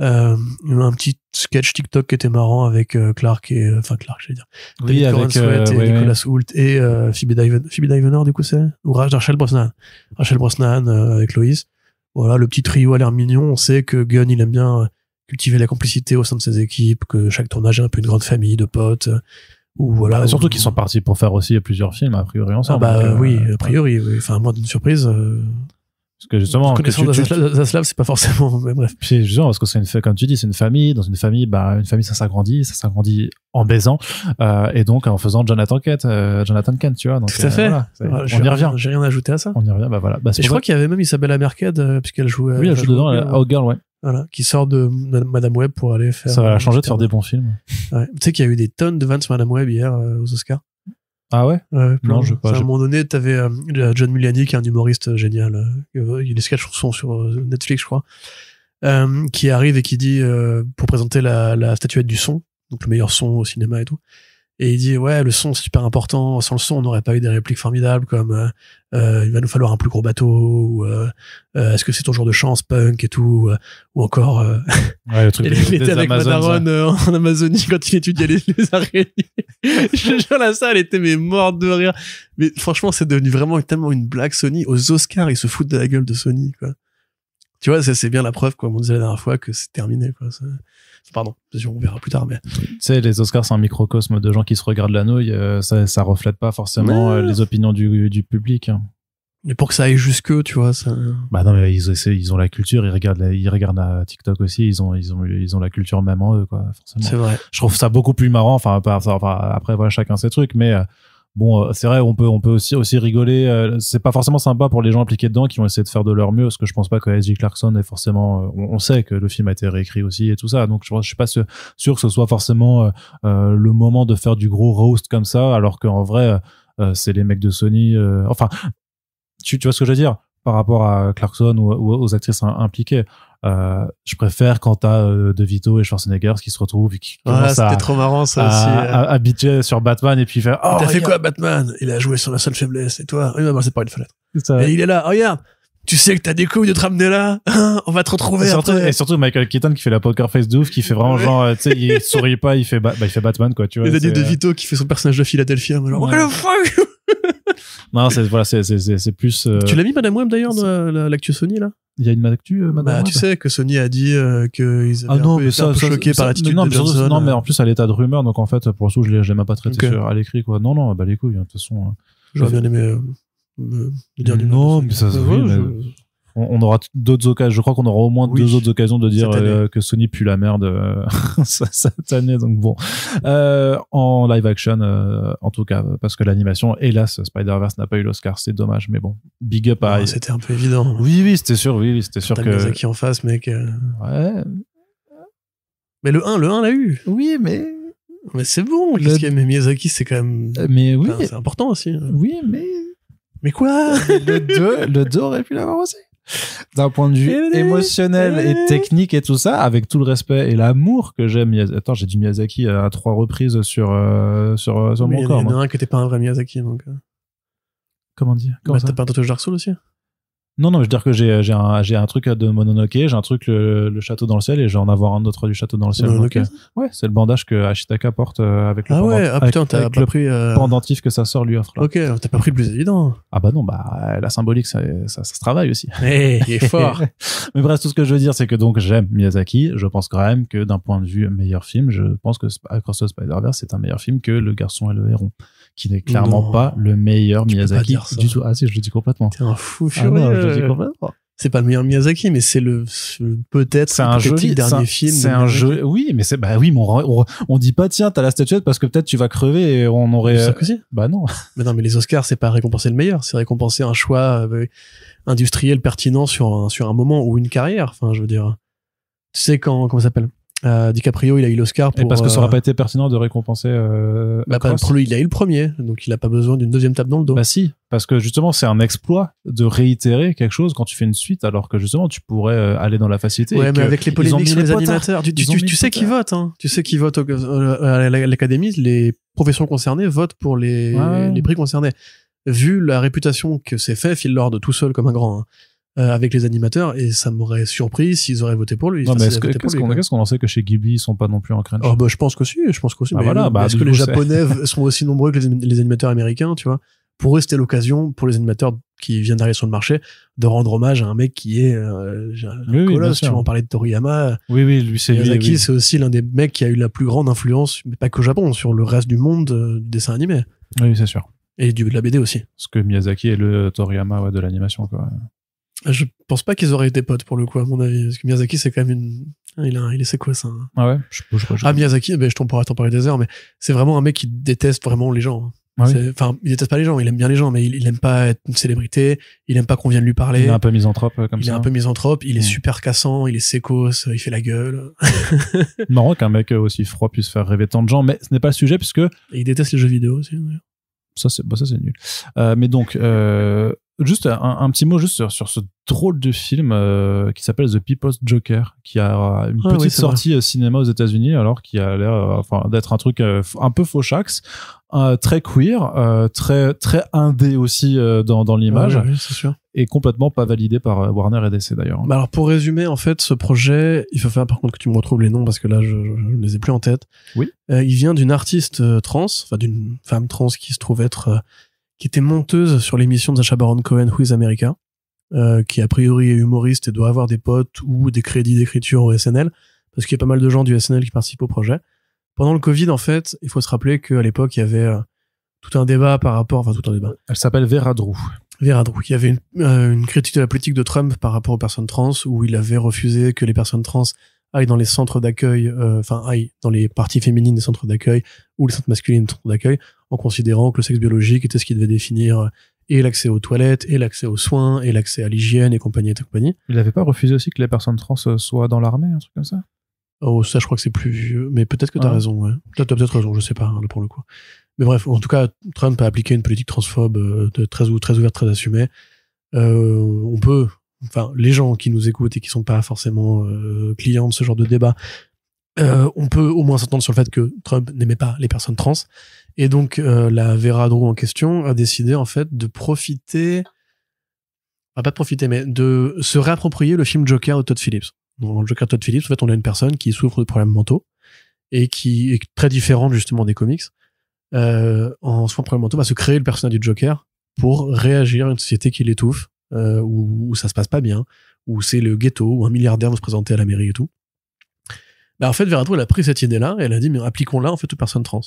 S2: Euh, un petit sketch TikTok qui était marrant avec Clark et enfin Clark j'allais dire oui, avec et Nicolas et Phoebe, du coup c'est ou Rachel Brosnan Rachel Brosnan avec Loïs voilà le petit trio a l'air mignon on sait que Gunn il aime bien cultiver la complicité au sein de ses équipes que chaque tournage est un peu une grande famille de potes ou voilà bah, surtout
S1: qu'ils sont partis pour faire aussi plusieurs films a priori ah ensemble bah euh, oui a priori enfin moi d'une surprise euh, parce que justement connaissant Zaslav c'est pas forcément *laughs* mais bref puis justement parce que c'est une comme tu dis c'est une famille dans une famille bah une famille ça s'agrandit ça s'agrandit en baisant euh, et donc en faisant Jonathan Kent euh, Jonathan Kent tu vois donc, tout à fait voilà, reviens ah, on y revient j'ai rien ajouté à ça on y revient bah voilà bah, et je crois qu'il
S2: y avait même Isabella Merced puisqu'elle joue oui elle joue dedans à
S1: Girl ouais voilà,
S2: qui sort de Madame Web pour aller faire. Ça va changer de faire des bons films. Tu sais qu'il y a eu des tonnes de vannes Madame Web hier euh, aux Oscars.
S1: Ah ouais, sais pas. À un moment
S2: donné, tu avais euh, John Mulaney, qui est un humoriste euh, génial. Euh, les sketchs sont sur Netflix, je crois. qui arrive et qui dit, pour présenter la, la statuette du son, donc le meilleur son au cinéma et tout, et il dit ouais le son c'est super important sans le son on n'aurait pas eu des répliques formidables comme euh, euh il va nous falloir un plus gros bateau ou euh, euh, est-ce que c'est ton jour de chance punk et tout euh, ou encore euh, ouais, le *laughs* avec hein. en Amazonie quand il étudiait les, araignées *laughs* je jure la salle était mais morte de rire mais franchement c'est devenu vraiment tellement une blague Sony aux Oscars ils se foutent de la gueule de Sony quoi tu vois c'est bien la preuve quoi on disait la dernière fois que c'est terminé quoi ça pardon on verra plus tard mais
S1: tu sais les Oscars c'est un microcosme de gens qui se regardent la nouille euh, ça ça reflète pas forcément euh, les opinions du, du public
S2: mais pour que ça aille jusque tu vois ça
S1: bah non mais ils, ils ont la culture ils regardent la, ils regardent la TikTok aussi ils ont ils ont ils ont la culture même en eux quoi forcément c'est vrai je trouve ça beaucoup plus marrant enfin, après voilà chacun ses trucs mais euh, bon, euh, c'est vrai, on peut, on peut aussi, aussi rigoler. Euh, c'est pas forcément sympa pour les gens impliqués dedans qui ont essayé de faire de leur mieux, parce que je pense pas que S.J. Clarkson est forcément. Euh, on, sait que le film a été réécrit aussi et tout ça. Donc, je, je suis pas sûr, que ce soit forcément le moment de faire du gros roast comme ça, alors qu'en vrai, c'est les mecs de Sony. enfin, tu, tu vois ce que je veux dire par rapport à Clarkson ou, aux actrices impliquées. Euh, je préfère quand t'as euh, De Vito et Schwarzenegger qui se retrouvent et qui Ah c'était trop marrant ça aussi à, sur Batman et puis faire oh, t'as fait quoi
S2: Batman il a joué sur la seule faiblesse et toi mais c'est pas une fenêtre il est là regarde tu sais que t'as des couilles de te ramener là, hein, on va te retrouver. Et surtout,
S1: Michael Keaton qui fait la poker face de ouf, qui fait vraiment genre, euh, tu sais, il *laughs* sourit pas, bah, il fait, Batman quoi, tu vois. Et de Vito
S2: qui fait son personnage de Philadelphie, genre what the fuck
S1: *laughs* non, c'est voilà, c'est c'est plus. Euh, tu l'as
S2: mis Madame Web d'ailleurs dans l'actu Sony là.
S1: Il y a une actu euh, Madame. Bah, tu sais
S2: que Sony a dit
S1: qu'ils ah avaient ah un peu, par l'attitude de Non, mais en plus à l'état de rumeur, donc en fait pour le coup je l'ai même pas traité à l'écrit quoi. Non non, bah les couilles hein, de toute façon. Hein. J'aurais bien aimé euh, de dire Non, mais ça, euh, on, aura d'autres occasions. Je crois qu'on aura au moins deux autres occasions de dire euh, que Sony pue la merde *laughs* cette année. Donc bon, en live action, en tout cas, parce que l'animation, hélas, Spider-Verse n'a pas eu l'Oscar. C'est dommage, mais bon, big up à. Ah, c'était un peu évident. Oui, oui, c'était sûr. Oui, oui c'était sûr que. qui en face, mec. Ouais.
S2: Mais le 1, le 1 l'a eu. Oui, mais. Mais c'est bon, le... mais
S1: Miyazaki, c'est quand même. Mais oui. c'est important
S2: aussi. Hein. Oui, mais
S1: mais quoi Le 2, le aurait pu l'avoir aussi. D'un point de vue eh émotionnel et eh technique et tout ça, avec tout le respect et l'amour que j'aime. Attends, j'ai dit Miyazaki euh, à trois reprises sur, euh, sur, euh, sur mon corps. Il y en
S2: a un qui t'es pas un vrai Miyazaki, donc. Comment dire bah, T'as pas un tatouage Dark aussi
S1: non, non, je veux dire que j'ai euh, un, un, truc euh, de Mononoke, j'ai un truc le, château dans le ciel et je vais en avoir un autre du château dans le ciel. Mononoke euh, Ouais, c'est le bandage que Ashitaka porte avec le, ah, ah pendentif que sa sœur lui offre. Ok, t'as pas pris le plus évident. Ah bah non, bah la symbolique, ça, ça, se travaille aussi. Hey, eh, il est fort *laughs* Mais bref, tout ce que je veux dire, c'est que donc j'aime Miyazaki, je pense quand même que d'un point de vue meilleur film, je pense que Across the Spider-Verse c'est un meilleur film que Le Garçon et le Héron qui n'est clairement pas le meilleur Miyazaki du tout. Ah si, je le dis complètement. T'es un fou ah furieux. non, je le dis complètement c'est pas le meilleur Miyazaki mais c'est le peut-être c'est un jeu, dernier film c'est un jeu oui mais c'est bah oui mais on, on, on, dit pas tiens t'as la statuette parce que peut-être tu vas crever et on aurait ça bah non mais non mais les Oscars c'est pas récompenser le meilleur c'est récompenser un choix
S2: euh, industriel pertinent sur un, sur un moment ou une carrière enfin je veux dire tu sais quand comment ça s'appelle euh, DiCaprio, il a eu l'Oscar Et parce que ça aurait euh, pas été pertinent de récompenser. Euh,
S1: bah, il a eu le premier, donc il n'a pas besoin d'une deuxième table dans le dos. Bah si, parce que justement, c'est un exploit de réitérer quelque chose quand tu fais une suite, alors que justement, tu pourrais aller dans la facilité. Ouais, mais avec les polémiques les, animateurs, tu, sais qui vote,
S2: hein. Tu sais qui vote à l'académie, les professions concernées votent pour les, prix concernés. Vu la réputation que c'est fait Phil Lord tout seul comme un grand. Hein, euh, avec les animateurs et ça m'aurait surpris s'ils auraient voté pour lui. quest ce
S1: qu'on en sait que chez Ghibli ils sont pas non plus en cringe ah, bah, je pense que si, je pense bah bah, que si. voilà, bah, est-ce que les Japonais
S2: sont aussi nombreux que les, animateurs américains, tu vois Pour eux, c'était l'occasion pour les animateurs qui viennent d'arriver sur le marché de rendre hommage à un mec qui est euh, un colosse. tu m'en parlais de Toriyama.
S1: Oui, oui, lui c'est Miyazaki, c'est
S2: aussi l'un des mecs qui a eu la plus grande influence, mais pas qu'au Japon, sur le reste du monde euh, du dessin animé.
S1: Oui, c'est sûr. Et du, de la BD aussi. Parce que Miyazaki est le Toriyama de l'animation. quoi.
S2: Ah, je pense pas qu'ils auraient été potes pour le coup, à mon avis. Parce que Miyazaki, c'est quand même une. Hein, il, est c'est hein. Ah ouais Ah, Miyazaki, ben, je t'en pourrais t'en parler des heures, mais c'est vraiment un mec qui déteste vraiment les gens. Hein. Ah enfin, il déteste pas les gens, il aime bien les gens, mais il, aime pas être une célébrité, il aime pas qu'on vienne lui
S1: parler. Il est un peu misanthrope euh, comme ça. Il est un peu misanthrope, il est mm. super
S2: cassant, il est sécos, euh, il fait la gueule. *laughs*
S1: Marrant qu'un mec euh, aussi froid puisse faire rêver tant de gens, mais ce n'est pas le sujet puisque. que il déteste les jeux vidéo aussi. Bah, ça, c'est nul. mais donc, Juste un, petit mot juste sur, ce drôle de film euh, qui s'appelle The People's Joker, qui a une ah petite sortie euh, cinéma aux États-Unis, alors qui a l'air euh, enfin, d'être un truc un peu faux-chax, très queer, très très indé aussi dans, dans l'image, et complètement pas validé par Warner et DC d'ailleurs. Bah alors pour résumer en fait, ce projet, il faut
S2: faire par contre que tu me retrouves les noms parce que là je, ne les ai plus en tête. Oui. il vient d'une artiste trans, enfin d'une femme trans qui se trouve être qui était monteuse sur l'émission de Sacha Baron Cohen Who is America, euh, qui a priori est humoriste et doit avoir des potes ou des crédits d'écriture au SNL, parce qu'il y a pas mal de gens du SNL qui participent au projet. Pendant le Covid, en fait, il faut se rappeler qu'à l'époque, il y avait euh, tout un débat par rapport, enfin tout un débat. Elle s'appelle Vera Drew. Vera Drew. Il y avait euh, une, critique de la politique de Trump par rapport aux personnes trans, où il avait refusé que les personnes trans aillent dans les centres d'accueil, euh, enfin aillent dans les parties féminines des centres d'accueil ou les centres masculins des centres d'accueil, en considérant que le sexe biologique était ce qui devait définir euh, et l'accès aux toilettes, et l'accès aux soins, et l'accès à l'hygiène, et compagnie, et compagnie. Il n'avait pas refusé aussi que les personnes trans euh, soient dans l'armée, un truc comme ça Oh, ça, je crois que c'est plus vieux, mais peut-être que tu as ah. raison, ouais. T'as peut-être raison, je sais pas, hein, pour le coup. Mais bref, en tout cas, Trump a appliqué une politique transphobe euh, de très, ouverte, très assumée. on peut, enfin, les gens qui nous écoutent et qui sont pas forcément clients de ce genre de débat, on peut au moins s'entendre sur le fait que Trump n'aimait pas les personnes trans, et donc, euh, la Vera en question a décidé, en fait, de profiter, pas de profiter, mais de se réapproprier le film Joker de Todd Phillips. Dans le Joker de Todd Phillips, en fait, on a une personne qui souffre de problèmes mentaux et qui est très différente, justement, des comics. Euh, en soins problèmes mentaux, va se créer le personnage du Joker pour réagir à une société qui l'étouffe, euh, où, ça se passe pas bien, où c'est le ghetto, où un milliardaire veut se présenter à la mairie et tout. Bah, en fait, Drew, elle a pris cette idée-là et elle a dit, mais appliquons-la, en fait, aux personnes trans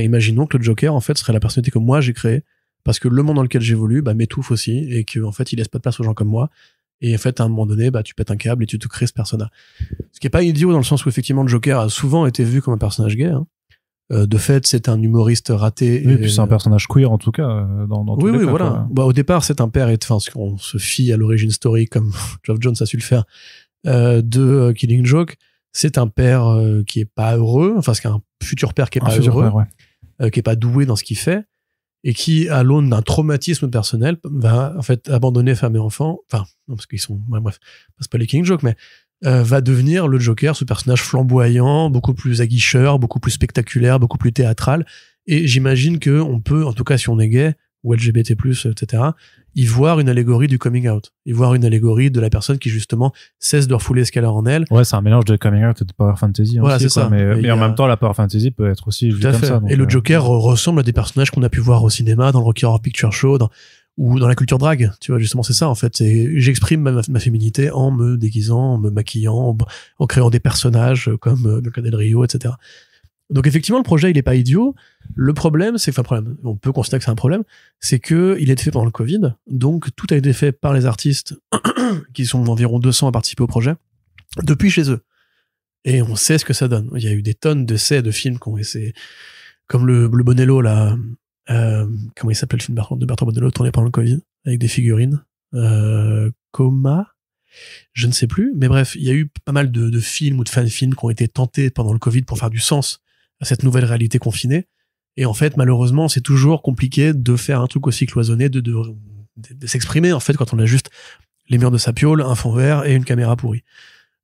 S2: imaginons que le Joker, en fait, serait la personnalité que moi j'ai créée, parce que le monde dans lequel j'évolue bah, m'étouffe aussi, et que en fait, il laisse pas de place aux gens comme moi. Et en fait, à un moment donné, bah, tu pètes un câble et tu te crées ce personnage. Ce qui est pas idiot dans le sens où effectivement, le Joker a souvent été vu comme un personnage gay. Hein. Euh, de fait, c'est un humoriste
S1: raté. Oui, et puis c'est un personnage queer en tout cas. Euh, dans, dans oui, oui, voilà.
S2: Bah, au départ, c'est un père et ce qu'on se fie à l'origine story comme *laughs* Geoff Jones a su le faire euh, de Killing Joke. C'est un père qui est pas heureux, enfin, c'est un futur père qui est pas heureux. Euh, qui est pas doué dans ce qu'il fait et qui, à l'aune d'un traumatisme personnel, va en fait abandonner femme et enfant. Enfin, non, parce qu'ils sont, ouais, bref, c'est pas les King Jokes, mais euh, va devenir le Joker, ce personnage flamboyant, beaucoup plus aguicheur, beaucoup plus spectaculaire, beaucoup plus théâtral. Et j'imagine que on peut, en tout cas si on est gay, ou LGBT+, etc., y voir une allégorie du coming out, y voir une allégorie de la personne qui justement cesse de refouler ce qu'elle a en elle.
S1: Ouais, c'est un mélange de coming out et de power fantasy. Voilà, c'est ça. Mais, en même temps, la power fantasy peut être aussi Tout à ça. et le euh, Joker
S2: ressemble à des personnages qu'on a pu voir au cinéma, dans le Rocky Horror Picture Show, ou dans la culture drag. Tu vois, justement, c'est ça en fait. J'exprime ma, féminité en me déguisant, en me maquillant, en, créant des personnages euh, comme le euh, cas Rio, etc. Donc effectivement, le projet, il est pas idiot. Le problème, c'est enfin problème, on peut constater que c'est un problème, c'est que il est fait pendant le Covid, donc tout a été fait par les artistes *clears throat* qui sont environ 200 à participer au projet depuis chez eux. Et on sait ce que ça donne. Il y a eu des tonnes d'essais de films qu'on essayé, comme le, le Bonello là, euh, comment il s'appelle le film de Bertrand Bonello tourné pendant le Covid avec des figurines, euh, Coma, je ne sais plus, mais bref, il y a eu pas mal de, de films ou de fan films qui ont été tentés pendant le Covid pour faire du sens cette nouvelle réalité confinée. Et en fait, malheureusement, c'est toujours compliqué de faire un truc aussi cloisonné, de, de, s'exprimer, en fait, quand on a juste les murs de sa un fond vert et une caméra pourrie.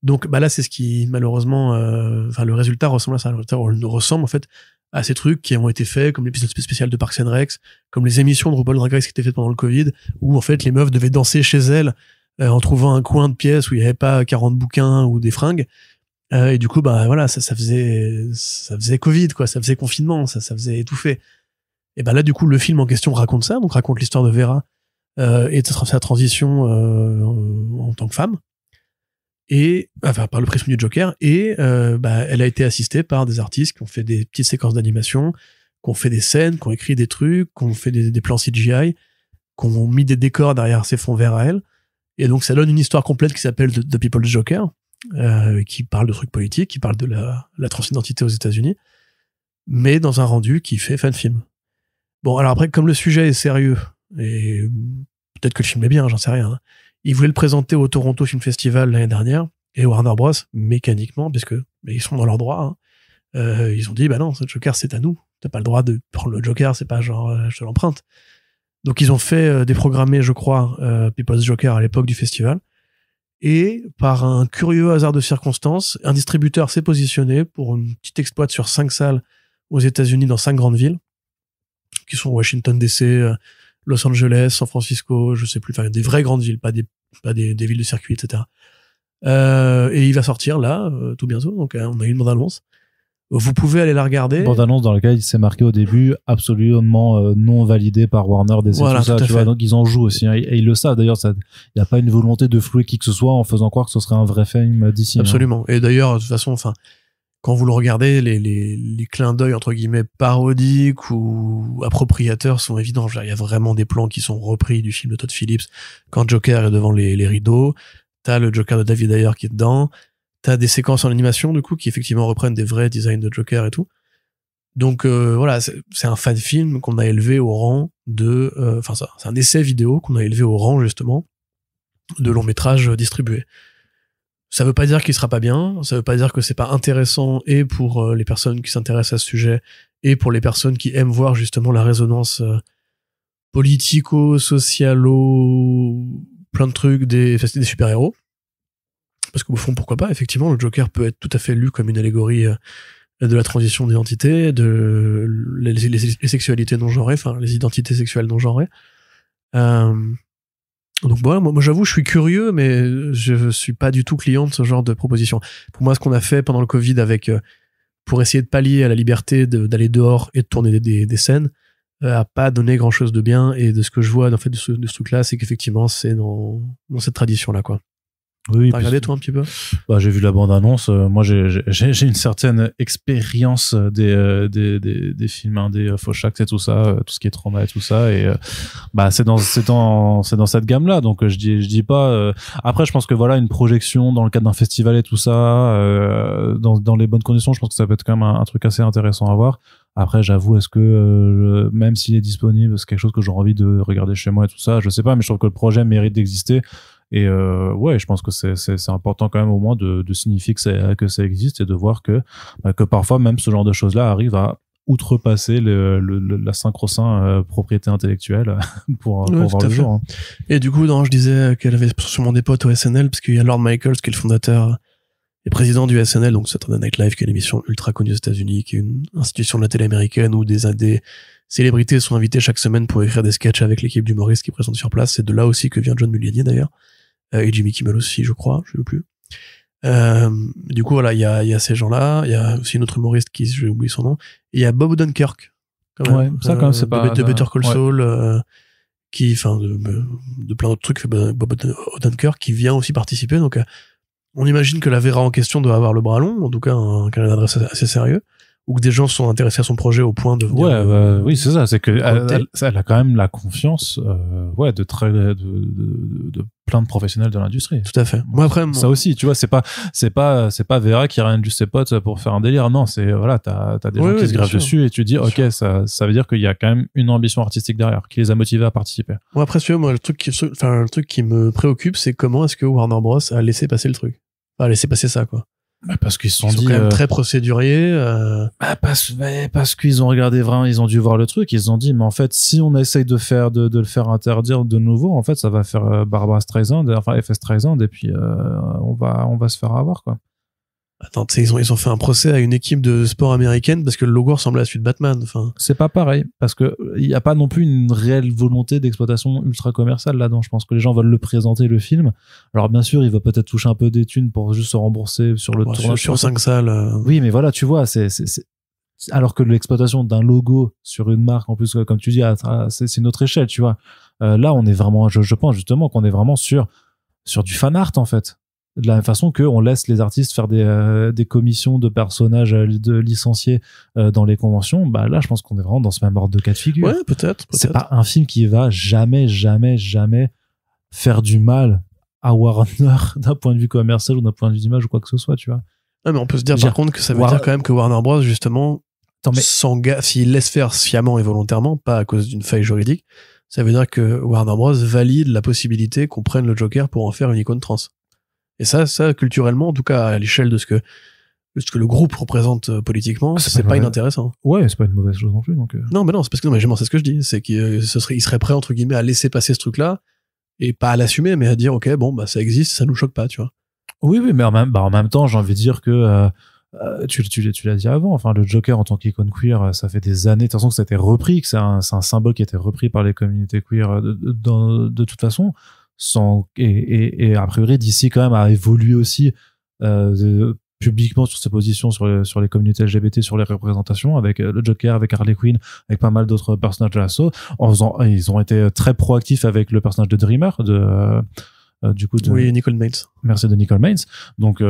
S2: Donc, bah là, c'est ce qui, malheureusement, euh, enfin, le résultat ressemble à ça. Le résultat ressemble, en fait, à ces trucs qui ont été faits, comme l'épisode spécial de Parks and Rex, comme les émissions de RuPaul Drag Race qui étaient faites pendant le Covid, où, en fait, les meufs devaient danser chez elles euh, en trouvant un coin de pièce où il n'y avait pas 40 bouquins ou des fringues euh, et du coup, bah voilà, ça, ça, faisait ça faisait Covid, quoi, ça faisait confinement, ça, ça faisait étouffer. Et bah, là, du coup, le film en question raconte ça, donc raconte l'histoire de Vera euh, et de sa transition euh, en tant que femme. Et enfin, par le prisme du Joker. Et euh, bah, elle a été assistée par des artistes qui ont fait des petites séquences d'animation, qui ont fait des scènes, qui ont écrit des trucs, qui ont fait des, plans CGI, qui ont mis des décors derrière ces fonds verts à elle. Et donc, ça donne une histoire complète qui s'appelle The, People Joker, euh, qui parle de trucs politiques, qui parle de la, la transidentité aux États-Unis, mais dans un rendu qui fait fan film. Bon, alors après, comme le sujet est sérieux, et peut-être que le film est bien, j'en sais rien, hein, ils voulaient le présenter au Toronto Film Festival l'année dernière, et Warner Bros, mécaniquement, puisque mais ils sont dans leur droit, hein. euh, ils ont dit, bah non, ce Joker, c'est à nous. T'as pas le droit de prendre le Joker, c'est pas genre, euh, je te l'emprunte. Donc ils ont fait euh, déprogrammer, je crois, euh, People's Joker à l'époque du festival. Et par un curieux hasard de circonstances, un distributeur s'est positionné pour une petite exploite sur cinq salles aux États-Unis dans cinq grandes villes, qui sont Washington DC, euh, Los Angeles, San Francisco, je sais plus, enfin des vraies grandes villes, pas des pas des, villes de circuit, etc. Euh, et il va sortir là, euh, tout bientôt. Donc hein, on a une bande annonce. Vous pouvez aller la regarder. Bande
S1: annonce dans laquelle il s'est marqué au début absolument euh, non validé par Warner des. voilà, tu vois, donc ils en jouent aussi hein, et ils le savent d'ailleurs il n'y a pas une volonté de flouer qui que ce soit en faisant croire que ce serait un vrai film d'ici. Hein. Absolument.
S2: Et d'ailleurs de toute façon enfin quand vous le regardez, les, clins d'œil entre guillemets parodiques ou appropriateurs sont évidents. Il y a vraiment des plans qui sont repris du film de Todd Phillips quand Joker est devant les, les rideaux. T'as le Joker de David Ayer qui est dedans des séquences en animation, du coup, qui effectivement reprennent des vrais designs de Joker et tout. Donc euh, voilà, c'est un fan film qu'on a élevé au rang de, euh, enfin ça c'est un essai vidéo qu'on a élevé au rang justement de long métrage distribué. Ça veut pas dire qu'il sera pas bien, ça veut pas dire que c'est pas intéressant et pour euh, les personnes qui s'intéressent à ce sujet et pour les personnes qui aiment voir justement la résonance politico-socialo, plein de trucs des, des super héros. Parce qu'au fond, pourquoi pas Effectivement, le Joker peut être tout à fait lu comme une allégorie euh, de la transition d'identité, de les, sexualités non genrées, enfin les identités sexuelles non genrées. Euh, donc bon, moi, moi j'avoue, je suis curieux, mais je suis pas du tout client de ce genre de proposition. Pour moi, ce qu'on a fait pendant le Covid avec euh, pour essayer de pallier à la liberté d'aller dehors et de tourner des, scènes, a pas donné grand chose de bien et de ce que je vois en fait de ce, truc là c'est qu'effectivement c'est dans, dans, cette tradition là quoi oui, toi un petit peu
S1: bah, J'ai vu la bande-annonce. Euh, moi, j'ai une certaine expérience euh, des, euh, des, des, des, films indés, et tout ça, tout ce qui est trauma et tout ça. Et bah, c'est dans, dans, dans cette gamme-là. Donc, je dis, je dis pas. Après, je pense que voilà, une projection dans le cadre d'un festival et tout ça, euh, dans, dans les bonnes conditions, je pense que ça peut être quand même un, truc assez intéressant à voir. Après, j'avoue, est-ce que même s'il est disponible, c'est quelque chose que j'aurais envie de regarder chez moi et tout ça, je sais pas, mais je trouve que le projet mérite d'exister. Et euh, ouais, je pense que c'est important quand même au moins de, de signifier que, ça, que ça existe et de voir que, bah, que parfois même ce genre de choses-là arrive à outrepasser le, le, la synchro saint euh, propriété intellectuelle *laughs* pour, pour voir le jour. Hein. Et du coup, non,
S2: je disais qu'elle avait sûrement des potes au SNL, parce qu'il y a Lord Michaels qui est le fondateur et président du SNL, donc Saturday Night Live, qui est une émission ultra connue aux États-Unis, qui est une institution de la télé américaine où des, des célébrités sont invitées chaque semaine pour écrire des sketchs avec l'équipe d'humoristes qui présente sur place. C'est de là aussi que vient John Mulaney d'ailleurs. Euh, et Jimmy Kimmel aussi, je crois, je ne sais plus. Euh, du coup, voilà, il y a, y a, ces gens-là. Il y a aussi une autre humoriste qui, j'ai oublié son nom. Il y a Bob Odenkirk Quand même, ouais, ça, quand même, c'est euh, De Better Call Saul, euh, qui, enfin, de, plein d'autres trucs, Bob Odenkirk qui vient aussi participer. Donc, on imagine que la Vera en question doit avoir le bras long, en tout cas, un, un d'adresse assez sérieux ou que des gens sont intéressés à son projet au point de venir
S1: ouais euh, oui c'est ça c'est que elle, a quand même la confiance euh, ouais de très de, plein de professionnels de l'industrie tout à fait moi après ça aussi tu vois c'est pas c'est pas c'est pas Vera qui juste ses potes pour faire un délire non c'est voilà t'as as des gens qui se gravent dessus et tu dis ok ça ça veut dire qu'il y a quand même une ambition artistique derrière qui les a motivés à participer
S2: moi après tu moi le truc qui enfin le truc qui me préoccupe c'est comment est-ce que Warner Bros a laissé passer le truc a laissé passer ça quoi
S1: bah parce qu'ils sont, quand même euh, très procéduriers. Euh, bah, parce, parce qu'ils ont regardé vraiment, ils ont dû voir le truc. Ils ont dit, mais en fait, si on essaye de faire de, de le faire interdire de nouveau, en fait, ça va faire euh, Barbara Streisand, enfin FS Streisand, et puis on va on va se faire avoir quoi. Attends, ils ont, ils ont fait un procès à une équipe de sport américaine parce que le logo ressemble à celui de Batman. Enfin, c'est pas pareil parce que il euh, n'y a pas non plus une réelle volonté d'exploitation ultra commerciale là-dedans. Je pense que les gens veulent le présenter le film. Alors bien sûr, il va peut-être toucher un peu des thunes pour juste se rembourser sur le tour. Sur, cinq salles. Euh. Oui, mais voilà, tu vois, c'est alors que l'exploitation d'un logo sur une marque en plus euh, comme tu dis c'est une autre échelle tu vois là on est vraiment je, je pense justement qu'on est vraiment sur sur du fan art en fait de la même façon on laisse les artistes faire des, euh, commissions de personnages euh, de licenciés euh, dans les conventions, bah là, je pense qu'on est vraiment dans ce même ordre de cas de figure. Ouais, peut-être. c'est pas un film qui va jamais, jamais, jamais faire du mal à Warner *laughs* d'un point de vue commercial ou d'un point de vue d'image ou quoi que ce soit, tu vois.
S2: mais on peut se dire par contre que ça veut dire quand même que Warner Bros, justement, s'il laisse faire sciemment et volontairement, pas à cause d'une faille juridique, ça veut dire que Warner Bros valide la possibilité qu'on prenne le Joker pour en faire une icône trans. Et ça, ça culturellement, en tout cas à l'échelle de ce que ce que le groupe représente euh, politiquement, ah, c'est pas, inintéressant.
S1: Ouais, c'est pas une mauvaise chose non plus. Donc euh.
S2: Non, mais non, c'est parce que non, mais c'est ce que je dis, c'est qu'il euh, serait, serait prêt entre guillemets à laisser passer ce truc-là et pas à
S1: l'assumer, mais à dire ok, bon, bah ça existe, ça nous choque pas, tu vois. Oui, oui, mais en même, bah, en même temps, j'ai envie de dire que tu, tu, l'as dit avant, enfin le Joker en tant qu'icône queer, ça fait des années, de toute façon que ça a été repris, que c'est un, symbole qui a été repris par les communautés queer de, de toute façon sans, et, et, a priori, d'ici quand même a évolué aussi euh, publiquement sur ses positions sur, sur les communautés LGBT, sur les représentations, avec euh, le Joker, avec Harley Quinn, avec pas mal d'autres personnages de l'assaut. En faisant, ils ont été très proactifs avec le personnage de Dreamer, de euh, du coup de, oui Nicole Maines merci de Nicole Maines donc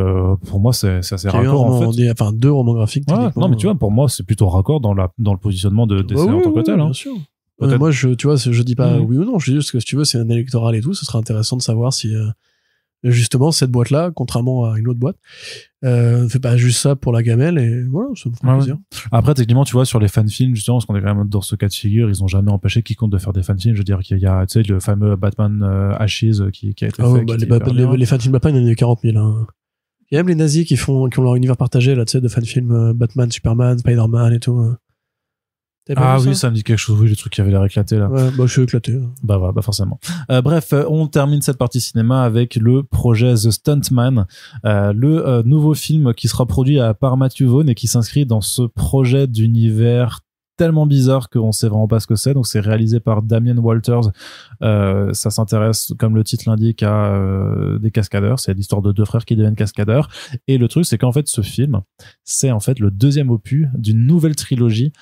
S1: pour moi c'est assez raccord en fait enfin deux romans graphiques non mais tu vois pour moi c'est plutôt raccord dans la dans le positionnement de bah DC en tant que tel hein. sûr moi,
S2: je, tu vois, je dis pas mhm. oui ou non. Je dis juste que si tu veux, c'est un électoral et tout. Ce sera intéressant de savoir si, euh, justement, cette boîte-là, contrairement à une autre boîte, euh, fait pas juste ça pour la gamelle. Et voilà, ça me plaisir.
S1: Après, techniquement, tu vois, sur les fan-films, justement, parce qu'on est quand même dans ce cas de figure, ils ont jamais empêché quiconque de faire des fan-films. Je veux dire, qu'il y a, tu sais, le fameux Batman euh, Ashes euh, qui, qui, a été ah fait. Bah, les,
S2: fan-films Batman, il y en a eu 40 000. Hein. Il y a même les nazis qui, font, qui ont leur univers partagé, là, tu sais, de fan-films euh, Batman, Superman, Spider-Man et tout. Hein. Ah oui, ça,
S1: me dit quelque chose. Oui, le truc qui avait l'air éclaté là. Ouais, bah je suis éclaté. Hein. Bah voilà, bah, forcément. Euh, bref, euh, on termine cette partie cinéma avec le projet The Stuntman, euh, le nouveau film qui sera produit par Matthew Vaughn et qui s'inscrit dans ce projet d'univers tellement bizarre qu'on sait vraiment pas ce que c'est. Donc c'est réalisé par Damien Walters. ça s'intéresse, comme le titre l'indique, à des cascadeurs. C'est l'histoire de deux frères qui deviennent cascadeurs. Et le truc, c'est qu'en fait, ce film, c'est en fait le deuxième opus d'une nouvelle trilogie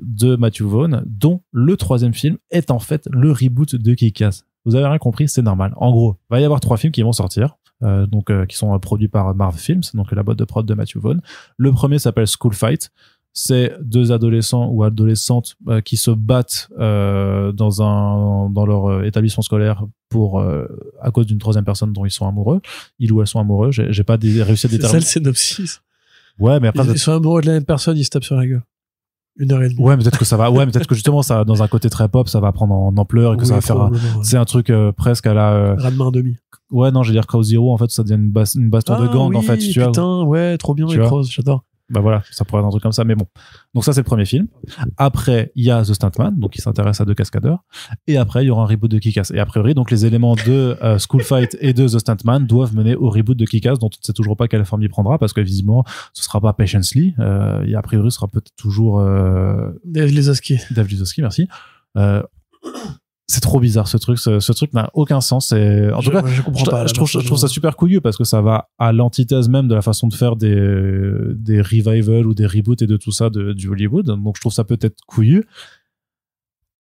S1: de Matthew Vaughn, dont le troisième film est en fait le reboot de Kick-Ass. Vous avez rien compris, c'est normal. En gros, il va y avoir trois films qui vont sortir, euh, donc euh, qui sont euh, produits par Marvel Films, donc la boîte de prod de Matthew Vaughn. Le premier s'appelle School Fight. C'est deux adolescents ou adolescentes qui se battent dans un dans leur établissement scolaire pour à cause d'une troisième personne dont ils sont amoureux. Ils ou elles sont amoureux. J'ai pas réussi à déterminer. C'est ça le synopsis. Ouais, mais après ils sont amoureux de la même personne, ils se tapent sur la gueule une heure et demie. Ouais, peut-être que ça va. Ouais, peut-être que justement, ça dans un côté très pop, ça va prendre en ampleur et que ça va faire. Un... C'est un truc euh, presque à la. Euh... main demi. Ouais, non, je veux dire Cross Zero. En fait, ça devient une baston de ah gang en fait. Tu putain, ouais, trop bien. les Cross, j'adore bah voilà, ça pourrait être un truc comme ça, mais bon. Donc ça, c'est le premier film. Après, il y a The Stuntman, donc il s'intéresse à deux cascadeurs. Et après, il y aura un reboot de kick Et a priori, donc les éléments de euh, School Fight et de The Stuntman doivent mener au reboot de kick dont on ne sait toujours pas quelle forme il prendra, parce que visiblement, ce sera pas Patience Lee. Euh, et a priori, ce sera peut-être toujours... Euh, Dave David Dave merci. Euh, c'est trop bizarre ce truc ce, truc n'a aucun sens et en tout cas je, comprends pas, je, trouve, je, trouve ça super couillu parce que ça va à l'antithèse même de la façon de faire des des revivals ou des reboots et de tout ça du Hollywood donc je trouve ça peut-être couillu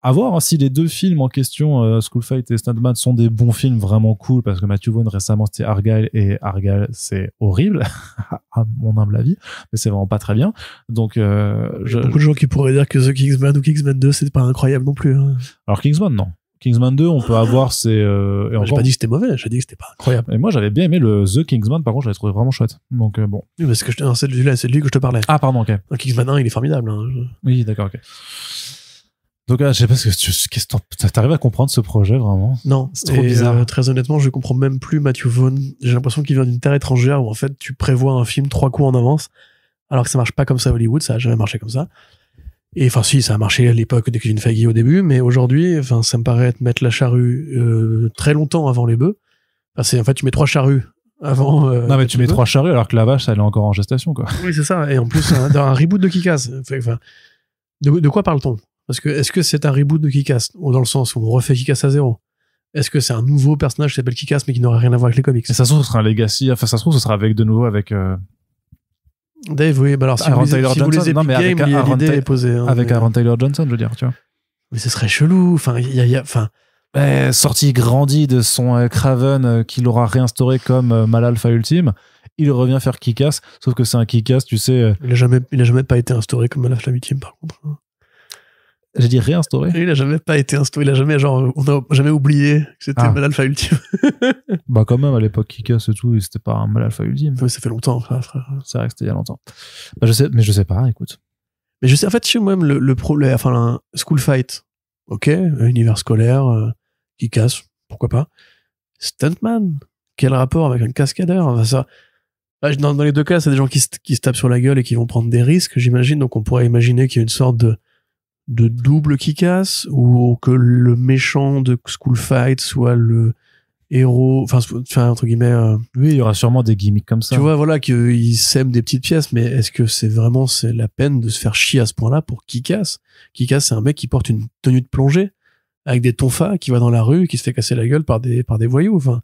S1: à voir hein, si les deux films en question, euh, School Fight et Stuntman, sont des bons films vraiment cool, parce que Matthew Vaughn récemment c'était Argyle, et Argyle c'est horrible, *laughs* à mon humble avis, mais c'est vraiment pas très bien. Donc, euh, beaucoup de gens qui pourraient dire que The Kingsman ou Kingsman 2 c'est pas incroyable non plus. Hein. Alors Kingsman non, Kingsman 2, on peut avoir c'est. Euh, j'ai pas dit que c'était mauvais, j'ai dit que c'était pas incroyable. Et moi, j'avais bien aimé le The Kingsman, par contre, j'avais trouvé vraiment chouette. Donc, bon. Oui, parce que c'est de lui que je te parlais. Ah, pardon, ok. Kingsman 1, il est formidable. Hein. Oui, d'accord, ok. Donc, ah, je sais pas ce que tu, qu'est-ce t'arrives à comprendre ce projet vraiment Non, c'est trop bizarre.
S2: Euh, très honnêtement, je comprends même plus Matthew Vaughn. J'ai l'impression qu'il vient d'une terre étrangère où en fait tu prévois un film trois coups en avance, alors que ça marche pas comme ça à Hollywood. Ça a jamais marché comme ça. Et enfin, si, ça a marché à l'époque de Kevin Feige au début, mais aujourd'hui, enfin, ça me paraît mettre la charrue euh, très longtemps avant les bœufs. Enfin, en fait, tu mets trois charrues avant. Euh, non, mais tu mets trois
S1: charrues alors que la vache, elle est encore en gestation, quoi.
S2: Oui, c'est ça. Et en plus, un, *laughs* reboot de Kikaz. Enfin, de quoi parle-t-on parce que est-ce que c'est un reboot de Kikas Ou dans le sens où on refait Kikas à zéro Est-ce que c'est un nouveau personnage qui s'appelle
S1: Kikas mais qui n'aurait rien à voir avec les comics Et ça se trouve, ce sera un Legacy. Enfin, ça se trouve, ce sera avec de nouveau avec. Euh,
S2: Dave, oui, alors si, vous, non, mais l'idée est hein, avec
S1: Taylor Johnson, je veux dire, tu vois. Mais ce serait chelou. Enfin, il y a. enfin... Bah, sorti grandi de son euh, Craven euh, qu'il aura réinstauré comme euh, Malalfa ultime, il revient faire Kikas, sauf que c'est un Kikas, tu sais. Euh, il n'a jamais, jamais pas été instauré comme Malalpha ultime par contre. Hein. J'ai dit réinstauré.
S2: Il a jamais pas été instauré. Il a jamais, genre, on a jamais oublié que c'était ah. mal alpha ultime.
S1: *laughs* Bah, bah, quand même, à l'époque, casse et tout, c'était pas un alpha ultime. ça fait longtemps, frère. C'est vrai que c'était il y a longtemps. Bah, je sais, mais je sais pas, écoute. Mais je sais, en fait, chez moi-même, le, problème, enfin,
S2: school fight, ok, univers scolaire, qui euh, casse, pourquoi pas. Stuntman, quel rapport avec un cascadeur enfin, ça, bah, dans, dans, les deux cas, c'est des gens qui, qui se tapent sur la gueule et qui vont prendre des risques, j'imagine. Donc, on pourrait imaginer qu'il y a une sorte de de double qui ou que le méchant de School Fight soit le héros enfin entre guillemets euh, oui il y aura sûrement des gimmicks comme ça tu vois voilà qu'ils sèment des petites pièces mais est-ce que c'est vraiment c'est la peine de se faire chier à ce point-là pour qui casse c'est un mec qui porte une tenue de plongée avec des tonfas qui va dans la rue qui se fait casser la gueule par des par des voyous enfin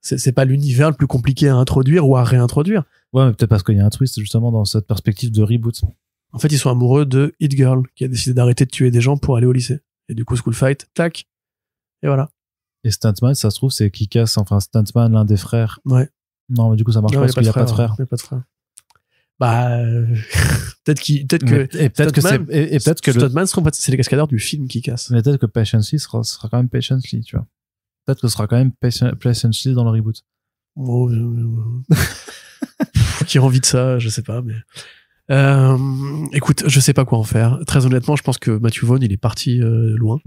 S2: c'est pas l'univers le plus compliqué à introduire ou à réintroduire ouais mais peut-être parce qu'il y a un twist justement dans cette perspective de reboot en fait, ils sont amoureux de Hit Girl, qui a décidé d'arrêter de tuer des gens pour aller au lycée. Et du coup, School Fight, tac. Et voilà.
S1: Et Stuntman, ça se trouve, c'est qui casse, enfin, Stuntman, l'un des frères. Ouais. Non, mais du coup, ça marche pas parce qu'il n'y a, pas de frère.
S2: Il n'y a pas de frère. Bah, euh, *laughs* peut-être qu'il, peut être que. Et peut-être que c'est. Et, peut-être que. Stuntman,
S1: le... c'est les cascadeurs du film qui cassent. Mais peut-être que Patience Lee sera, quand même Patience Lee, tu vois. Peut-être que ce sera quand même Patience Lee dans le reboot. Oh, euh, *laughs* qui a envie de ça, je sais
S2: pas, mais. Euh, écoute, je sais pas quoi en faire. Très honnêtement, je pense que Mathieu Vaughn, il est parti euh, loin.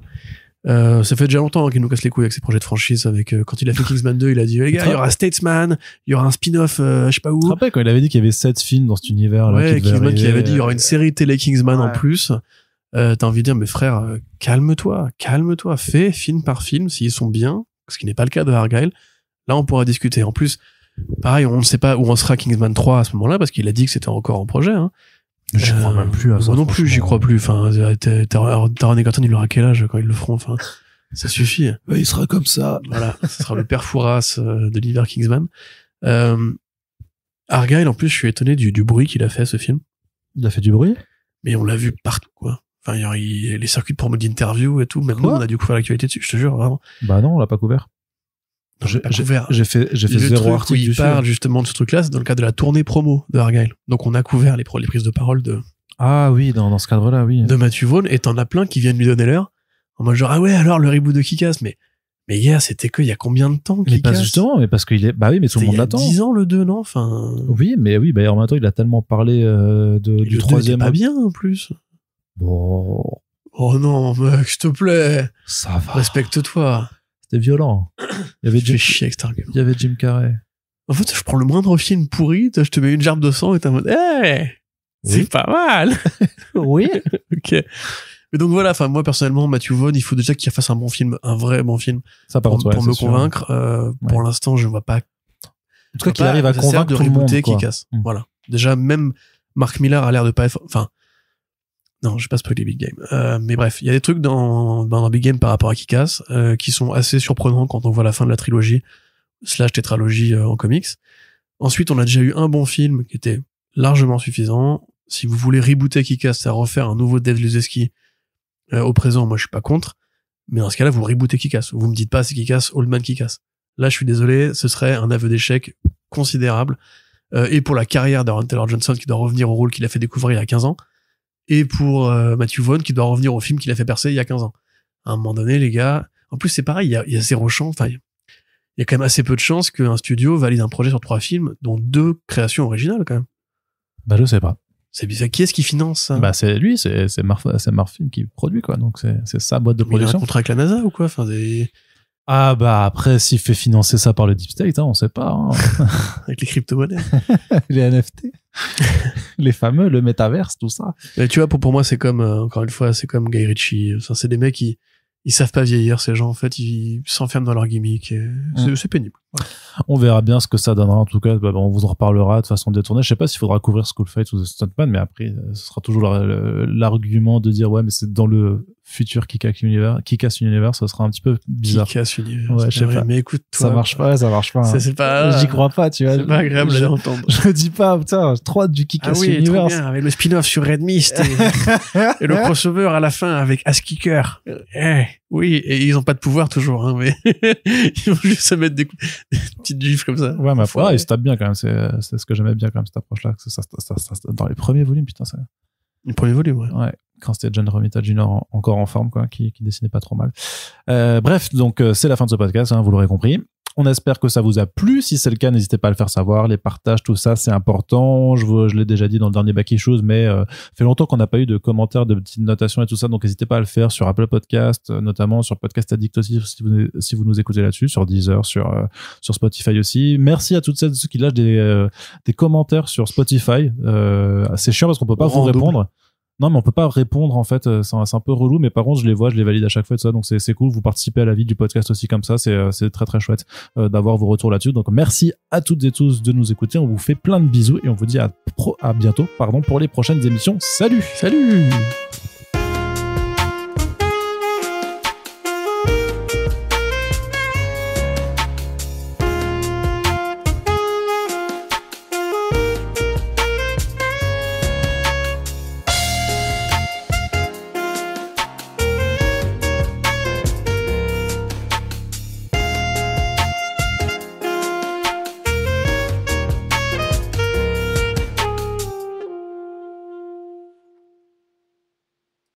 S2: Euh, ça fait déjà longtemps hein, qu'il nous casse les couilles avec ses projets de franchise. Avec euh, quand il a fait *laughs* Kingsman 2, il a dit les gars, il y aura Statesman, il y aura un spin-off, euh, je sais pas où. Tu te rappelles quand il avait dit qu'il y avait 7 films dans cet
S1: univers là, Kingsman qui avait dit il y aura une
S2: série télé Kingsman en plus. T'as envie de dire mais frère, calme-toi, calme-toi, fais film par film s'ils sont bien, ce qui n'est pas le cas de Argyle. Là, on pourra discuter. En plus, Pareil, on ne sait pas où on sera Kingsman 3 à ce moment-là, parce qu'il a dit que c'était encore en projet. Hein. J'y crois euh, même plus non plus, j'y crois plus. Enfin, euh, Taron Egerton, il aura quel âge quand ils le feront Enfin, ça suffit. il sera comme ça. Voilà, ce sera le père Fouras euh, de l'hiver Kingsman. Euh, Argyle, en plus, je suis étonné du, bruit qu'il a fait à ce film. Il a fait du bruit Mais on l'a vu partout, quoi. Enfin, il y a les circuits de promo d'interview et tout. maintenant on a dû couvrir l'actualité dessus, je te jure, vraiment. Bah non, on l'a pas couvert. J'ai fait, j'ai fait zéro il parle justement de ce truc-là, dans le cadre de la tournée promo de Argyle. Donc on a couvert les, les prises de parole de. Ah oui, dans, dans ce cadre-là, oui. De Mathieu Vaughn, et t'en as plein qui viennent lui donner l'heure. En mode genre, ah ouais, alors le reboot de Kikas, mais. Mais hier, c'était que il y a combien de temps qu'il passe
S1: justement, mais parce qu'il est bah oui, mais tout le monde l'attend. 10 ans le 2, non Enfin Oui, mais oui, bah en il a tellement parlé euh, de, du troisième. Pas bien en plus. Bon. Oh non,
S2: mec, s'il te plaît. Ça va. Respecte-toi violent. Il y avait Jim, Carrey. En fait, je prends le moindre film pourri, je te mets une gerbe de sang et t'es en mode, hey, c'est pas mal. *laughs* oui. *laughs* ok. Mais donc voilà, enfin moi personnellement, Matthew Vaughn, il faut déjà qu'il fasse un bon film, un vrai bon film, ça pour, pour me convaincre. Euh, pour l'instant, je vois pas. En tout cas, qu'il arrive à convaincre de tout le monde, qui casse. Mm. Voilà. Déjà, même Mark Millar a l'air de pas être. Enfin, non, je passe pas les big games. Euh, mais bref, il y a des trucs dans, dans big game par rapport à Kikas euh, qui sont assez surprenants quand on voit la fin de la trilogie slash tétralogie euh, en comics. Ensuite, on a déjà eu un bon film qui était largement suffisant. Si vous voulez rebooter Kikas, c'est à refaire un nouveau dev Luzeski euh, au présent, moi je suis pas contre. Mais dans ce cas-là, vous rebootez Kikas. Vous me dites pas c'est Kikas, Old Man Kikas. Là, je suis désolé, ce serait un aveu d'échec considérable. Euh, et pour la carrière d'Aaron Taylor Johnson qui doit revenir au rôle qu'il a fait découvrir il y a 15 ans et pour euh, Matthew Vaughn qui doit revenir au film qu'il a fait percer il y a 15 ans. À un moment donné, les gars, en plus c'est pareil, il y a, y a zéro chance, enfin, il y a quand même assez peu de chances qu'un studio valide un projet sur trois films, dont deux créations originales quand même.
S1: Bah je sais pas. C'est bizarre. Qui est-ce qui finance ça Bah c'est lui, c'est c'est Marfilm qui produit quoi, donc c'est sa boîte de production. il a un contrat avec la NASA ou quoi Enfin des... Ah bah après, s'il fait financer ça par le deep state, hein, on sait pas. Hein. *laughs* Avec les crypto-monnaies. *laughs* les NFT. *laughs*
S2: les fameux, le métaverse, tout ça. Mais tu vois, pour, moi, c'est comme, euh, encore une fois, c'est comme Guy Ritchie. c'est des mecs qui, ils savent pas vieillir, ces gens, en fait, ils s'enferment dans leur gimmick. Mm. C'est
S1: pénible. On verra bien ce que ça donnera, en tout cas. Bah, on vous en reparlera de façon détournée. Je sais pas s'il faudra couvrir School Fight ou The Stuntman, mais après, euh, ce sera toujours l'argument de dire, ouais, mais c'est dans le futur Kick Universe, Kick Universe, ça sera un petit peu bizarre. Kick Universe. Ouais, Mais écoute, toi, ça marche pas, ça marche pas. Hein. c'est pas. J'y crois pas, tu vois. C'est pas agréable je, d'entendre. *laughs* Je dis pas, putain, trois du Kick
S2: ah Universe. avec le spin-off sur Red Mist et, *laughs* le crossover à la fin avec Askicker.
S1: Eh, oui, et ils ont pas de pouvoir toujours, hein, mais *laughs* ils vont juste se mettre des, petites gifles comme ça. Ouais, ma foi. ils se tapent bien quand même. C'est, ce que j'aimais bien quand même cette approche-là. Ça, dans les premiers volumes, putain, ça. Les premiers volumes, Ouais quand c'était John Romita Jr. encore en forme, quoi, qui, qui dessinait pas trop mal. Euh, bref, donc euh, c'est la fin de ce podcast, hein, vous l'aurez compris. On espère que ça vous a plu. Si c'est le cas, n'hésitez pas à le faire savoir. Les partages, tout ça, c'est important. Je, vous, je l'ai déjà dit dans le dernier Backy Shoes mais euh, fait longtemps qu'on n'a pas eu de commentaires, de petites notations et tout ça. Donc, n'hésitez pas à le faire sur Apple Podcast, euh, notamment sur Podcast Addict aussi, si vous, si vous nous écoutez là-dessus, sur Deezer, sur, euh, sur Spotify aussi. Merci à toutes celles ceux qui lâchent des, des commentaires sur Spotify. c'est chiant parce qu'on peut pas vous répondre. Non, mais on peut pas répondre en fait. Euh, c'est un, peu relou, mais par contre, je les vois, je les valide à chaque fois ça. Donc c'est cool. Vous participez à la vie du podcast aussi comme ça. C'est euh, très très chouette euh, d'avoir vos retours là-dessus. Donc merci à toutes et tous de nous écouter. On vous fait plein de bisous et on vous dit à, pro, à bientôt, pardon, pour les prochaines émissions. Salut. Salut.